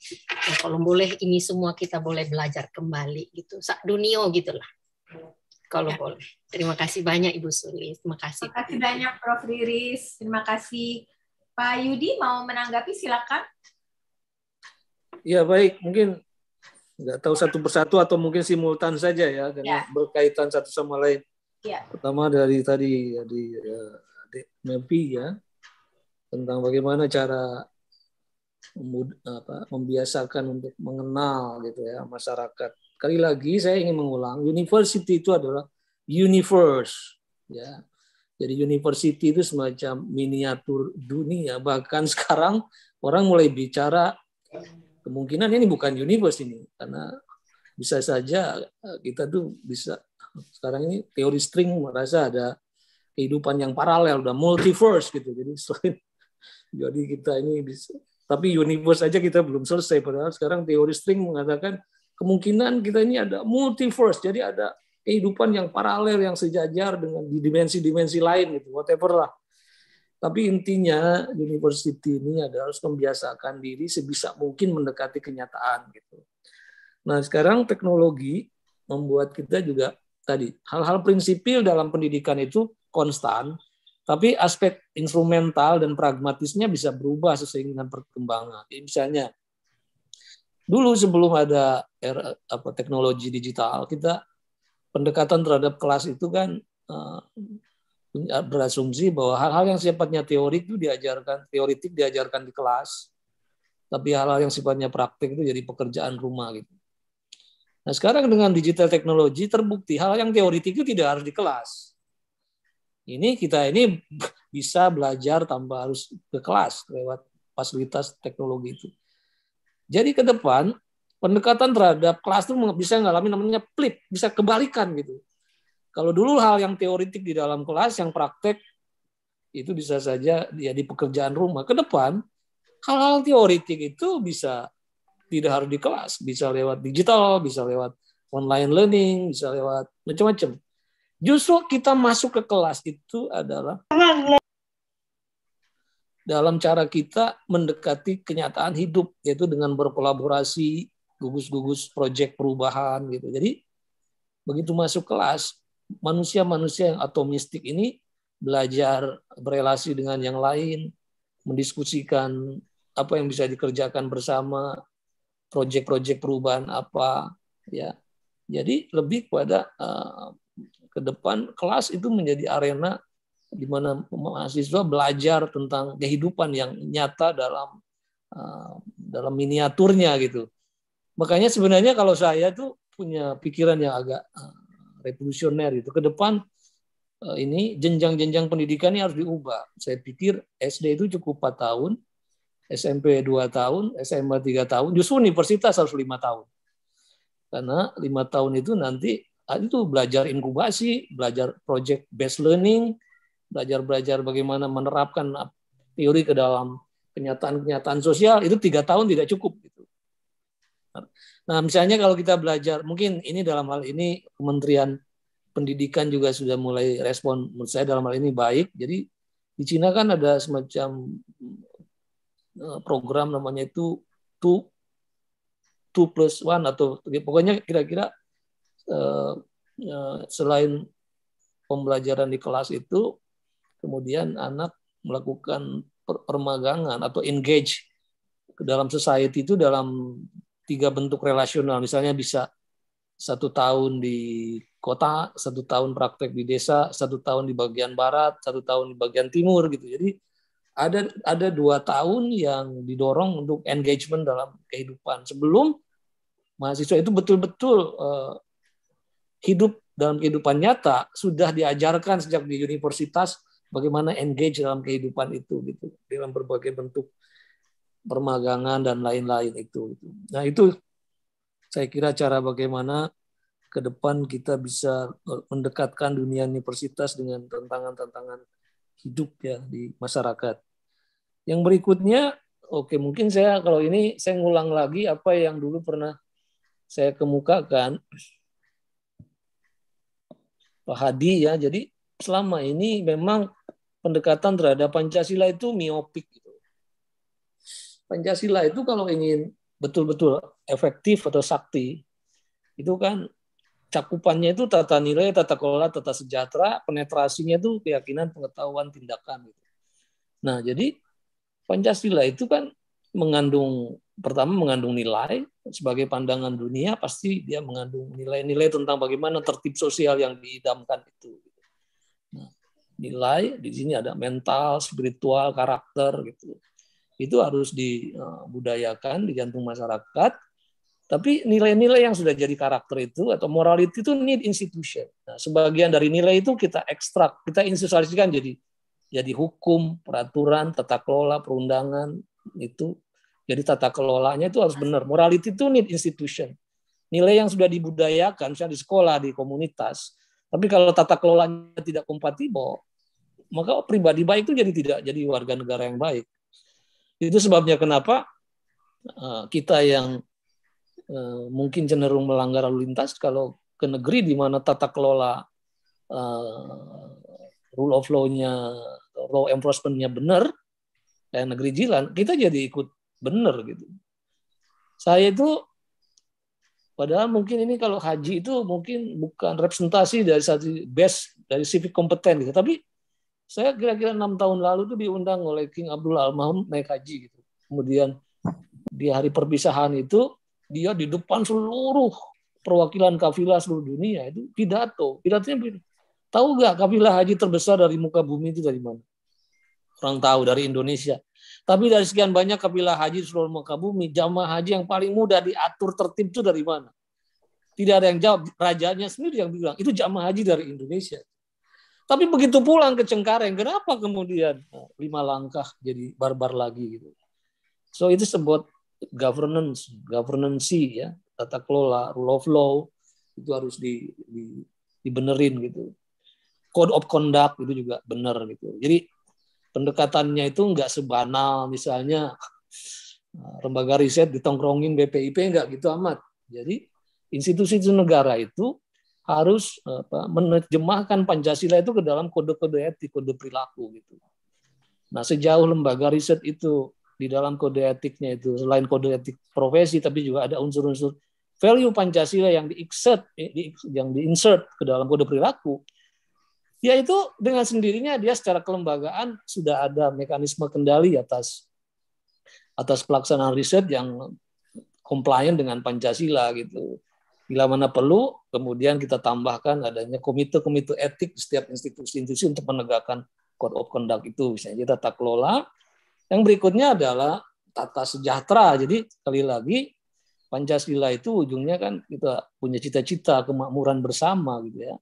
Ya, kalau boleh ini semua kita boleh belajar kembali gitu. Sak dunia gitulah. Kalau ya. boleh. Terima kasih banyak Ibu Sulis. Terima kasih. Terima kasih banyak Prof Riris. Terima kasih Pak Yudi mau menanggapi silakan. Ya baik, mungkin nggak tahu satu persatu atau mungkin simultan saja ya karena ya. berkaitan satu sama lain. Ya. Pertama dari tadi dari ya, adik Mepi ya tentang bagaimana cara apa, membiasakan untuk mengenal gitu ya masyarakat. Kali lagi saya ingin mengulang, university itu adalah universe ya. Jadi university itu semacam miniatur dunia. Bahkan sekarang orang mulai bicara kemungkinan ini bukan universe ini karena bisa saja eh, kita tuh bisa sekarang ini teori string merasa ada kehidupan yang paralel udah multiverse gitu jadi selain jadi kita ini bisa tapi universe aja kita belum selesai padahal sekarang teori string mengatakan kemungkinan kita ini ada multiverse jadi ada kehidupan yang paralel yang sejajar dengan di dimensi-dimensi lain gitu whatever lah tapi intinya university ini adalah harus membiasakan diri sebisa mungkin mendekati kenyataan gitu. Nah sekarang teknologi membuat kita juga tadi hal-hal prinsipil dalam pendidikan itu konstan, tapi aspek instrumental dan pragmatisnya bisa berubah sesuai dengan perkembangan. Jadi misalnya dulu sebelum ada era, apa, teknologi digital kita pendekatan terhadap kelas itu kan eh, Eh, berasumsi bahwa hal-hal yang sifatnya teorik itu diajarkan, teoritik diajarkan di kelas, tapi hal-hal yang sifatnya praktik itu jadi pekerjaan rumah gitu. Nah sekarang dengan digital teknologi terbukti hal yang teoritik itu tidak harus di kelas. Ini kita ini bisa belajar tanpa harus ke kelas lewat fasilitas teknologi itu. Jadi ke depan pendekatan terhadap kelas itu bisa ngalami namanya flip, bisa kebalikan gitu. Kalau dulu hal yang teoritik di dalam kelas, yang praktek itu bisa saja ya di pekerjaan rumah. Ke depan hal-hal teoritik itu bisa tidak harus di kelas, bisa lewat digital, bisa lewat online learning, bisa lewat macam-macam. Justru kita masuk ke kelas itu adalah dalam cara kita mendekati kenyataan hidup yaitu dengan berkolaborasi gugus-gugus proyek perubahan gitu. Jadi begitu masuk kelas manusia-manusia yang atomistik ini belajar berelasi dengan yang lain, mendiskusikan apa yang bisa dikerjakan bersama, proyek-proyek perubahan apa, ya. Jadi lebih kepada uh, ke depan kelas itu menjadi arena di mana mahasiswa belajar tentang kehidupan yang nyata dalam uh, dalam miniaturnya gitu. Makanya sebenarnya kalau saya tuh punya pikiran yang agak uh, revolusioner itu ke depan eh, ini jenjang-jenjang pendidikan ini harus diubah. Saya pikir SD itu cukup 4 tahun, SMP 2 tahun, SMA 3 tahun, justru universitas harus 5 tahun. Karena 5 tahun itu nanti ah, itu belajar inkubasi, belajar project based learning, belajar-belajar bagaimana menerapkan teori ke dalam kenyataan-kenyataan sosial itu tiga tahun tidak cukup gitu. Nah, misalnya kalau kita belajar, mungkin ini dalam hal ini Kementerian Pendidikan juga sudah mulai respon menurut saya dalam hal ini baik. Jadi di Cina kan ada semacam eh, program namanya itu two two plus one atau pokoknya kira-kira eh, eh, selain pembelajaran di kelas itu kemudian anak melakukan permagangan atau engage ke dalam society itu dalam tiga bentuk relasional misalnya bisa satu tahun di kota satu tahun praktek di desa satu tahun di bagian barat satu tahun di bagian timur gitu jadi ada ada dua tahun yang didorong untuk engagement dalam kehidupan sebelum mahasiswa itu betul-betul uh, hidup dalam kehidupan nyata sudah diajarkan sejak di universitas bagaimana engage dalam kehidupan itu gitu dalam berbagai bentuk permagangan dan lain-lain itu. Gitu. Nah itu saya kira cara bagaimana ke depan kita bisa mendekatkan dunia universitas dengan tantangan-tantangan hidup ya di masyarakat. Yang berikutnya, oke mungkin saya kalau ini saya ngulang lagi apa yang dulu pernah saya kemukakan Pak Hadi ya. Jadi selama ini memang pendekatan terhadap Pancasila itu miopik. Gitu. Pancasila itu kalau ingin betul-betul efektif atau sakti, itu kan cakupannya itu tata nilai, tata kelola, tata sejahtera, penetrasinya itu keyakinan, pengetahuan, tindakan. Gitu. Nah, jadi Pancasila itu kan mengandung pertama mengandung nilai sebagai pandangan dunia pasti dia mengandung nilai-nilai tentang bagaimana tertib sosial yang diidamkan itu. Nah, nilai di sini ada mental, spiritual, karakter gitu itu harus dibudayakan, di jantung masyarakat. Tapi nilai-nilai yang sudah jadi karakter itu atau morality itu need institution. Nah, sebagian dari nilai itu kita ekstrak, kita institusionalisasikan jadi jadi hukum, peraturan, tata kelola, perundangan itu. Jadi tata kelolanya itu harus benar. Morality itu need institution. Nilai yang sudah dibudayakan, misalnya di sekolah, di komunitas. Tapi kalau tata kelolanya tidak kompatibel, maka pribadi baik itu jadi tidak jadi warga negara yang baik. Itu sebabnya kenapa eh, kita yang eh, mungkin cenderung melanggar lalu lintas kalau ke negeri di mana tata kelola eh, rule of law-nya, law enforcement-nya benar, kayak negeri jilan, kita jadi ikut benar gitu. Saya itu padahal mungkin ini kalau haji itu mungkin bukan representasi dari satu base dari civic competence gitu, tapi saya kira-kira enam -kira tahun lalu itu diundang oleh King Abdul Almarhum naik haji gitu. Kemudian di hari perpisahan itu dia di depan seluruh perwakilan kafilah seluruh dunia itu pidato. Pidatonya pidato. Tahu nggak kafilah haji terbesar dari muka bumi itu dari mana? Orang tahu dari Indonesia. Tapi dari sekian banyak kafilah haji seluruh muka bumi, jamaah haji yang paling mudah diatur tertib itu dari mana? Tidak ada yang jawab. Rajanya sendiri yang bilang, itu jamaah haji dari Indonesia. Tapi begitu pulang ke Cengkareng, kenapa kemudian oh, lima langkah jadi barbar lagi gitu? So itu sebut governance, governance ya, tata kelola, rule of law itu harus di, di dibenerin gitu. Code of conduct itu juga benar gitu. Jadi pendekatannya itu enggak sebanal misalnya eh, lembaga riset ditongkrongin BPIP enggak gitu amat. Jadi institusi negara itu harus apa, menerjemahkan Pancasila itu ke dalam kode-kode etik, kode perilaku gitu. Nah, sejauh lembaga riset itu di dalam kode etiknya itu selain kode etik profesi tapi juga ada unsur-unsur value Pancasila yang diinsert eh, yang diinsert ke dalam kode perilaku yaitu dengan sendirinya dia secara kelembagaan sudah ada mekanisme kendali atas atas pelaksanaan riset yang komplain dengan Pancasila gitu bila mana perlu kemudian kita tambahkan adanya komite-komite etik setiap institusi-institusi untuk menegakkan code of conduct itu misalnya tata kelola yang berikutnya adalah tata sejahtera jadi sekali lagi Pancasila itu ujungnya kan kita punya cita-cita kemakmuran bersama gitu ya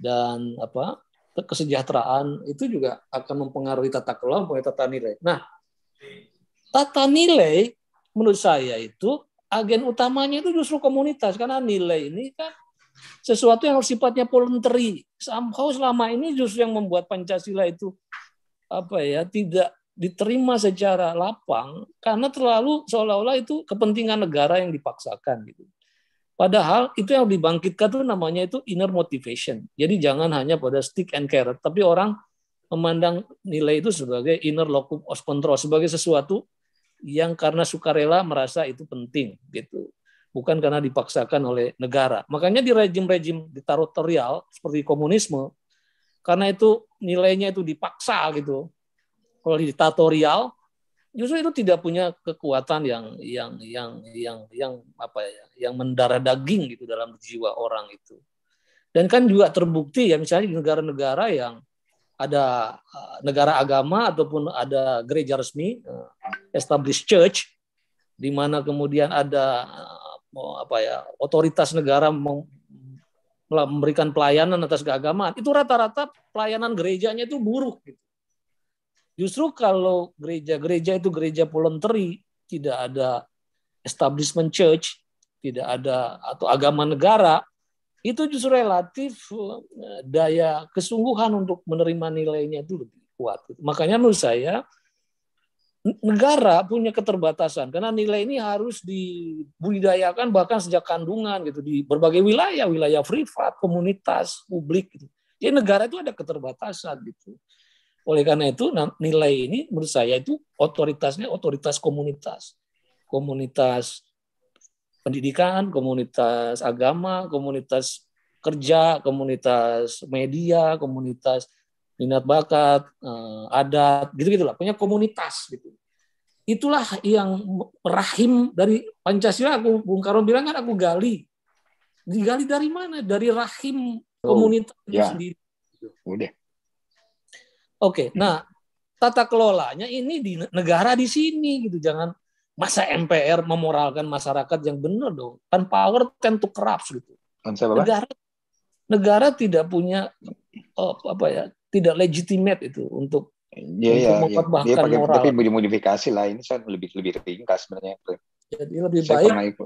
dan apa kesejahteraan itu juga akan mempengaruhi tata kelola, mempengaruhi tata nilai. Nah, tata nilai menurut saya itu agen utamanya itu justru komunitas karena nilai ini kan sesuatu yang sifatnya voluntary. Somehow selama ini justru yang membuat Pancasila itu apa ya tidak diterima secara lapang karena terlalu seolah-olah itu kepentingan negara yang dipaksakan gitu. Padahal itu yang dibangkitkan itu namanya itu inner motivation. Jadi jangan hanya pada stick and carrot, tapi orang memandang nilai itu sebagai inner locus of control, sebagai sesuatu yang karena sukarela merasa itu penting gitu bukan karena dipaksakan oleh negara makanya di rejim-rejim diktatorial seperti komunisme karena itu nilainya itu dipaksa gitu kalau di diktatorial justru itu tidak punya kekuatan yang yang yang yang yang apa ya yang mendarah daging gitu dalam jiwa orang itu dan kan juga terbukti ya misalnya di negara-negara yang ada eh, negara agama ataupun ada gereja resmi eh, established church di mana kemudian ada eh, apa ya otoritas negara memberikan pelayanan atas keagamaan itu rata-rata pelayanan gerejanya itu buruk gitu. Justru kalau gereja-gereja itu gereja voluntary tidak ada establishment church tidak ada atau agama negara itu justru relatif eh, daya kesungguhan untuk menerima nilainya itu lebih kuat. Makanya menurut saya negara punya keterbatasan karena nilai ini harus dibudidayakan bahkan sejak kandungan gitu di berbagai wilayah, wilayah privat, komunitas, publik gitu. Jadi negara itu ada keterbatasan gitu. Oleh karena itu nilai ini menurut saya itu otoritasnya otoritas komunitas. Komunitas pendidikan, komunitas agama, komunitas kerja, komunitas media, komunitas minat bakat, eh, adat, gitu-gitulah. Punya komunitas gitu. Itulah yang rahim dari Pancasila. Aku Bung Karno bilang kan aku gali. Digali dari mana? Dari rahim komunitas oh, ya. sendiri. Oke, nah tata kelolanya ini di negara di sini gitu. Jangan Masa MPR memoralkan masyarakat yang benar dong. Kan power tend to corrupt gitu. Kan negara negara tidak punya oh, apa ya? tidak legitimate itu untuk Ya, ya, ya. Dia pakai, moral. tapi dimodifikasi lah ini saya lebih lebih ringkas sebenarnya. Jadi lebih saya baik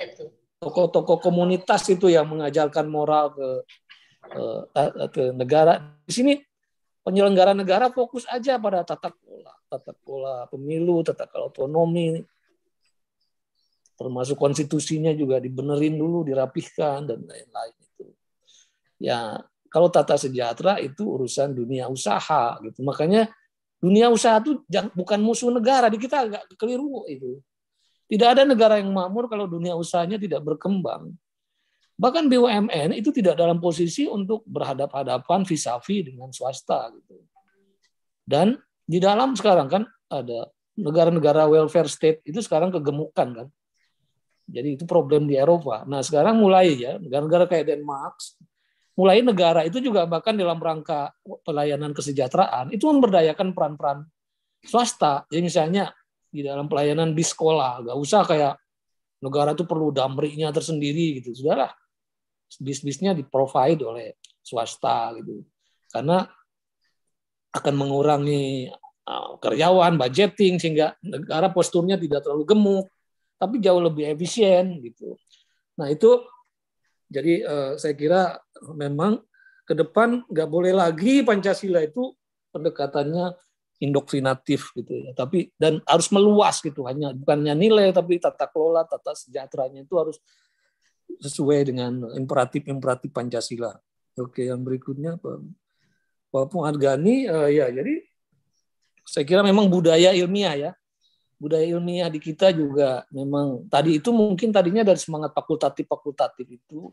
gitu. tokoh-tokoh komunitas itu yang mengajarkan moral ke eh, eh, ke negara. Di sini penyelenggara negara fokus aja pada tata kelola, tata kelola pemilu, tata kelola otonomi, termasuk konstitusinya juga dibenerin dulu, dirapihkan dan lain-lain itu. Ya, kalau tata sejahtera itu urusan dunia usaha gitu. Makanya dunia usaha itu bukan musuh negara, di kita agak keliru itu. Tidak ada negara yang makmur kalau dunia usahanya tidak berkembang. Bahkan BUMN itu tidak dalam posisi untuk berhadap-hadapan vis-a-vis dengan swasta gitu. Dan di dalam sekarang kan ada negara-negara welfare state itu sekarang kegemukan kan. Jadi itu problem di Eropa. Nah sekarang mulai ya negara-negara kayak Denmark, mulai negara itu juga bahkan dalam rangka pelayanan kesejahteraan itu memberdayakan peran-peran swasta. Jadi misalnya di dalam pelayanan di sekolah, nggak usah kayak negara itu perlu damriknya tersendiri gitu. Sudahlah bis-bisnya di provide oleh swasta gitu. Karena akan mengurangi uh, karyawan, budgeting sehingga negara posturnya tidak terlalu gemuk tapi jauh lebih efisien gitu. Nah itu jadi eh, saya kira memang ke depan nggak boleh lagi Pancasila itu pendekatannya indoktrinatif gitu ya. Tapi dan harus meluas gitu hanya bukannya nilai tapi tata kelola, tata sejahteranya itu harus sesuai dengan imperatif-imperatif Pancasila. Oke, yang berikutnya Pak Pak Pung eh, ya jadi saya kira memang budaya ilmiah ya budaya ilmiah di kita juga memang tadi itu mungkin tadinya dari semangat fakultatif fakultatif itu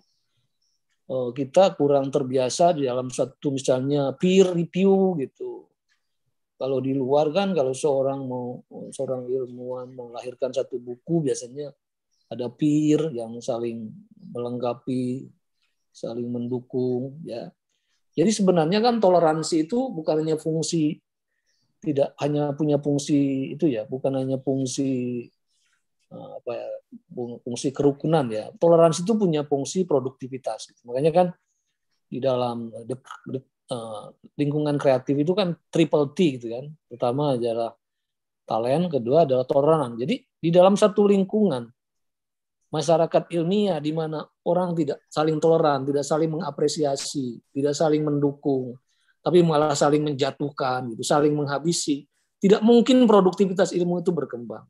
eh, kita kurang terbiasa di dalam satu misalnya peer review gitu kalau di luar kan kalau seorang mau seorang ilmuwan melahirkan satu buku biasanya ada peer yang saling melengkapi saling mendukung ya jadi sebenarnya kan toleransi itu bukan hanya fungsi tidak hanya punya fungsi itu ya, bukan hanya fungsi eh, apa ya, fungsi kerukunan ya. Toleransi itu punya fungsi produktivitas. Makanya kan di dalam de, de, uh, lingkungan kreatif itu kan triple T gitu kan. Pertama adalah talent, kedua adalah toleran. Jadi di dalam satu lingkungan masyarakat ilmiah di mana orang tidak saling toleran, tidak saling mengapresiasi, tidak saling mendukung, tapi malah saling menjatuhkan, gitu, saling menghabisi. Tidak mungkin produktivitas ilmu itu berkembang.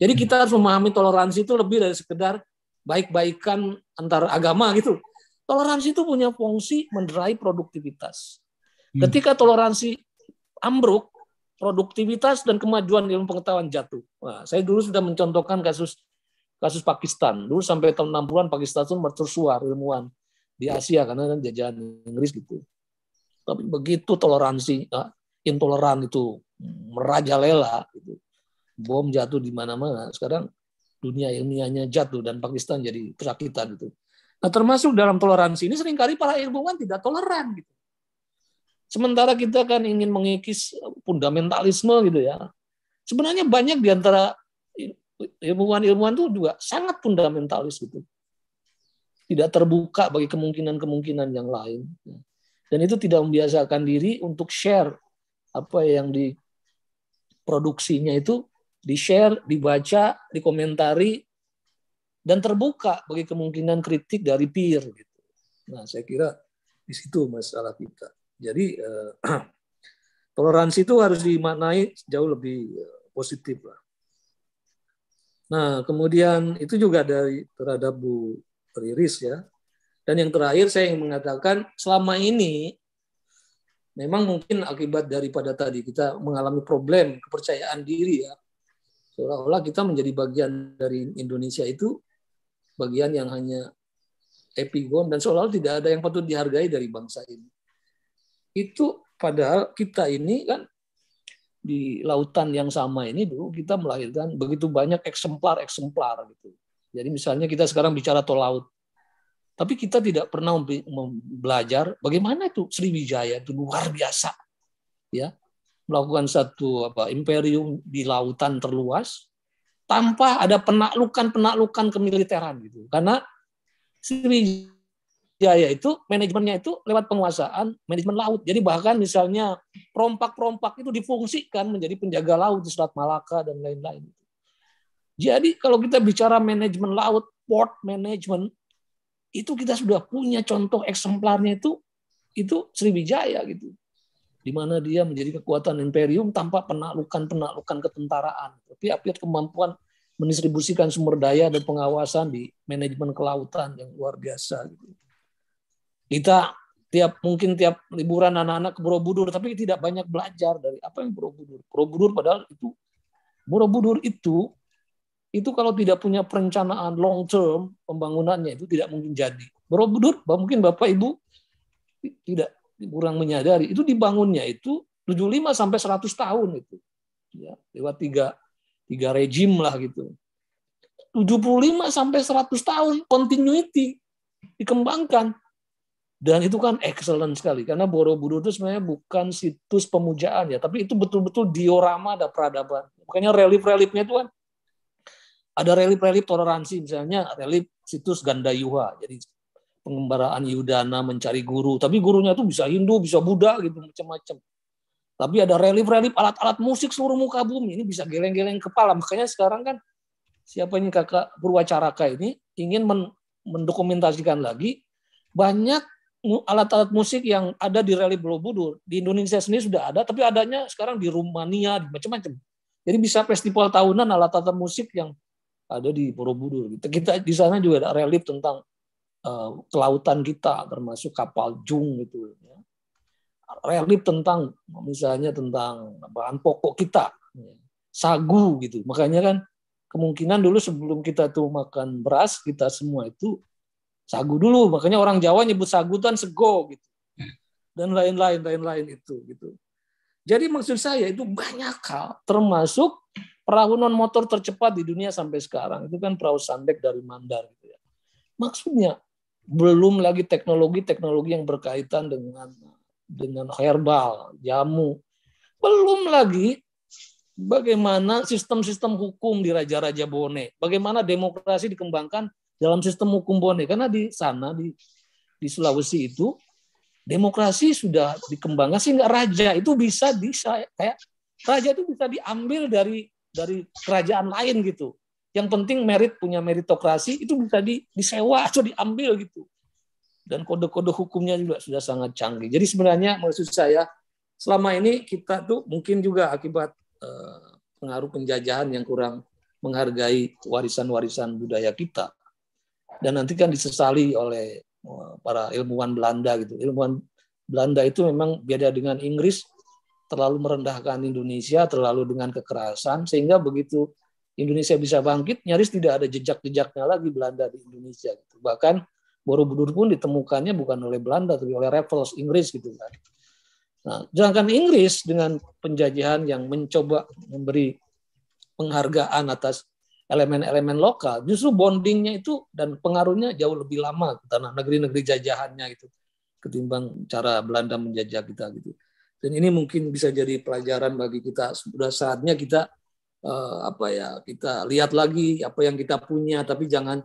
Jadi kita harus memahami toleransi itu lebih dari sekedar baik-baikan antar agama gitu. Toleransi itu punya fungsi menderai produktivitas. Hmm. Ketika toleransi ambruk, produktivitas dan kemajuan ilmu pengetahuan jatuh. Nah, saya dulu sudah mencontohkan kasus kasus Pakistan. Dulu sampai tahun 60-an Pakistan itu mercusuar ilmuwan di Asia karena jajahan Inggris gitu tapi begitu toleransi eh, intoleran itu merajalela gitu. Bom jatuh di mana-mana. Sekarang dunia ilmiahnya jatuh dan Pakistan jadi kesakitan itu. Nah, termasuk dalam toleransi ini seringkali para ilmuwan tidak toleran gitu. Sementara kita kan ingin mengikis fundamentalisme gitu ya. Sebenarnya banyak di antara ilmuwan-ilmuwan itu juga sangat fundamentalis gitu. Tidak terbuka bagi kemungkinan-kemungkinan yang lain. Dan itu tidak membiasakan diri untuk share apa yang di produksinya itu di-share, dibaca, dikomentari, dan terbuka bagi kemungkinan kritik dari peer. Gitu. Nah, saya kira di situ masalah kita. Jadi eh, toleransi itu harus dimaknai jauh lebih eh, positif lah. Nah, kemudian itu juga dari terhadap Bu Riris ya, dan yang terakhir saya ingin mengatakan selama ini memang mungkin akibat daripada tadi kita mengalami problem kepercayaan diri ya. Seolah-olah kita menjadi bagian dari Indonesia itu bagian yang hanya epigon dan seolah-olah tidak ada yang patut dihargai dari bangsa ini. Itu padahal kita ini kan di lautan yang sama ini dulu kita melahirkan begitu banyak eksemplar-eksemplar gitu. Jadi misalnya kita sekarang bicara tol laut. Tapi kita tidak pernah belajar bagaimana itu Sriwijaya itu luar biasa. Ya, melakukan satu apa imperium di lautan terluas tanpa ada penaklukan-penaklukan kemiliteran gitu. Karena Sriwijaya itu manajemennya itu lewat penguasaan manajemen laut. Jadi bahkan misalnya perompak-perompak itu difungsikan menjadi penjaga laut di Selat Malaka dan lain-lain. Jadi kalau kita bicara manajemen laut, port management, itu kita sudah punya contoh eksemplarnya itu itu Sriwijaya gitu di mana dia menjadi kekuatan imperium tanpa penaklukan-penaklukan ketentaraan tapi apiat kemampuan mendistribusikan sumber daya dan pengawasan di manajemen kelautan yang luar biasa gitu. Kita tiap mungkin tiap liburan anak-anak ke Borobudur tapi tidak banyak belajar dari apa yang Borobudur. Borobudur padahal itu Borobudur itu itu kalau tidak punya perencanaan long term pembangunannya itu tidak mungkin jadi. Borobudur, mungkin Bapak Ibu tidak kurang menyadari itu dibangunnya itu 75 sampai 100 tahun itu. Ya, lewat tiga tiga rejim lah gitu. 75 sampai 100 tahun continuity dikembangkan. Dan itu kan excellent sekali karena Borobudur itu sebenarnya bukan situs pemujaan ya, tapi itu betul-betul diorama dan peradaban. Makanya relief-reliefnya itu kan ada relip-relip toleransi misalnya relip situs Ganda Yuha. Jadi pengembaraan Yudana mencari guru, tapi gurunya tuh bisa Hindu, bisa Buddha gitu macam-macam. Tapi ada relif-relif alat-alat musik seluruh muka bumi ini bisa geleng-geleng kepala. Makanya sekarang kan siapa ini kakak Purwacaraka ini ingin men mendokumentasikan lagi banyak alat-alat musik yang ada di Rally Borobudur di Indonesia sendiri sudah ada tapi adanya sekarang di Rumania di macam-macam jadi bisa festival tahunan alat-alat musik yang ada di Borobudur. Kita, gitu. kita di sana juga ada relief tentang uh, kelautan kita, termasuk kapal Jung gitu. Ya. Relief tentang misalnya tentang bahan pokok kita, ya. sagu gitu. Makanya kan kemungkinan dulu sebelum kita tuh makan beras kita semua itu sagu dulu. Makanya orang Jawa nyebut sagu kan sego gitu dan lain-lain lain-lain itu gitu. Jadi maksud saya itu banyak hal, termasuk perahu non motor tercepat di dunia sampai sekarang itu kan perahu sandek dari Mandar gitu ya. Maksudnya belum lagi teknologi-teknologi yang berkaitan dengan dengan herbal, jamu. Belum lagi bagaimana sistem-sistem hukum di raja-raja Bone, bagaimana demokrasi dikembangkan dalam sistem hukum Bone karena di sana di di Sulawesi itu demokrasi sudah dikembangkan sehingga raja itu bisa bisa kayak raja itu bisa diambil dari dari kerajaan lain gitu. Yang penting merit punya meritokrasi itu bisa di, disewa atau diambil gitu. Dan kode-kode hukumnya juga sudah sangat canggih. Jadi sebenarnya maksud saya selama ini kita tuh mungkin juga akibat eh, pengaruh penjajahan yang kurang menghargai warisan-warisan budaya kita. Dan nanti kan disesali oleh Eh, para ilmuwan Belanda gitu. Ilmuwan Belanda itu memang beda dengan Inggris terlalu merendahkan Indonesia, terlalu dengan kekerasan sehingga begitu Indonesia bisa bangkit nyaris tidak ada jejak-jejaknya lagi Belanda di Indonesia gitu. Bahkan Borobudur pun ditemukannya bukan oleh Belanda tapi oleh Raffles Inggris gitu kan. Nah, sedangkan Inggris dengan penjajahan yang mencoba memberi penghargaan atas elemen-elemen lokal, justru bondingnya itu dan pengaruhnya jauh lebih lama ke tanah negeri-negeri jajahannya itu ketimbang cara Belanda menjajah kita gitu. Dan ini mungkin bisa jadi pelajaran bagi kita. Sudah saatnya kita eh, apa ya kita lihat lagi apa yang kita punya, tapi jangan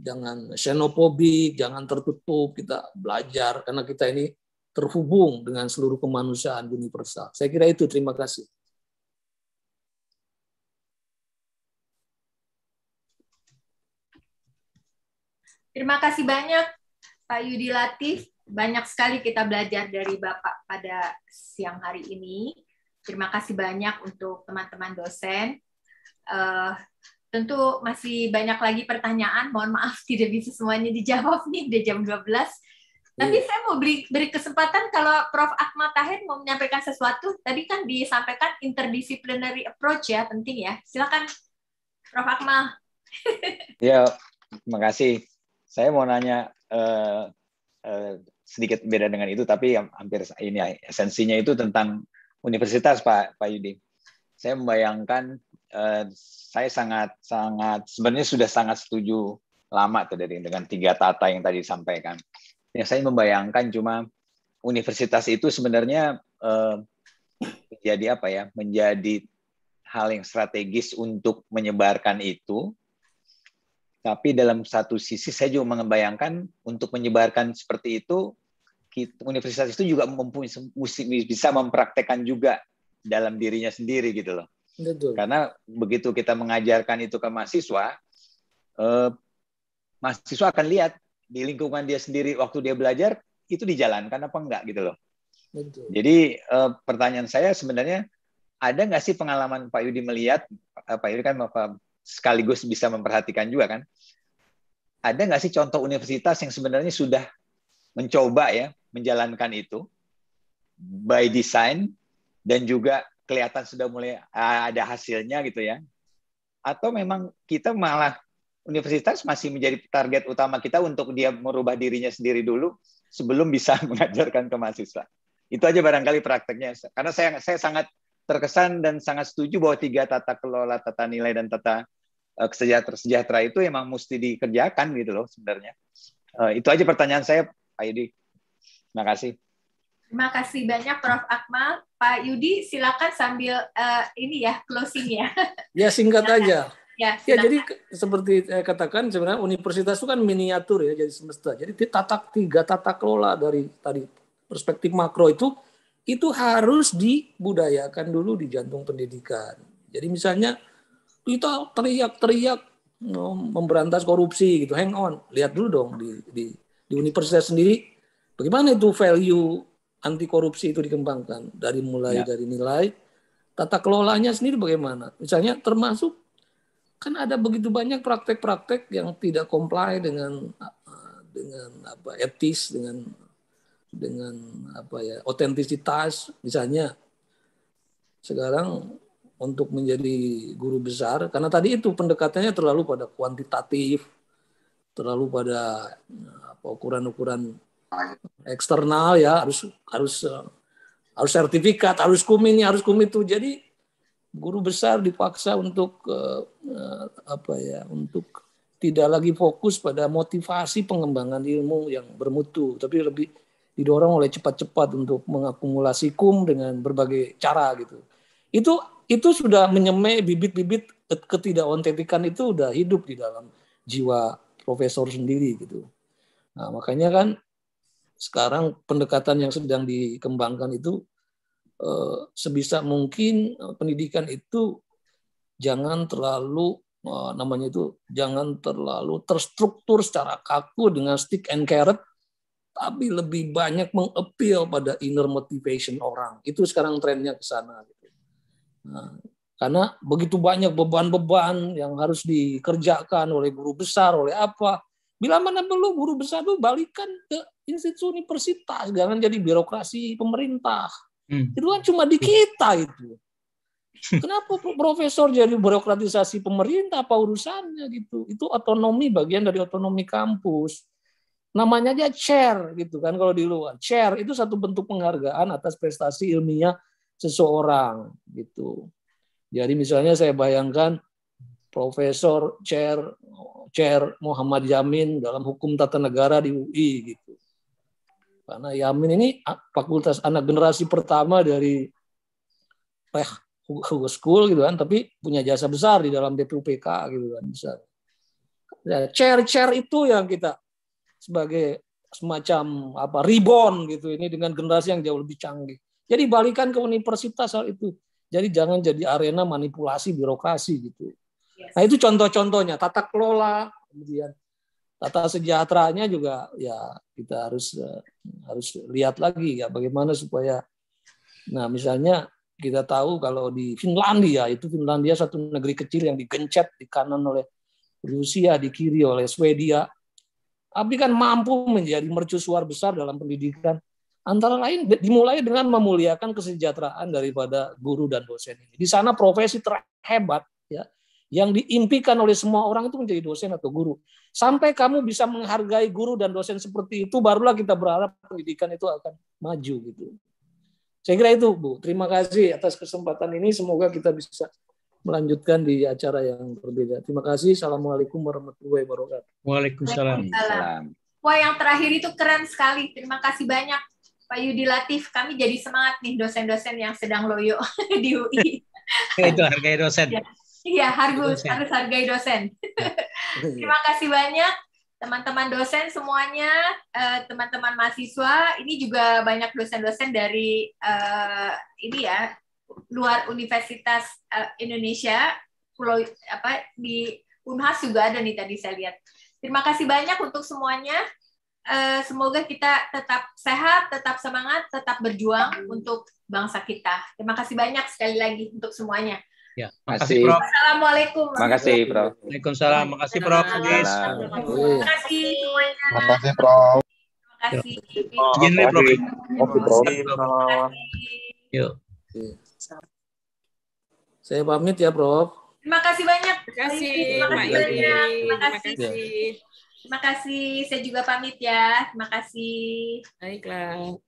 jangan xenophobic jangan tertutup. Kita belajar karena kita ini terhubung dengan seluruh kemanusiaan universal. Saya kira itu. Terima kasih. Terima kasih banyak Pak Yudi Latif. Banyak sekali kita belajar dari Bapak pada siang hari ini. Terima kasih banyak untuk teman-teman dosen. Uh, tentu masih banyak lagi pertanyaan. Mohon maaf tidak bisa semuanya dijawab nih di jam 12. Tapi iya. saya mau beri, beri kesempatan kalau Prof. Ahmad Tahir mau menyampaikan sesuatu. Tadi kan disampaikan interdisciplinary approach ya, penting ya. Silakan Prof. Akmal. ya, terima kasih saya mau nanya uh, uh, sedikit beda dengan itu, tapi hampir ini esensinya itu tentang universitas, Pak Pak Yudi. Saya membayangkan uh, saya sangat sangat sebenarnya sudah sangat setuju lama tuh dari dengan tiga tata yang tadi disampaikan. Yang saya membayangkan cuma universitas itu sebenarnya uh, menjadi apa ya? Menjadi hal yang strategis untuk menyebarkan itu tapi dalam satu sisi saya juga mengembayangkan untuk menyebarkan seperti itu, universitas itu juga mempunyai bisa mempraktekkan juga dalam dirinya sendiri gitu loh. Betul. Karena begitu kita mengajarkan itu ke mahasiswa, eh, mahasiswa akan lihat di lingkungan dia sendiri waktu dia belajar itu dijalankan apa enggak gitu loh. Betul. Jadi eh, pertanyaan saya sebenarnya ada nggak sih pengalaman Pak Yudi melihat eh, Pak Yudi kan sekaligus bisa memperhatikan juga kan. Ada nggak sih contoh universitas yang sebenarnya sudah mencoba ya menjalankan itu by design dan juga kelihatan sudah mulai ada hasilnya gitu ya? Atau memang kita malah universitas masih menjadi target utama kita untuk dia merubah dirinya sendiri dulu sebelum bisa mengajarkan ke mahasiswa? Itu aja barangkali prakteknya. Karena saya saya sangat terkesan dan sangat setuju bahwa tiga tata kelola, tata nilai, dan tata Eh, kesejahtera-sejahtera itu emang mesti dikerjakan gitu loh sebenarnya. Eh, itu aja pertanyaan saya, Pak Yudi. Terima kasih. Terima kasih banyak Prof. Akmal. Pak Yudi, silakan sambil uh, ini ya closing ya. Ya singkat aja. Ya, ya jadi seperti saya katakan sebenarnya universitas itu kan miniatur ya jadi semesta. Jadi tata tiga tata kelola dari tadi perspektif makro itu itu harus dibudayakan dulu di jantung pendidikan. Jadi misalnya kita teriak-teriak memberantas korupsi gitu. Hang on, lihat dulu dong di, di, di universitas sendiri bagaimana itu value anti korupsi itu dikembangkan dari mulai ya. dari nilai tata kelolanya sendiri bagaimana? Misalnya termasuk kan ada begitu banyak praktek-praktek yang tidak comply dengan eh, dengan apa etis dengan dengan apa ya otentisitas misalnya sekarang untuk menjadi guru besar karena tadi itu pendekatannya terlalu pada kuantitatif, terlalu pada ukuran-ukuran eksternal ya harus harus eh, harus sertifikat, harus kum ini, harus kum itu. Jadi guru besar dipaksa untuk eh, eh, apa ya, untuk tidak lagi fokus pada motivasi pengembangan ilmu yang bermutu, tapi lebih didorong oleh cepat-cepat untuk mengakumulasi kum dengan berbagai cara gitu. Itu itu sudah menyemai bibit-bibit ketidakotentikan itu udah hidup di dalam jiwa profesor sendiri gitu. Nah, makanya kan sekarang pendekatan yang sedang dikembangkan itu eh, sebisa mungkin eh, pendidikan itu jangan terlalu eh, namanya itu jangan terlalu terstruktur secara kaku dengan stick and carrot tapi lebih banyak mengepil pada inner motivation orang. Itu sekarang trennya ke sana. Nah, karena begitu banyak beban-beban yang harus dikerjakan oleh guru besar, oleh apa. Bila mana belum, guru besar itu balikan ke institusi universitas, jangan jadi birokrasi pemerintah. Hmm. Itu kan cuma di kita itu. Kenapa profesor jadi birokratisasi pemerintah apa urusannya gitu? Itu otonomi bagian dari otonomi kampus. Namanya aja chair gitu kan kalau di luar. Chair itu satu bentuk penghargaan atas prestasi ilmiah seseorang gitu. Jadi misalnya saya bayangkan Profesor Chair Chair Muhammad Yamin dalam hukum tata negara di UI gitu. Karena Yamin ini fakultas anak generasi pertama dari Reh School gitu kan, tapi punya jasa besar di dalam BPUPK gitu kan misalnya. Nah, chair-chair itu yang kita sebagai semacam apa rebound gitu ini dengan generasi yang jauh lebih canggih. Jadi balikan ke universitas soal itu. Jadi jangan jadi arena manipulasi birokrasi gitu. Nah itu contoh-contohnya tata kelola, kemudian tata sejahteranya juga ya kita harus eh, harus lihat lagi ya bagaimana supaya nah misalnya kita tahu kalau di Finlandia itu Finlandia satu negeri kecil yang digencet di kanan oleh Rusia, di kiri oleh Swedia. Tapi kan mampu menjadi mercusuar besar dalam pendidikan. Antara lain dimulai dengan memuliakan kesejahteraan daripada guru dan dosen ini. Di sana profesi terhebat ya yang diimpikan oleh semua orang itu menjadi dosen atau guru. Sampai kamu bisa menghargai guru dan dosen seperti itu barulah kita berharap pendidikan itu akan maju gitu. Saya kira itu Bu. Terima kasih atas kesempatan ini semoga kita bisa melanjutkan di acara yang berbeda. Terima kasih. Assalamualaikum warahmatullahi wabarakatuh. Waalaikumsalam. Waalaikumsalam. Wah, yang terakhir itu keren sekali. Terima kasih banyak. Pak Yudi Latif, kami jadi semangat nih dosen-dosen yang sedang loyo di UI. Itu hargai dosen. Iya, iya harus harus hargai dosen. Iya. Terima kasih banyak teman-teman dosen semuanya, eh, teman-teman mahasiswa. Ini juga banyak dosen-dosen dari eh, ini ya luar Universitas eh, Indonesia, pulau apa di Unhas juga ada nih tadi saya lihat. Terima kasih banyak untuk semuanya. Eh, semoga kita tetap sehat, tetap semangat, tetap berjuang untuk bangsa kita. Terima kasih banyak sekali lagi untuk semuanya. Ya, makasih Prof. Assalamualaikum. Makasih Prof. Waalaikumsalam. Makasih Prof. Terima kasih semuanya. Makasih Prof. Terima kasih. Izin Bro. Prof. Yuk. Saya pamit ya Prof. Terima kasih banyak. Terima kasih. Terima kasih Terima kasih. Terima kasih. Saya juga pamit ya. Terima kasih. Baiklah.